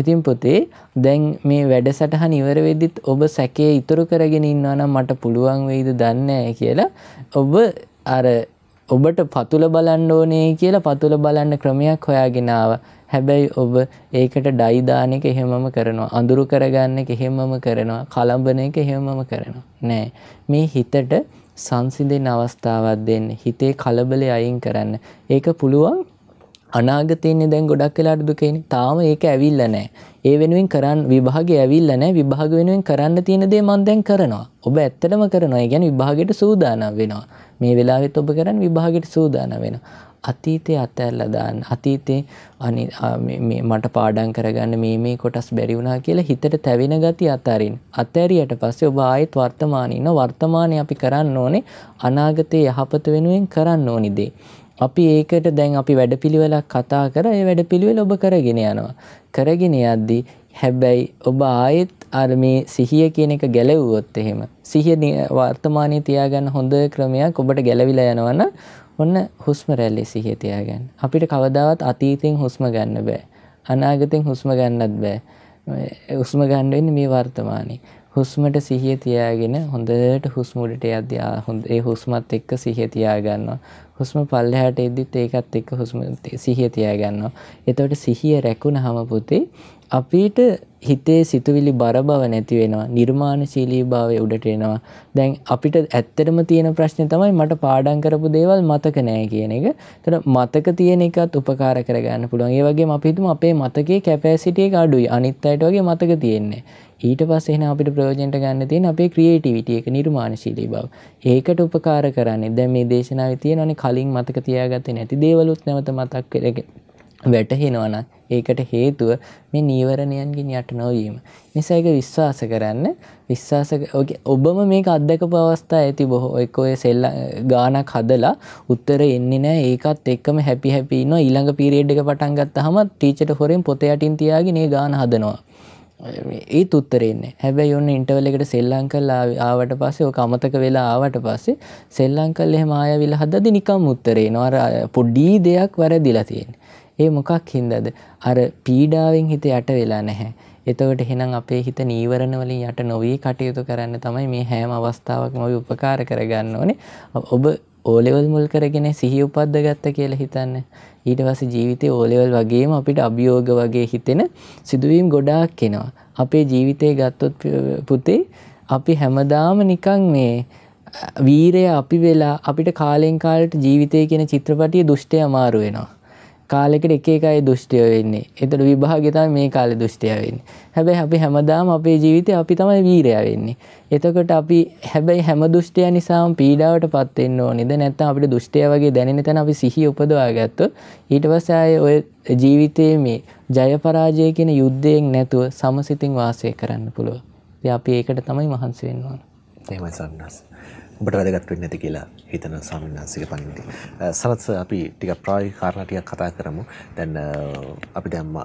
ඉතින් පොතේ දැන් මේ වැඩසටහන ඉවර වෙද්දිත් ඔබ සැකේ ඉතුරු කරගෙන ඉන්නවා නම් මට පුළුවන් වෙයිද දන්නේ කියලා ඔබ අර ඔබට පතුල බලන්න ඕනේ කියලා පතුල බලන්න ක්‍රමයක් හොයාගෙනාව. හැබැයි ඔබ ඒකට ඩයි දාන එක එහෙමම කරනවා. අඳුරු කරගන්න එක එහෙමම කරනවා. කලඹන එක එහෙමම කරනවා. නෑ. මේ හිතට සංසිඳෙන අවස්ථාවක් දෙන්න. හිතේ කලබලේ අයින් කරන්න. ඒක පුළුවන් අනාගතයන්නේ දැන් ගොඩක් කලාට දුකෙන තාම ඒක ඇවිල්ල නෑ ඒ වෙනුවෙන් කරන්න විභාග ඇවිල්ල නෑ විභාග වෙනුවෙන් කරන්න තියෙන දේ මන් දැන් කරනවා ඔබ ඇත්තටම කරනවා ගැන විභාගයට සූදානම් වෙනවා මේ වෙලාවෙත් ඔබ කරන්න විභාගයට සූදාන වෙන අතීතය අතඇල්ලදාන්න අතීතේ අනි මට පාඩන් කරගන්න මේ මේ කොටස් බැරිවුනා කියලා හිතට තැවෙන ගති අතරින් අතැරියට පස්සේ ඔබ ආයෙත් වර්තමානන්න වර්තමානය අපි කරන්න ඕනේ අනාගතය යහපත වෙනුවෙන් කරන්න ඕනිදේ අපි ඒකට දැන් අපි වැඩපිළිවෙලක් කතා කර ඒ වැඩපිළිවෙල ඔබ කරගෙන යනවා. කරගෙන යද්දී හැබැයි ඔබ ආයෙත් අර මේ සිහිය කියන එක ගැලෙව්වොත් එහෙම සිහිය වර්තමානයේ තියාගන්න හොඳ ක්‍රමයක් ඔබට ගැලවිලා යනවනම් ඔන්න හුස්ම රැල්ලේ සිහිය තියාගන්න. අපිට කවදාවත් අතීතයෙන් හුස්ම ගන්න බෑ. අනාගතයෙන් හුස්ම ගන්නත් බෑ. හුස්ම ගන්න වෙන්නේ මේ වර්තමානයේ. හුස්මට සිහිය තියාගෙන හොඳට හුස්ම උඩට යද්දී හොඳ ඒ හුස්මත් එක්ක සිහිය තියාගන්නවා. හුස්ම පල්ලෙහාට එද්දිත් ඒකත් එක්ක හුස්ම සිහිය තියාගන්නවා. එතකොට සිහිය රැකුණාම පුතේ අපිට හිතේ සිතුවිලි බර බව නැති වෙනවා නිර්මාණශීලී භාවය උඩට එනවා දැන් අපිට ඇත්තටම තියෙන ප්‍රශ්නේ තමයි මට පාඩම් කරපු දේවල් මතක නෑ කියන එක. ඒතර මතක තියෙන එකත් උපකාර කරගන්න පුළුවන්. ඒ වගේම අපි හිතමු අපේ මතකයේ කැපැසිටි එක අඩුයි. අනිත් අයට වගේ මතක තියෙන්නේ. ඊට පස්සේ එහෙනම් අපිට ප්‍රයෝජනට ගන්න තියෙන අපේ ක්‍රියේටිවිටි එක නිර්මාණශීලී බව. ඒකට උපකාර කරන්නේ. දැන් මේ දේශනාවේ තියෙනවානේ කලින් මතක තියාගත්තේ නැති දේවලුත් නැවත මතක් වැටහෙනවනම් ඒකට හේතුව මේ නීවරණයන්ගෙන් යට නොවීම. නිසා ඒක විශ්වාස කරන්න විශ්වාස ඔබම මේක අත්දකපු අවස්ථා ඇති බොහෝ එක්ක ඔය සෙල්ල ගානක් හදලා උත්තර එන්නේ නැහැ ඒකත් එක්කම හැපි හැපි ඉන්නවා ඊළඟ පීරියඩ් එක පටන් ගත්තාම ටීචර් හොරෙන් පොත යටින් තියාගෙන ඒ ගාන හදනවා. ඒ තුත්තරෙන්නේ හැබැයි ඔන්න ඉන්ටවල් එකට සෙල්ලං කල් ආවට පස්සේ ඔක අමතක වෙලා ආවට පස්සේ සෙල්ලං කල් එහෙම ආයවිලා හදද්දි නිකම් උත්තරේ නවර පොඩි දෙයක් වැරදිලා තියෙන්නේ. ඒ මොකක් හින්දද අර පීඩාවෙන් හිත යට වෙලා නැහැ. එතවට හෙනම් අපේ හිත නීවරණවලින් යට නොවී කටයුතු කරන්න තමයි මේ හැම අවස්ථාවක්ම ඔබ උපකාර කරගන්න ඕනේ. ඔබ ඕලෙවල් මුල් කරගෙන සිහි උපද්ද ගත්ත කියලා හිතන්න ඊට පස්සේ ජීවිතේ ඕලෙවල් වගේම අපිට අභියෝග වගේ හිතෙන සිදුවීම් ගොඩාක් එනවා අපේ ජීවිතේ ගත්තොත් පුතේ අපි හැමදාම නිකන් මේ වීරය අපි වෙලා අපිට කාලෙන් කාලට ජීවිතය කියන චිත්‍රපටිය දුෂ්ටය අමාරු වෙනවා කාලෙකට එක එකයි දුෂ්ටිය වෙන්නේ එතට විභාගතම මේ කාලෙ දුෂ්ටිය වෙන්න හැබැයි අපි හැමදාම අපේ ජීවිතය අපි තමයි වීරය වෙන්නේ එතකට අපි හැබැයි හැම දුෂ්ටය නිසාම පීඩාවට පත්වෙන්න ඕනිද නැත්ත අපට දුෂ්ටය වගේ දැනෙන තැන අපි සිහි උපදවාගත්ත ඊට පස්සාය ඔය ජීවිතයේ මේ ජයපරාජය කියෙන යුද්ධයෙන් නැතුව සමසිතින් වාසය කරන්න පුළුව අපි ඒකට තමයි මහන්සි වෙන්නවා එම සන්නස්. ඔබට වැදගත් වෙන්න ඇති කියලා හිතන ස්වාමීන් වහන්සේගේ පණිවිඩය. සවස් අපි ටිකක් ප්‍රායෝගික කාරණා ටිකක් කතා කරමු. දැන් අපි දැන්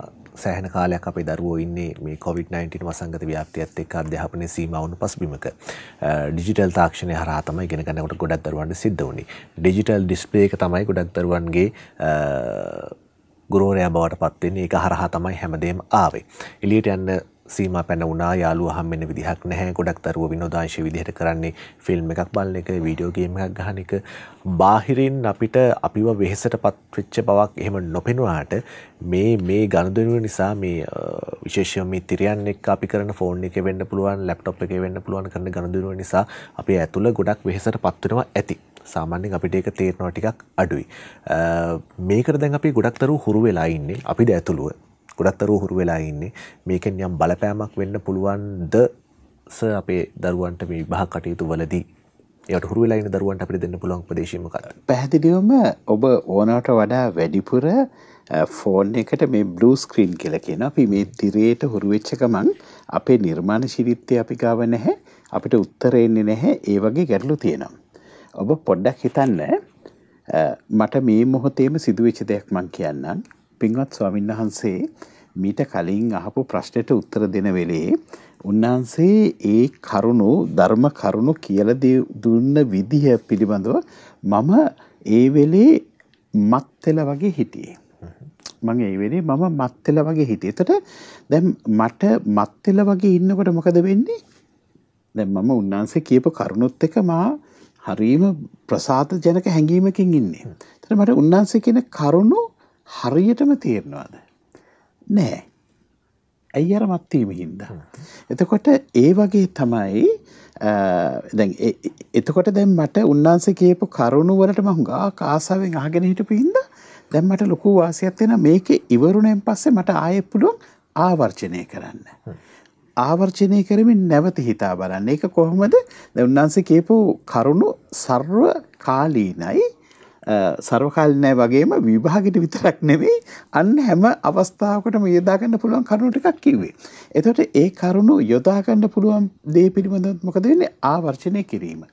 සෑහෙන කාලයක් අපේ දරුවෝ ඉන්නේ මේ COVID-19 වසංගත ව්‍යාප්තියත් එක්ක අධ්‍යාපනයේ සීමාවුණු පසුබිමක. ඩිජිටල් තාක්ෂණය හරහා තමයි ඉගෙන ගන්නකොට ගොඩක් දරුවන්ට සිද්ධ වුණේ. ඩිජිටල් ඩිස්ප්ලේ එක තමයි ගොඩක් දරුවන්ගේ ගුරුවරයා බවට පත්වෙන්නේ ඒක හරහා තමයි හැමදේම ආවේ. එළියට යන්න සීම පැන වුණා යාලු හම්මෙන විදිහක් නැහැ ගොඩක් තරුව විනෝදාංශ විදිහට කරන්නේ ෆිල්ම් එකක් බලන එක වීඩියෝගේම එකක් ගහන එක බාහිරින් අපිට අපිව වෙහෙසට පත්වෙච්ච බවක් එහෙම නොපෙනුවාට මේ මේ ගණදනුව නිසා මේ විශේෂය මේ තිරියන් එක් අපි කරන ෆෝන් එක වෙන්න පුළුවන් ලැප්ටොප් එක වෙන්න පුළුවන් කරන ගණදනුව නිසා අපි ඇතුළ ගොඩක් වෙහෙසට පත්වෙනවා ඇති සාමාන්‍යෙන් අපිට ඒක තේරනවා ටිකක් අඩුයි මේකට දැන් අපි ගොඩක්තරු හුරු වෙලා ඉන්නේ අපිට ඇතුළුව ගොඩත්තර හුරු වෙලා ඉන්නේ මේකෙන් යම් බලපෑමක් වෙන්න පුළුවන්ද ස අපේ දරුවන්ට මේ විභාග කටයුතු වලදී ඒට හුරු වෙලා ඉන්න දරුවන්ට අපිට දෙන්න පුළුවන් උපදේශය මොකක්ද පැහැදිලිවම ඔබ ඕනවට වඩා වැඩිපුර ෆෝන් එකට මේ බ්ලූ ස්ක්‍රීන් කියලා කියන අපි මේ තිරයට හුරු වෙච්ච ගමන් අපේ නිර්මාණශීලීත්වය අපි ගාව නැහැ අපිට උත්තර එන්නේ නැහැ ඒ වගේ ගැටලු තියෙනවා ඔබ පොඩ්ඩක් හිතන්න මට මේ මොහොතේම සිදුවෙච්ච දෙයක් මං කියන්නම් පින්වත් ස්වාමීන් වහන්සේ මීට කලින් අහපු ප්‍රශ්නයට උත්තර දෙන වෙලේ උන්වහන්සේ ඒ කරුණු ධර්ම කරුණු කියලා දුන්න විදිහ පිළිබඳව මම ඒ වෙලේ මත් වෙලා වගේ හිටියේ. මම ඒ වෙලේ මම මත් වෙලා වගේ හිටියේ. එතකොට දැන් මට මත් වෙලා වගේ ඉන්නකොට මොකද වෙන්නේ? දැන් මම උන්වහන්සේ කියපු කරුණොත් එක මා හරීම ප්‍රසාද ජනක හැඟීමකින් ඉන්නේ. එතකොට මට උන්වහන්සේ කියන කරුණු හරියටම තේරෙනවාද නෑ ඇයි අර මත්වීම හින්දා. එතකොට ඒ වගේ තමයි එතකොට දැම් මට උන්නාන්ස කියපු කරුණුවලට මහුගා කාසාවෙන් ආගෙන හිටපු හින්ද දැම්මට ලොකු වාසියක්ත්වෙන මේක ඉවරුණෙන් පස්සේ මට ආයෙප්පුලුවන් ආවර්චනය කරන්න. ආවර්චනය කරමින් නැවත හිතා බලන්න එක කොහොමද දැ උන්නාන්සේ කියපු කරුණු සර්ව කාලීනයි සර්වකාලනෑ වගේම විභාගට විතරක් නෙවෙයි අන් හැම අවස්ථාවකට යදාගන්න පුළුවන් කරුණු ටිකක් කිව්වේ. එතට ඒ කරුණු යොදාගන්න පුළුවන් දේ පිළිබඳ මොකද වෙන්නේ ආවර්චනය කිරීම.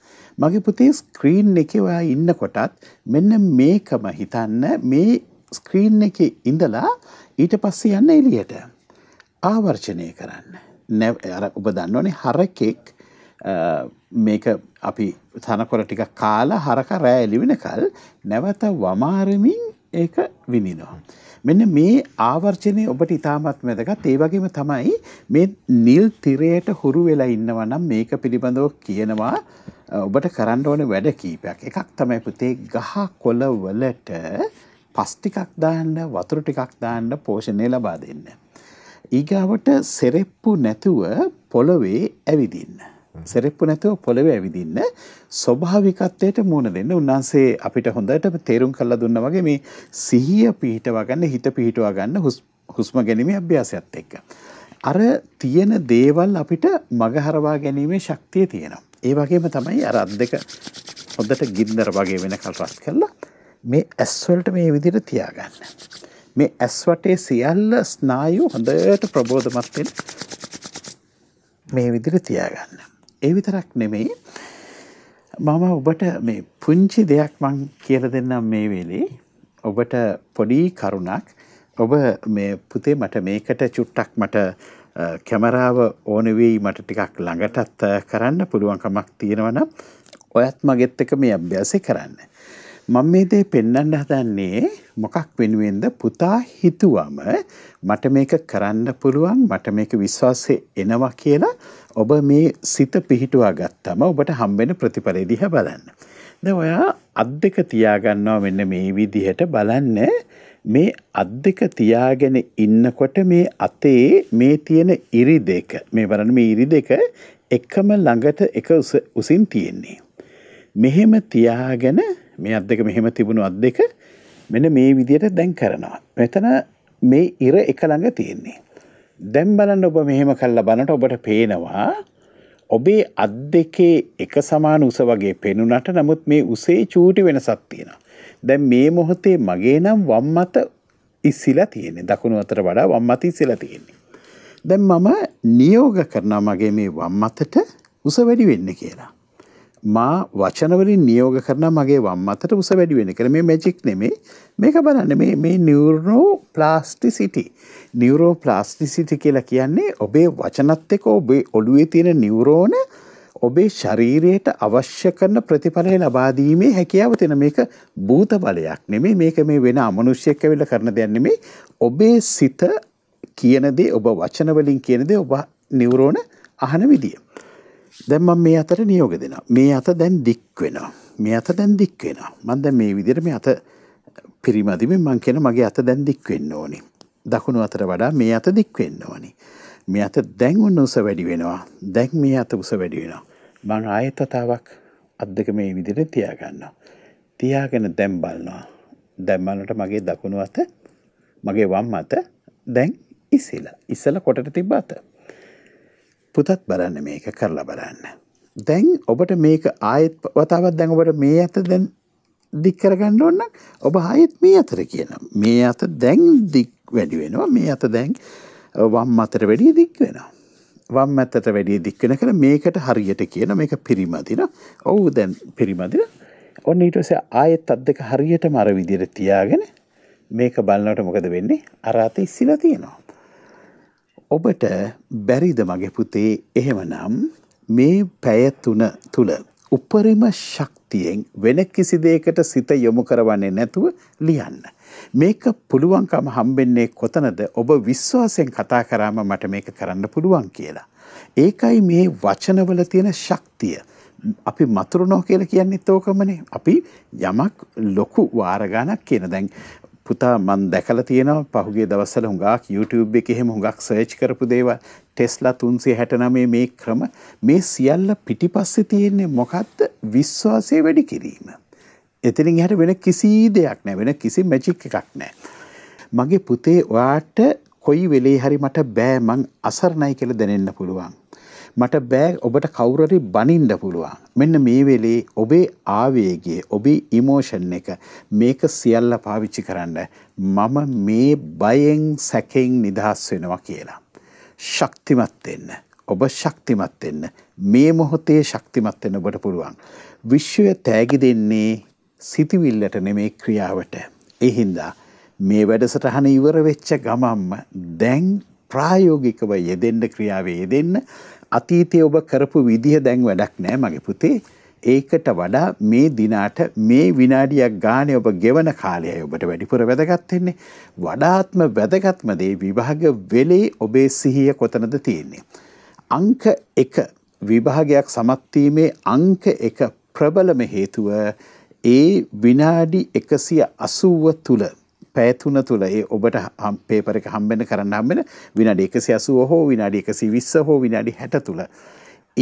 මගේ පුතේ ස්ක්‍රීන් එක ඔයා ඉන්න කොටත් මෙන්න මේකම හිතන්න මේ ස්ක්‍රීන් එක ඉඳලා ඊට පස්සේ යන්න එළියට ආවර්චනය කරන්න. නැ ඔබ දන්නවනේ හරකෙක් මේක අපි තනකොළ ටික කාලා හරක රෑ එළි වෙනකල් නැවත වමාරමින් ඒක විඳිනවා. මෙන්න මේ ආවර්ජනය ඔබට ඉතාමත් වැදගත් ඒ වගේම තමයි මේ නිල් තිරයට හුරු වෙලා ඉන්නවා නම් මේක පිළිබඳව කියනවා ඔබට කරන්න ඕන වැඩ කීපයක්. එකක් තමයි පුතේ ගහ කොළවලට පස් ටිකක් දාන්න වතුර ටිකක් දාන්න පෝෂණය ලබා දෙන්න. ඊගාවට සෙරෙප්පු නැතුව පොළවේ ඇවිදින්න. සෙරෙප්පු නැතුව පොළවේ ඇවිදින්න ස්වභාවිකත්වයට මුණ දෙන්න උන්වහන්සේ අපිට හොඳට තේරුම් කරලා දුන්නා වගේ මේ සිහිය පිහිටවා ගන්න හිත පිහිටවා ගන්න හුස්ම ගැනීමේ අභ්‍යාසයත් එක්ක අර තියෙන දේවල් අපිට මගහරවා ගැනීමේ ශක්තිය තියෙනවා. ඒ වගේම තමයි අර අත් දෙක හොඳට ගින්දර වගේ වෙනකල් රත් කරලා මේ ඇස් වලට මේ විදිහට තියාගන්න. මේ ඇස් වටේ සියල්ල ස්නායු හොඳට ප්‍රබෝධමත් වෙන මේ විදිහට තියාගන්න. ඒ විතරක් නෙමෙයි මම ඔබට මේ පුංචි දෙයක් මං කියල දෙන්නම් මේ වෙලේ ඔබට පොඩි කරුණක් ඔබ මේ පුතේ මට මේකට චුට්ටක් මට කැමරාව ඕනවෙයි මට ටිකක් ළඟටත් කරන්න පුළුවන්කමක් තියෙනවනම් ඔයත් මගෙත් එක මේ අභ්‍යාසය කරන්න. මං මේ දේ පෙන්නන්න හදන්නේ මොකක් වෙනුවෙන්ද පුතා හිතුවම මට මේක කරන්න පුළුවන් මට මේක විශ්වාසය එනවා කියලා ඔබ මේ සිත පිහිටුවා ගත්තම ඔබට හම්බෙන ප්‍රතිඵලය දිහා බලන්න. දැන් ඔයා අත් දෙක තියාගන්නවා මෙන්න මේ විදිහට බලන්න මේ අත් දෙක තියාගෙන ඉන්නකොට මේ අතේ මේ තියෙන ඉරි දෙක මේ බලන්න මේ ඉරි දෙක එකම ළඟට එක උසින් තියෙන්නේ. මෙහෙම තියාගෙන මේ අත් දෙක මෙහෙම තිබුණු අත් දෙක මෙන්න මේ විදිහට දැන් කරනවා. මෙතන මේ ඉර එක ළඟ තියෙන්නේ. දැම් බලන්න ඔබ මෙහෙම කල්ලා බනට ඔබට පේනවා ඔබේ අත් දෙකේ එක සමාන උස වගේ පෙනුනට නමුත් මේ උසේ චූටි වෙනසක් තියෙනවා. දැන් මේ මොහොතේ මගේ නම් වම් මත ඉස්සිලා තියෙන්නේ. දකුණු අතට වඩා වම් මත ඉස්සිලා තියෙන්නේ. දැන් මම නියෝග කරනවා මගේ මේ වම් මතට උස වැඩි වෙන්න කියලා. මා වචනවලින් නියෝග කරන මගේ වම් අතට උස වැඩි වෙන කර මේ මැජික් නෙමේ මේක බලන්න මේ මේ නිවරණෝ ප්ලාස්ටි සිටි නිවරෝ ප්ලාස්ටි සිටි කියලා කියන්නේ ඔබේ වචනත් එක ඔබේ ඔළුවේ තියෙන නිවරෝණ ඔබේ ශරීරයට අවශ්‍ය කරන ප්‍රතිඵලය ලබාදීමේ හැකියාව තියෙන මේක භූත බලයක් නෙමේ මේක මේ වෙන අමනුෂ්‍යක වෙල කරන දෙයක් නෙමේ ඔබේ සිත කියන දේ ඔබ වචන වලින් කියන දේ ඔබ නිවරෝණ අහන විදිය. දැම්ම මේ අතර නියෝග දෙෙන මේ අත දැන් දික් වෙන මේ අත දැන් දික් වෙන මන්ද මේ විදිරම අත පිරිමදිම මං කෙන මගේ අත දැන් දික්වෙන්න ඕනි. දකුණු අතර වඩා මේ අත දික්වෙන්න ඕනි. මේ අත දැන් ඔන්න උස වැඩි වෙනවා දැක් මේ අත උස වැඩි වෙනවා. මං ආයතතාවක් අදක මේ විදිර තියාගන්න. තියාගෙන දැම්බල්නවා. දැම්බලට මගේ දකුණු අත මගේ වම් අත දැන් ඉසිලා ඉස්සල කොටට තිබ්බාත. පුතත් බලන්න මේක කරලා බලන්න. දැන් ඔබට මේක ආයත් වතාවත් දැන් ඔබට මේ ඇත දැන් දික්කරගන්න ඔන්න ඔබ ආයෙත් මේ අතර කියන මේ අත දැන් දික් වැඩි වෙනවා මේ අත දැන් වම් අතර වැඩිය දික් වෙනවා. වම් ඇතට වැඩිය දික්කෙන කළ මේකට හරියට කියන මේක පිරිමදින ඔවු දැන් පිරිමදින ඔන්න ඊටස ආයෙත් අත් දෙක හරියට මර විදිර තියාගෙන මේක බලන්නට මොකද වෙන්නේ අරාත ඉස්සිලා තියෙනවා. ඔබට බැරිද මගේ පුතේ එහෙමනම් මේ පැයතුන තුළ උපරිම ශක්තියෙන් වෙන කිසි දෙයකට සිත යොමු කරවන්නේ නැතුව ලියන්න. මේක පුළුවන්කම හම්බෙන්නේ කොතනද ඔබ විශ්වාසයෙන් කතා කරාම මට මේක කරන්න පුළුවන් කියලා. ඒකයි මේ වචනවල තියෙන ශක්තිය. අපි මතුරුණෝ කියලා කියන්නේ තෝකමනේ අපි යමක් ලොකු වාරගානක් කියන දැන් පුතා මන් දැකලා තියෙනවා පහුගිය දවස්වල හුඟක් YouTube එකේ එහෙම හුඟක් සර්ච් කරපු දේවල් ටෙස්ලා 369 මේ ක්‍රම මේ සියල්ල පිටිපස්සේ තියෙන්නේ මොකක්ද විශ්වාසය වැඩි කිරීම. එතනින් එහාට වෙන කිසි දෙයක් නැහැ වෙන කිසි මැජික් එකක් නැහැ. මගේ පුතේ ඔයාට කොයි වෙලේ හරි මට බෑ මං අසරණයි කියලා දැනෙන්න පුළුවන්. මට බෑ ඔබට කවුරරි බනින්ඩ පුළුවන්. මෙන්න මේ වෙලේ ඔබේ ආවේගේ ඔබේ ඉමෝෂන් එක මේක සියල්ල පාවිච්චි කරන්න මම මේ බයෙන් සැකෙන් නිදහස් වෙනවා කියලා. ශක්තිමත් වෙන්න. ඔබ ශක්තිමත් වෙන්න. මේ මොහොතේ ශක්තිමත් වෙන්න ඔබට පුළුවන්. විශ්වය තෑගි දෙන්නේ සිතිවිල්ලට නෙමේ ක්‍රියාවට. එහින්දා මේ වැඩසටහන ඉවර වෙච්ච ගමම්ම දැන් ප්‍රායෝගිකව යෙදෙන්න ක්‍රියාවේ යෙදෙන්න අතීතයේ ඔබ කරපු විදිහ දැන් වැඩක් නෑ මගේ පුතේ. ඒකට වඩා මේ දිනාට මේ විනාඩියක් ගානේ ඔබ ගෙවන කාලයයි ඔබට වැඩිපුර වැදගත් වෙන්නේ. වඩාත්ම වැදගත්ම දේ විභාග වෙලේ ඔබේ සිහිය කොතනද තියෙන්නේ. අංක 1 විභාගයක් සමත්වීමේ අංක 1 ප්‍රබලම හේතුව ඒ විනාඩි 180 තුල පැය තුන තුල ඒ ඔබට පේපර් එක හම්බෙන්න කරන්න හම්බෙන විනාඩි 180 හෝ විනාඩි 120 හෝ විනාඩි 60 තුල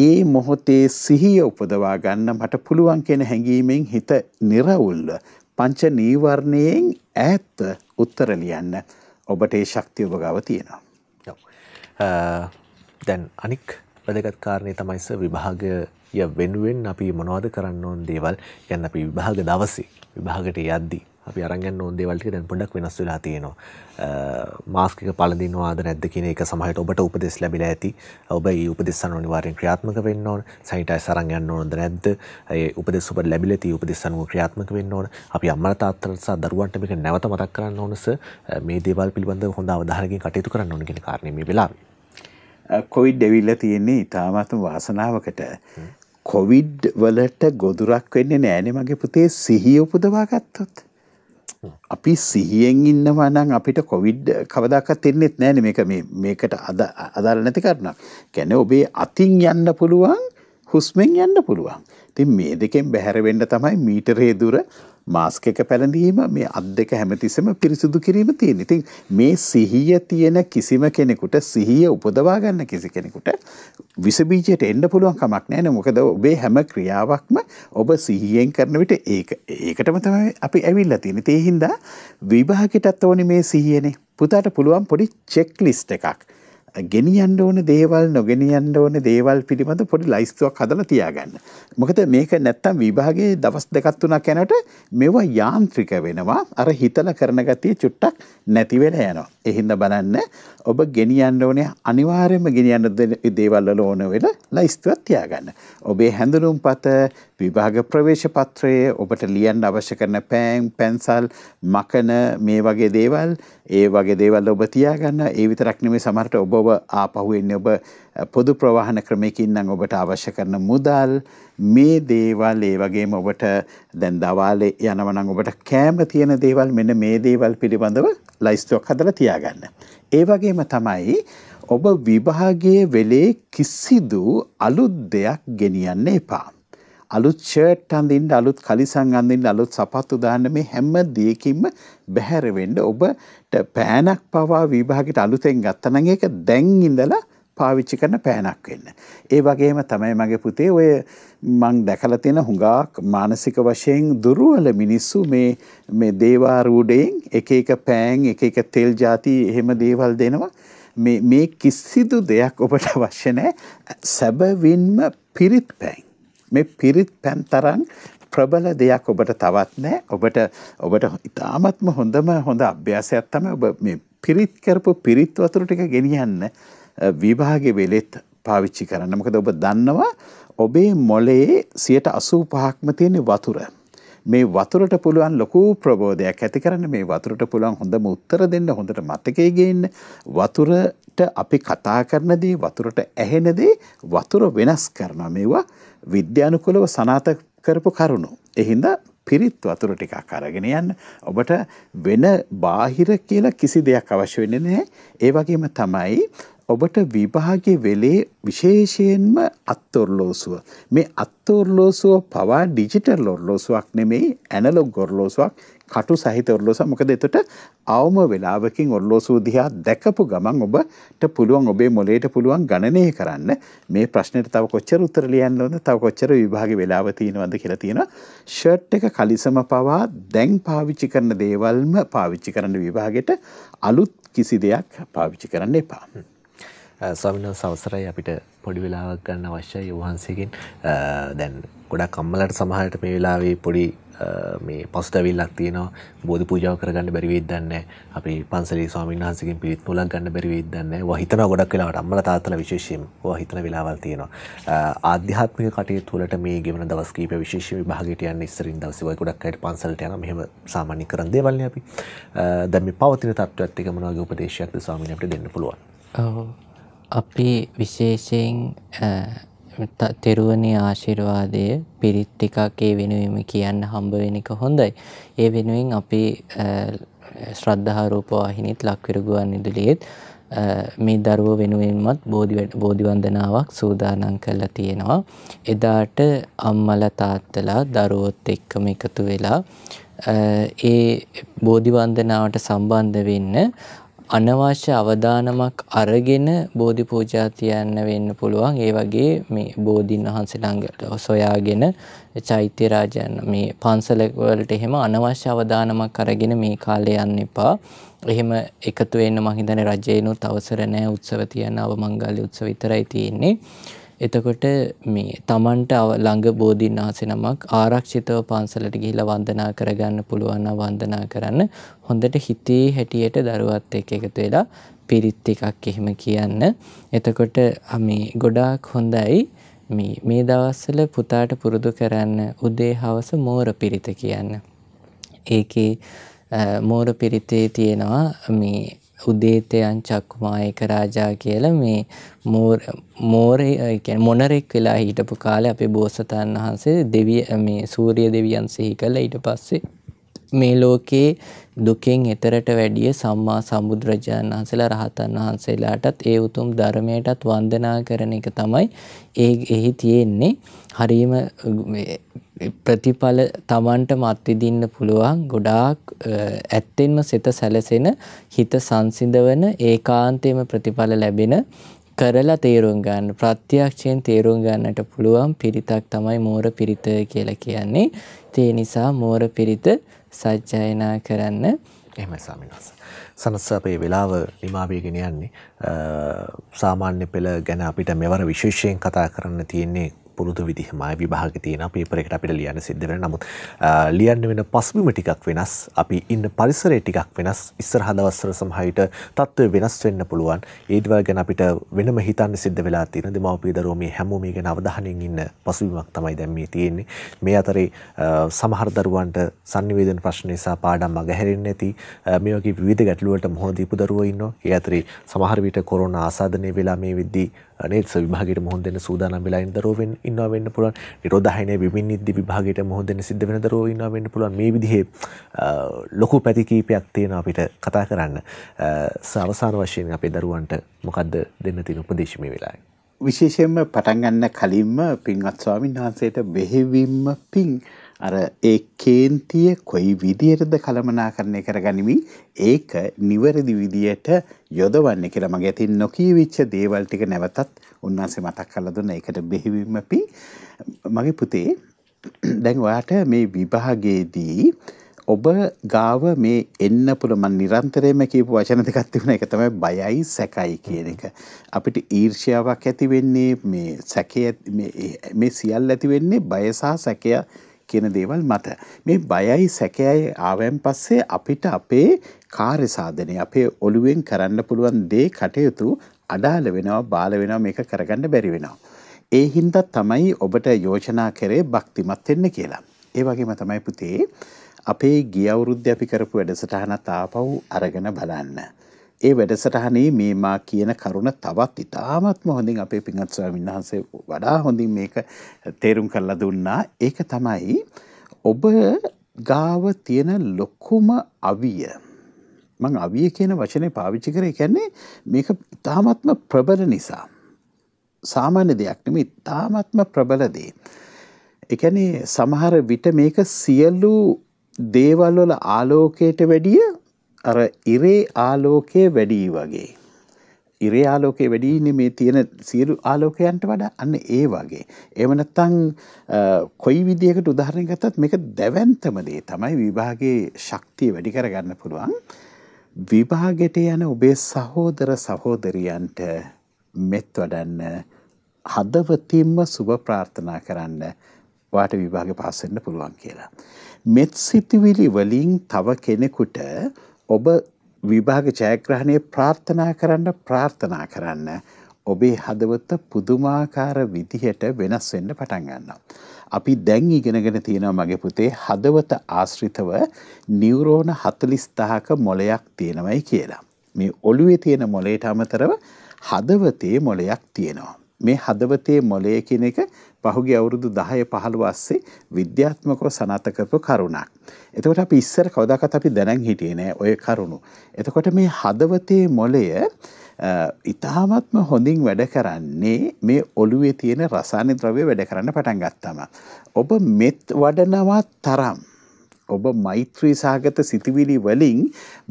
ඒ මොහොතේ සිහිය උපදවා ගන්න මට පුළුවන් කියන හැඟීමෙන් හිත නිර්වුල්ව පංච නීවරණයෙන් ඈත් උත්තර ලියන්න ඔබට ඒ ශක්තිය ඔබ ගාව තියෙනවා. දැන් අනික් වැදගත් කාරණය තමයි සර් විභාගය වෙනුවෙන් අපි මොනවද කරන්න ඕන දේවල් කියන්නේ අපි විභාග දවසේ විභාගට යද්දී අපි අරගන්න ඕන්දේවල්ට දැන් පොඩක් වෙනස් වෙලා තියෙනවා මාස්කික පලදිනවාද නැද්ද කියන එක සමහට ඔබට උපදෙස් ලැබිලා ඇති ඔබ ඒ උපදෙස්සන් අනිවාර්යෙන් ක්‍රියාත්මක වෙන්න ඕන සයිටයි සරන් යන්න ඕනද නැද්ද ඒ උපදෙස් ඔබට ලැබිලා තියෙ උපදෙස් අනුව ක්‍රියාත්මක වෙන්න ඕන අපි අම්මලා තාත්තලා සහ දරුවන්ට මේක නැවත මතක් කරන්න ඕනස මේ දේවල් පිළිබඳව හොඳ අවධානයකින් කටයුතු කරන්න ඕන කියන කාරණේ මේ වෙලාවේ කොවිඩ් ඇවිල්ලා තියෙන්නේ ඉතාමත්ම වාසනාවකට කොවිඩ් වලට ගොදුරක් වෙන්නේ නෑනේ මගේ පුතේ සිහිය උපදවා ගත්තොත්. අපි සිහියෙන් ඉන්නවා නම් අපිට කොවිඩ් කවදක්ත් තිරන්නෙත් නෑන මේක මේකට අද අදාල නැති කරන ගැන ඔබේ අතින් යන්න පුළුවන් හුස්මෙන් යන්න පුළුවන් තින් මේ දෙකෙන් බැහැරවෙන්න තමයි මීටරේ දුර මාස්ක එක පැළඳීම මේ අත් දෙක හැමතිස්සෙම පිරිසිදු කිරීම තියෙන. ඉතින් මේ සිහිය තියෙන කිසිම කෙනෙකුට සිහිය උපදවා ගන්න කිසි කෙනෙකුට විස බීජයට එන්න පුළුවන් කමක් නැහැ නේ. මොකද ඔබේ හැම ක්‍රියාවක්ම ඔබ සිහියෙන් කරන විට ඒක ඒකටම තමයි අපි ඇවිල්ලා තියෙන්නේ. ඒ හින්දා විභාගයටත් ඕනේ මේ සිහියනේ. පුතාට පුළුවන් පොඩි චෙක් ලිස්ට් එකක් ගෙනියන්න ඕන දේවල් නොගෙනියන්න ඕන දේවල් පිළිබඳ පොඩි ලයිස්තුවක් හදලා තියාගන්න. මොකද මේක නැත්තම් විභාගයේ දවස් දෙකක් තුනක් යනකොට මේවා යාන්ත්‍රික වෙනවා. අර හිතලා කරන ගතිය චුට්ටක් නැති වෙලා යනවා. ඒ හින්දා බලන්න ඔබ ගෙනියන්න ඕනේ අනිවාර්යයෙන්ම ගෙනියන්න දේවල් වල ඕන වෙලා ලයිස්තුවක් තියාගන්න. ඔබේ හැඳුනුම්පත විභාග ප්‍රවේශ පත්‍රයේ ඔබට ලියන්න අවශ්‍ය කරන පෑන් පැන්සල් මකන මේ වගේ දේවල් ඒ වගේ දේවල් ඔබ තියාගන්න ඒ විතරක් නෙමෙයි සමහරට ඔබ ඔබ ආපහු එන්නේ ඔබ පොදු ප්‍රවාහන ක්‍රමයකින් නම් ඔබට අවශ්‍ය කරන මුදල් මේ දේවල් ඒ වගේම ඔබට දැන් දවාලේ යනවා නම් ඔබට කෑම තියෙන දේවල් මෙන්න මේ දේවල් පිළිබඳව ලයිස්තුවක් හදලා තියාගන්න. ඒ වගේම තමයි ඔබ විභාගයේ වෙලේ කිසිදු අලුත් දෙයක් ගෙනියන්න එපා. අලුත් ෂර්ට් අඳින්න අලුත් කලිසම් අඳින්න අලුත් සපත්තු දාන්න මේ හැම දෙයකින්ම බැහැර වෙන්න ඔබට පෑනක් පවා විභාගෙට අලුතෙන් ගත්ත නම් ඒක දැන් ඉඳලා පාවිච්චි කරන පෑනක් වෙන්න. ඒ වගේම තමයි මගේ පුතේ ඔය මං දැකලා තියෙන හුඟක් මානසික වශයෙන් දුර්වල මිනිස්සු මේ මේ දේවාරූඩයෙන් එක එක පෑන් එක එක තෙල් ಜಾති එහෙම දේවල් දෙනවා. මේ මේ කිසිදු දෙයක් ඔබට අවශ්‍ය නැහැ. සැබවින්ම පිරිත් පෑන් මේ පිරිත් පැන් තරම් ප්‍රබල දෙයක් ඔබට තවත් නෑ ඔබට ඔබට ඉතාමත්ම හොඳම හොඳ අභ්‍යාසයක් තමයි ඔබ මේ පිරිත් කරපු පිරිත් වතුර ටික ගෙනියන්න විභාගේ වෙලෙත් පාවිච්චි කරන්න මොකද ඔබ දන්නවා ඔබේ මොලේ 85%ක්ම තියෙන වතුර මේ වතුරට පුළුවන් ලොකු ප්‍රබෝධයක් ඇති කරන්න මේ වතුරට පුළුවන් හොඳම උත්තර දෙන්න හොඳට මතකයේ ගේන්න වතුර අපිට අපි කතා කරන දේ වතුරට ඇහෙන දේ වතුර වෙනස් කරනවා මේවා විද්‍යානුකූලව සනාත කරපු කරුණු. එහින්දා පිරිත් වතුර ටිකක් අරගෙන යන්න ඔබට වෙන බාහිර කියලා කිසි දෙයක් අවශ්‍ය වෙන්නේ නැහැ. ඒ වගේම තමයි ඔබට විභාගය වෙලේ විශේෂයෙන්ම අත්තොර්ලෝසුව. මේ අත්තෝර්ලෝසුව පවා ඩිජිටල් ඔොර්ලෝසුවක් නෙමෙයි ඇනලොග් ගොර්ලෝසුවක් කටු සහිත ඔර්ලෝස මොකද එතට අවම වෙලාවකින් ඔල්ලෝසූ දිහා දැකපු ගමන් ඔබට පුළුවන් ඔබේ මොලේට පුළුවන් ගණනය කරන්න මේ ප්‍රශ්නයට තව කොච්චර උත්තර ලියන්න ඕනද තව කොච්චර විභාග වෙලාව තියෙනවද කියලා තියෙනවා ෂර්ට් එක කලිසම පවා දැන් පාවිච්චි කරන දේවල්ම පාවිච්චි කරන්න විභාගෙට අලුත් කිසි දෙයක් පාවිච්චි කරන්න එපා. ස්වාමිනෝ සවසරයි අපිට පොඩි වෙලාවක් ගන්න අවශ්‍යයි වහන්සේකින් දැන් ගොඩක් අම්මලට සමහරට මේ වෙලාවේ පොඩි මේ පසුතැවිල්ලක් තියෙනවා බෝධි පූජාව කරගන්න බැරි වෙයිද දන්නේ අපි පන්සලේ ස්වාමීන් වහන්සේගෙන් පිරිත් නූලක් ගන්න බැරි වෙයිද දන්නේ ඔවා හිතනවා ගොඩක් වෙලාවට අම්මලා තාත්තලා විශේෂයෙන් ඔවා හිතන වෙලාවල් තියෙනවා ආධ්‍යාත්මික කටයුතු වලට මේ ගෙවන දවස් කිහිප විශේෂයෙන් විභාගයට යන්න ඉස්සරින් දවසේ ඔය ගොඩක් අයට පන්සලට යනවා මෙහෙම සාමාන්‍ය කරන දේවල් නේ අපි දැන් මේ පවතින තත්ත්වයත් එක මොනවාගේ උපදේශයක්ද ස්වාමීන් අපිට දෙන්න පුළුවන් ඔව් අපි විශේෂයෙන් තෙරුවනේ ආශිර්වාදය පිරිත් ටිකක් ඒ වෙනුවෙම කියන්න හම්බ වෙන එක හොඳයි. ඒ වෙනුවෙන් අපි ශ්‍රද්ධා රූප වාහිනියත් ලක්විරු ගුවන් විදුලියෙත් මේ දරුවෝ වෙනුවෙන්මත් බෝධි බෝධි වන්දනාවක් සූදානම් කරලා තියෙනවා. එදාට අම්මලා තාත්තලා දරුවොත් එක්කම එකතු වෙලා ඒ බෝධි වන්දනාවට සම්බන්ධ වෙන්න අනවශ්‍ය අවදානමක් අරගෙන බෝධි පූජා තියන්න වෙන්න පුළුවන්. ඒ වගේ මේ බෝධින් වහන්සේලාඟට සොයාගෙන චෛත්‍ය රාජයන් මේ පන්සල වලට එහෙම අනවශ්‍ය අවදානමක් අරගෙන මේ කාලේ යන්න එපා. එහෙම එකතු වෙන්න මං හිතන්නේ රජේනොත් අවසර නැහැ. උත්සව තියන අවමංගල්‍ය උත්සව විතරයි තියෙන්නේ. එතකොට මේ Tamanට ළඟ බෝධින්නාහස නමක් ආරක්ෂිතව පන්සලට ගිහිලා වන්දනා කරගන්න පුළුවන් නම් වන්දනා කරන්න හොඳට හිතේ හැටියට දරුවත් එක්ක එකතු වෙලා පිරිත් එකක් එහෙම කියන්න. එතකොට මේ ගොඩාක් හොඳයි මේ මේ දවස්වල පුතාට පුරුදු කරන්න උදේ හවස මෝර පිරිත කියන්න. ඒකේ මෝර පිරිතේ තියෙනවා මේ උදේතයන් චක්කුමායක රාජා කියල මේ මෝර මොනරෙක් වෙලා හිටපු කාල අපේ බෝසතාන් වහන්සේ දෙවිය මේ සූරිය දෙවියන් සිහි කළ ඊට පස්සේ මේ ලෝකේ දුකෙන් එතරට වැඩිය සම්මා සම්බුදුරජාණන් වහන්සේලා රහතන් වහන්සේලාටත් ඒ උතුම් ධර්මයටත් වන්දනා කරන එක තමයි ඒ එහි තියෙන්නේ හරීම ප්‍රතිඵල තමන්ට මත්විදින්න පුළුවන් ගොඩාක් ඇත්තෙන්ම සිත සැලසෙන හිත සංසිඳවන ඒකාන්තයම ප්‍රතිඵල ලැබෙන කරලා තේරුම් ගන්න ප්‍රත්‍යක්ෂයෙන් තේරුම් ගන්නට පුළුවන් පිරිතක් තමයි මෝර පිරිත කියලා කියන්නේ. ඒ නිසා මෝර පිරිත සජ්ජායනා කරන්න එහමයි සාමිනස. සනස්ස අපේ වෙලාව නිමාවීගෙන යන්නේ සාමාන්‍ය පෙළ ගැන අපිට මෙවර විශේෂයෙන් කතා කරන්න තියෙන්නේ පුරුදු විදිහමයි විභාග තියෙන පේපරෙකට අපිට ලියන්න සිද්ධ වෙන නමුත් ලියන්න වෙන පස්බිම ටිකක් වෙනස් අපි ඉන්න පරිසරය ටිකක් වෙනස් ඉස්සරහ දවස්වල සමහරවිට තත්ත්වය වෙනස් වෙන්න පුළුවන් ඒදවල් ගැන අපිට වෙනම හිතන්න සිද්ධ වෙලා තියෙන දෙමව්පිය දරුවෝ මේ හැමෝම මේ ගැන අවධානයෙන් ඉන්න පසුබිමක් තමයි දැන් මේ තියෙන්නේ මේ අතරේ සමහර දරුවන්ට sannivedana ප්‍රශ්න නිසා පාඩම් අගහැරෙන්නේ නැති මේ වගේ විවිධ ගැටලු වලට මුහුණ දීපු දරුවෝ ඉන්නවා ඒ අතරේ සමහර විට කොරෝනා ආසාදනය වෙලා මේ විද්දී අනේ විභාගයට මුහුණ දෙන්න සූදානම් වෙලා ඉන්න දරුවෙන් ඉන්නවා වෙන්න පුළුවන් නිරෝධායනය විමින් ඉද්දි විභාගයට මුහුණ දෙන්න සිද්ධ වෙන දරුවෝ ඉන්නවා වෙන්න පුළුවන් මේ විදිහේ ලොකු පැති කීපයක් තියෙනවා අපිට කතා කරන්න අවසාන වශයෙන් අපේ දරුවන්ට මොකද්ද දෙන්න තියෙන උපදේශ මේ වෙලාවේ විශේෂයෙන්ම පටන් ගන්න කලින්ම පින්වත් ස්වාමීන් වහන්සේට බෙහෙවින්ම පිං අර ඒ කේන්තිය කොයි විදියටද කළමනාකරණය කරගනිමින් ඒක නිවැරදි විදියට යොදවන්න කියලා මගේ ඇතින් නොකී විච්ච දේවල් ටික නැවතත් උන්වහන්සේ මතක් කරලා දුන්න ඒකට බෙහෙවින්ම අපි මගේ පුතේ දැන් ඔයාට මේ විභාගයේදී ඔබ ගාව මේ එන්න පුළුවන් නිරන්තරයෙන්ම කියපු වචන දෙකක් තිබුණා ඒක තමයි බයයි සැකයි කියන එක. අපිට ඊර්ෂ්‍යාවක් ඇති වෙන්නේ මේ සැකය මේ සියල්ල ඇති වෙන්නේ බය සහ සැකය කියන දේවල් මත. මේ බයයි සැකයයි ආවයන් පස්සේ අපිට අපේ කාර්යසාධනය අපේ ඔළුවෙන් කරන්න පුළුවන් දේ කටයුතු අඩාල වෙනවා බාල වෙනවා මේක කරගන්න බැරි වෙනවා. ඒ හින්දා තමයි ඔබට යෝජනා කරේ භක්තිමත් වෙන්න කියලා. ඒ වගේම තමයි පුතේ අපේ ගිය අවුරුද්ද අපි කරපු වැඩසටහනත් ආපහු අරගෙන බලන්න. ඒ වැඩසටහනේ මේ මා කියන කරුණ තවත් ඉතාමත්ම හොඳින් අපේ පිංහත් ස්වාමීන් වහන්සේ වඩා හොඳින් මේක තේරුම් කරලා දුන්නා. ඒක තමයි ඔබ ගාව තියෙන ලොකුම අවිය. මං අවිය කියන වචනය පාවිච්චි කරේ කියන්නේ මේක ඉතාමත්ම ප්‍රබල නිසා. සාමාන්‍ය දෙයක් නෙමේ ඉතාමත්ම ප්‍රබලදේ. එකනේ සමහර විට මේක සියල්ලු දේවල්වල ආලෝකයට වැඩිය අර ඉරේ ආලෝකය වැඩී වගේ. ඉරේ ආලෝකය වැඩීනේ මේ තියෙන සියලු ආලෝකයන්ට වඩා අන්න ඒ වගේ. එහෙම නැත්නම් කොයි විදියකට උදාහරණයක් ගත්තත් මේක දැවැන්තම දේ තමයි විභාගයේ ශක්තිය වැඩි කරගන්න පුළුවන්. විභාගෙට යන ඔබේ සහෝදර සහෝදරියන්ට මෙත් වඩන්න හදවතින්ම සුබ ප්‍රාර්ථනා කරන්න වාට විභාග පාසෙන්න පුළුවන් කියලා. මෙත් සිතිවිලි වලින් තව කෙනෙකුට ඔබ විභාග ජයග්‍රහණය ප්‍රාර්ථනා කරන්න ප්‍රාර්ථනා කරන්න ඔබේ හදවත පුදුමාකාර විදිහට වෙනස් වෙන්න පටන් ගන්නවා. අපි දැන් ඉගෙනගෙන තියෙනවා මගේ පුතේ හදවත ආශ්‍රිතව නිවරෝණ හතලිස්ථාක මොලයක් තියෙනවයි කියලා. මේ ඔළුවේ තියෙන මොලේට අමතරව හදවතේ මොලයක් තියෙනවා. මේ හදවතේ මොලය කෙනෙක පහුගිය අවුරුදු 10 15 අස්සේ විද්‍යාත්මකව සනාථ කරපු කරුණක්. එතකොට අපි ඉස්සර කවදාකවත් අපි දැනන් හිටියේ නෑ ওই කරුණු. එතකොට මේ හදවතේ මොළය ඉතාමත්ම හොඳින් වැඩ කරන්නේ මේ ඔළුවේ තියෙන රසායන ද්‍රව්‍ය වැඩ කරන්න පටන් ගත්තම. ඔබ මෙත් වඩනවා තරම් ඔබ මෛත්‍රී සහගත සිතිවිලි වලින්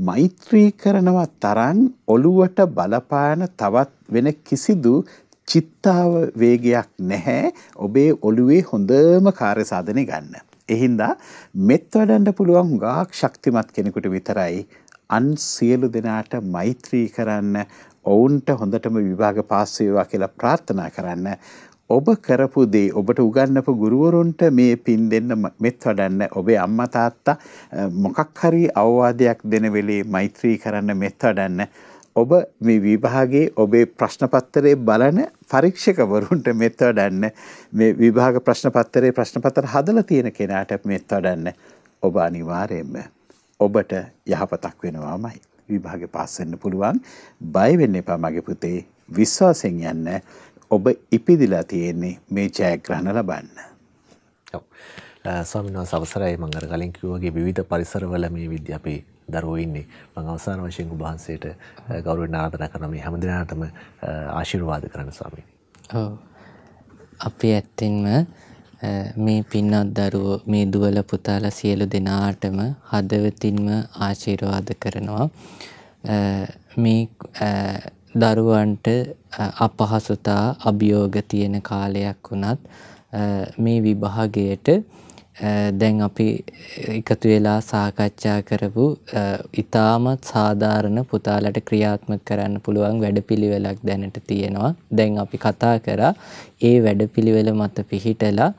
මෛත්‍රී කරනවා තරම් ඔළුවට බලපාන තවත් වෙන කිසිදු චිත්තාව වේගයක් නැහැ ඔබේ ඔළුවේ හොඳම කාර්ය සාධනය ගන්න. එහින්දා මෙත් වඩන්න පුළුවන් ගාක් ශක්තිමත් කෙනෙකුට විතරයි අන් සියලු දෙනාට මෛත්‍රී කරන්න ඔවුන්ට හොඳටම විභාග පාස් වේවා කියලා ප්‍රාර්ථනා කරන්න ඔබ කරපු දේ ඔබට උගන්නපු ගුරුවරුන්ට මේ පින් දෙන්න මෙත් වඩන්න ඔබේ අම්මා තාත්තා මොකක් හරි අවවාදයක් දෙන වෙලේ මෛත්‍රී කරන්න මෙත් වඩන්න ඔබ මේ විභාගයේ ඔබේ ප්‍රශ්න පත්‍රයේ බලන පරීක්ෂකවරුන්ට මෙත් වඩන්න මේ විභාග ප්‍රශ්න පත්‍රයේ ප්‍රශ්න පත්‍ර හදලා තියෙන කෙනාට මෙත් වඩන්න ඔබ අනිවාර්යයෙන්ම ඔබට යහපතක් වෙනවාමයි විභාගේ පාස් වෙන්න පුළුවන් බය වෙන්න එපා මගේ පුතේ විශ්වාසයෙන් යන්න ඔබ ඉපිදිලා තියෙන්නේ මේ ජයග්‍රහණ ලබන්න. ඔව්. ස්වාමීන් වහන්සේ අවසරයි මම අර කලින් කිව්වාගේ විවිධ පරිසරවල මේ විද්‍යාපේ දරුවෝ ඉන්නේ. මම අවසාන වශයෙන් ඔබ වහන්සේට ගෞරවයෙන් ආරාධනා කරනවා මේ හැම දිනාටම ආශිර්වාද කරන්න ස්වාමීනි. ඔව්. අපි ඇත්තෙන්ම මේ පින්වත් දරුවෝ මේ දුවල පුතාලා සියලු දෙනාටම හදවතින්ම ආශිර්වාද කරනවා. මේ දරුවන්ට අපහසුතා අභියෝග තියෙන කාලයක් වුණත් මේ විභාගයට දැන් අපි එකතු වෙලා සාකච්ඡා කරපු ඉතාමත් සාධාරණ පුතාලට ක්‍රියාත්මක කරන්න පුළුවන් වැඩපිළිවෙලක් දැනට තියෙනවා. දැන් අපි කතා කරා ඒ වැඩපිළිවෙල මත පිහිටලා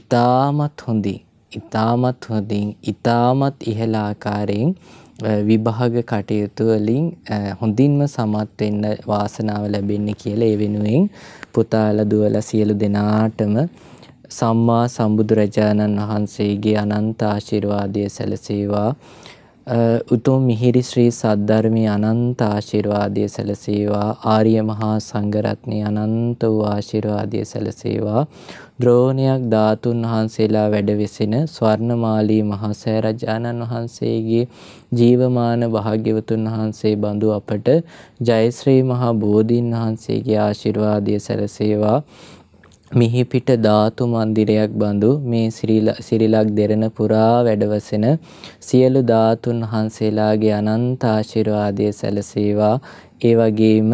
ඉතාමත් හොඳින් ඉතාමත් හොඳින් ඉතාමත් ඉහළ ආකාරයෙන් විභාග කටයුතු වලින් හොඳින්ම සමත් වෙන්න වාසනාව ලැබෙන්නේ කියලා ඒ වෙනුවෙන් පුතාලා දුවලා සියලු දෙනාටම සම්මා සම්බුදුරජාණන් වහන්සේගේ අනන්ත ආශිර්වාදය සැලසේවා. උතුම් මිහිරි ශ්‍රී සද්ධර්මයේ අනන්ත ආශිර්වාදය සැලසේවා. ආර්ය මහා සංඝරත්නයේ අනන්ත වූ ආශිර්වාදය සැලසේවා. ද්‍රෝණයක් ධාතුන් වහන්සේලා වැඩවිසින ස්වර්ණමාලී මහා සෑරජාණන් වහන්සේගේ ජීවමාන භාග්‍යවතුන් වහන්සේ බඳු අපට ජයශ්‍රී මහා බෝධීන් වහන්සේගේ ආශිර්වාදය සැලසේවා. මිහිපිට ධාතු මන්දිරයක් බඳු මේ සිරිලක් දෙරණ පුරා වැඩවසෙන සියලු ධාතුන් වහන්සේලාගේ අනන්ත ආශිර්වාදය සැලසේවා ඒ වගේම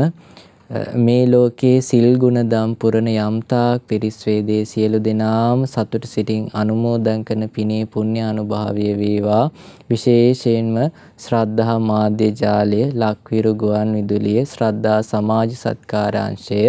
මේ ලෝකයේ සිල් ගුණ දම් පුරන යම්තාක් තිරිස් වේදේ සියලු දෙනාම සතුට සිටින් අනුමෝදන් කරන පිනේ පුණ්‍ය අනුභාවය වේවා විශේෂයෙන්ම ශ්‍රද්ධා මාධ්‍ය ජාලය ලක්විරු ගුවන් විදුලිය ශ්‍රද්ධා සමාජ සත්කාරාංශය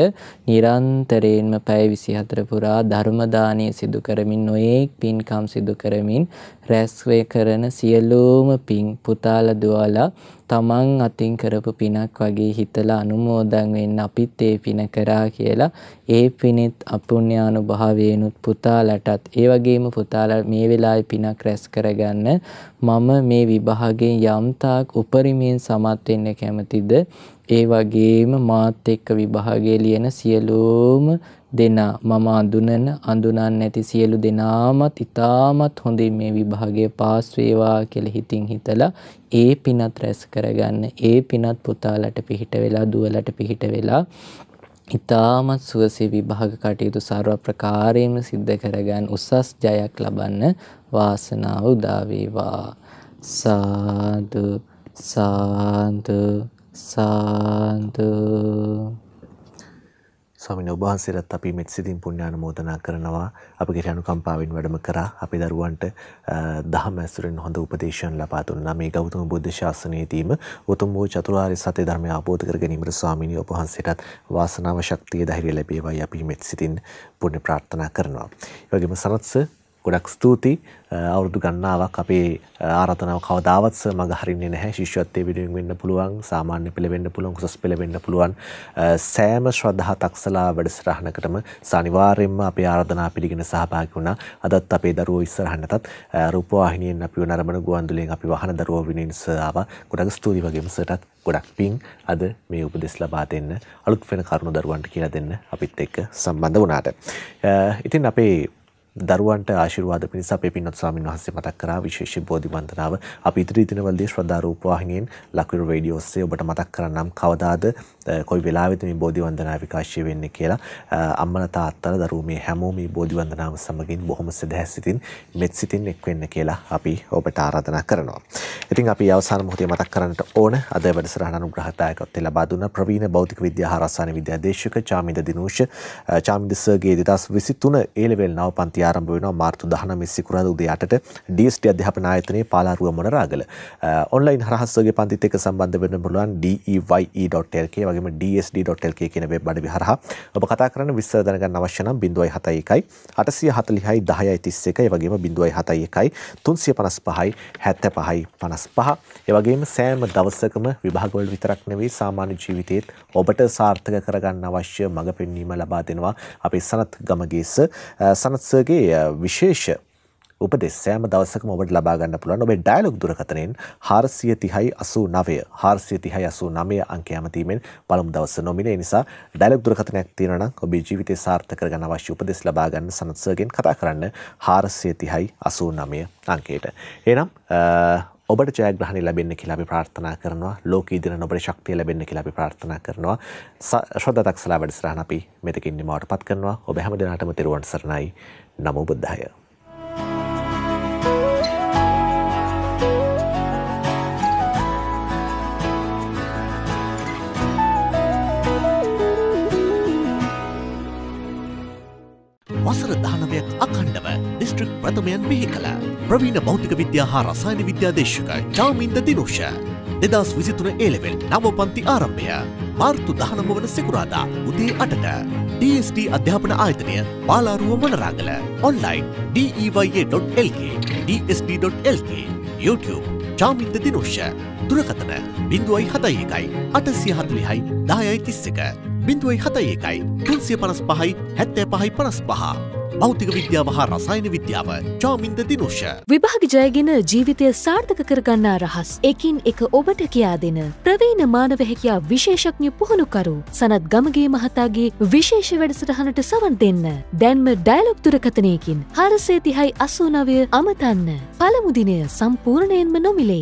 නිරන්තරයෙන්ම පැය 24 පුරා ධර්ම දානය සිදු කරමින් නොඑක් පින්කම් සිදු කරමින් රැස්වේ කරන සියලුම පින් පුතාලා දුවලා තමන් අතින් කරපු පිනක් වගේ හිතලා අනුමෝදන් වෙන්න අපිත් ඒ පින කරා කියලා ඒ පිනෙත් අපුණ්‍යානුභාවයෙන්ුත් පුතාලටත් ඒ වගේම පුතාලා මේ වෙලාවේ පිනක් රැස් කරගන්න මම මේ විභාගයෙන් යම්තාක් උපරිමයෙන් සමත් වෙන්න කැමතිද ඒ වගේම මාත් එක්ක විභාගයේ ලියන සියලුම දෙනා මම අඳුනන අඳුනන් නැති සියලු දෙනාමත් ඉතාමත් හොඳින් මේ විභාගය පාස් වේවා කියලා හිතින් හිතලා ඒ පිනත් රැස් කරගන්න ඒ පිනත් පුතාලට පිහිට වෙලා දුවලට පිහිට වෙලා ඉතාමත් සුවසේ විභාග කටයුතු සර්ව ප්‍රකාරයෙන්ම සිද්ධ කරගන්න උසස් ජයක් ලබන්න වාසනාව උදා වේවා සාදු සාදු සාදු ස්වාමින ඔබහන්සේරත් අපි මෙත් සිතින් පුණ්‍යාන මෝදනා කරනවා අපගේ අනුකම්පාවෙන් වැඩම කරා අපි දරුවන්ට දහම ඇසුරෙන් හොඳ උපදේශයන් ලබා දුන්නා මේ ගෞතම බුද්ධ ශාසනයේදීම උතුම් වූ චතුරාර්ය සත්‍ය ධර්මය අවබෝධ කර ගැනීමට ස්වාමිනී ඔබ වහන්සේටත් වාසනාව ශක්තිය ධෛර්යය ලැබේවයි අපි මෙත් සිතින් පුණ්‍ය ප්‍රාර්ථනා කරනවා. ඒ වගේම සනත්ස ගොඩක් ස්තුති අවුරුදු ගන්නාවක් අපේ ආරතනාව කවදාවත් මග හරින්නේ නැහැ ශිෂ්‍යත්වයේ විඩුවෙන් වෙන්න පුළුවන් සාමාන්‍ය පෙළවෙන්න පුළුවන් උසස් පෙළවෙන්න පුළුවන් සෑම ශ්‍රද්ධා තක්සලා වැඩසටහනකටම අනිවාර්යයෙන්ම අපේ ආරාධනාව පිළිගෙන සහභාගී වුණා අදත් අපේ දරුවෝ ඉස්සරහන්නටත් රූපවාහිනියෙන් අපිව නරඹන ගුවන්විදුලියෙන් අපි වහන දරුවෝ විනින්ස ආවා ගොඩක් ස්තුති වගේම සර්ටත් ගොඩක් පිං අද මේ උපදෙස් ලබා දෙන්න අලුත් වෙන කරුණු දරුවන්ට කියලා දෙන්න අපිත් එක්ක සම්බන්ධ වුණාට ඉතින් අපේ දරුවන්ට ආශිර්වාද පිණිස අපේ පින්වත් ස්වාමින් වහන්සේ මතක් කරා විශේෂ බෝධි වන්දනාව අපි ඉදිරි දිනවලදී ශ්‍රද්ධා රූපවාහිනියෙන් ලක්විර රේඩියෝ ඔස්සේ ඔබට මතක් කරන්නම් කවදාද කොයි වෙලාවෙද මේ බෝධි වන්දනා විකාශය වෙන්නේ කියලා අම්මලා තාත්තලා දරුවෝ මේ හැමෝම මේ බෝධි වන්දනාව සමගින් බොහොම සදහැස් සිතින් මෙත් සිතින් එක් වෙන්න කියලා අපි ඔබට ආරාධනා කරනවා. ඉතින් අපි අවසාන මොහොතේ මතක් කරන්නට ඕන අද වැඩසටහන අනුග්‍රහතායකත්වයෙන් ලබා දුන්න ප්‍රවීණ භෞතික විද්‍යා හා රසායන විද්‍යා අධ්‍යක්ෂක චාමින්ද දිනූෂ චාමින්ද සර්ගේ 2023 ඒ ලෙවල් නව පන්ති ආරම්භ වෙනවා මාර්තු 19 සිකුරාදා උදේ 8ට DST අධ්‍යාපන ආයතනයේ පාලාරුව මොනරාගල ඔන්ලයින් හරහා සර්ගේ පන්තිත් එක්ක සම්බන්ධ වෙන්න පුළුවන් deye.lk වගේම dsd.lk කියන වෙබ් අඩවි හරහා ඔබ කතා කරන්න විස්තර දැනගන්න අවශ්‍ය නම් 071යි 840යි 10යි 31යි වගේම 071යි 355යි 75යි 55 ඒ වගේම සෑම දවසකම විභාගවල විතරක් නෙවෙයි සාමාන්‍ය ජීවිතයේත් ඔබට සාර්ථක කරගන්න අවශ්‍ය මඟ පෙන්වීම ලබා දෙනවා අපේ සනත් ගමගේස සනත් සර්ගේ විශේෂ උපදෙස් සෑම දවසකම ඔබට ලබා ගන්න පුළුවන් ඔබේ ඩයලොග් දුරකථනයෙන් 43089 43089 අංකය ඇමතීමෙන් පළමු දවසේ නොමිනේ නිසා ඩයලොග් දුරකථනයක් තියෙනවා නම් ඔබේ ජීවිතය සාර්ථක කරගන්න අවශ්‍ය උපදෙස් ලබා ගන්න සනත් සර්ගෙන් කතා කරන්න 43089 අංකයට. එහෙනම් ඔබට ජයග්‍රහණ ලැබෙන්න කියලා අපි ප්‍රාර්ථනා කරනවා ලෝකයේ දින නොබට ශක්තිය ලැබෙන්න කියලා අපි ප්‍රාර්ථනා කරනවා ශ්‍රද්ධා දක්ෂලා වැඩසටහන අපි මෙතකින් නිමවටපත් කරනවා ඔබ හැම දිනාටම තෙරුවන් සරණයි නමෝ බුද්ධාය අතමයන් බිහි කළ ප්‍රවීණ භෞතික විද්‍යා හා රසායන විද්‍යා දේශක චාමින්ද දිනුෂ දෙදස් විසිතුන ඒලෙවෙල් නව පන්ති ආරම්භය මාර්තු දහනම වන සෙකුරාදා උදේ අටට DST අධ්‍යාපන ආයතනය පාලාරුව වනරාගල ඔන්ලයින් DEYA.lk DSD.lk YouTube චාමින්ද දිනුෂ්‍ය දුරකතන බිඳුවයි හතයි එකයි අටසිය හතලිහයි දායයි තිස්සක බිඳුවයි හතයි එකයි තුන්සිය පනස් පහයි හැත්තෑ පහයි පනස් පහා භෞතික විද්‍යාව හා රසායන විද්‍යාව චාමින්ද දිනුෂ. විභාග ජයගෙන ජීවිතය සාර්ථක කරගන්නා රහස් එකින් එක ඔබට කියා දෙන ප්‍රවීණ මානව හැකියා විශේෂඥ පුහුණුකරු සනත් ගමගේ මහතාගේ විශේෂ වැඩසටහනට සවන් දෙන්න. දැන්ම ඩයලොක් දුරකතනයකින් හරසේතිහයි අසූනවය අමතන්න. පළමුදිනය සම්පූර්ණයෙන්ම නොමිලේ.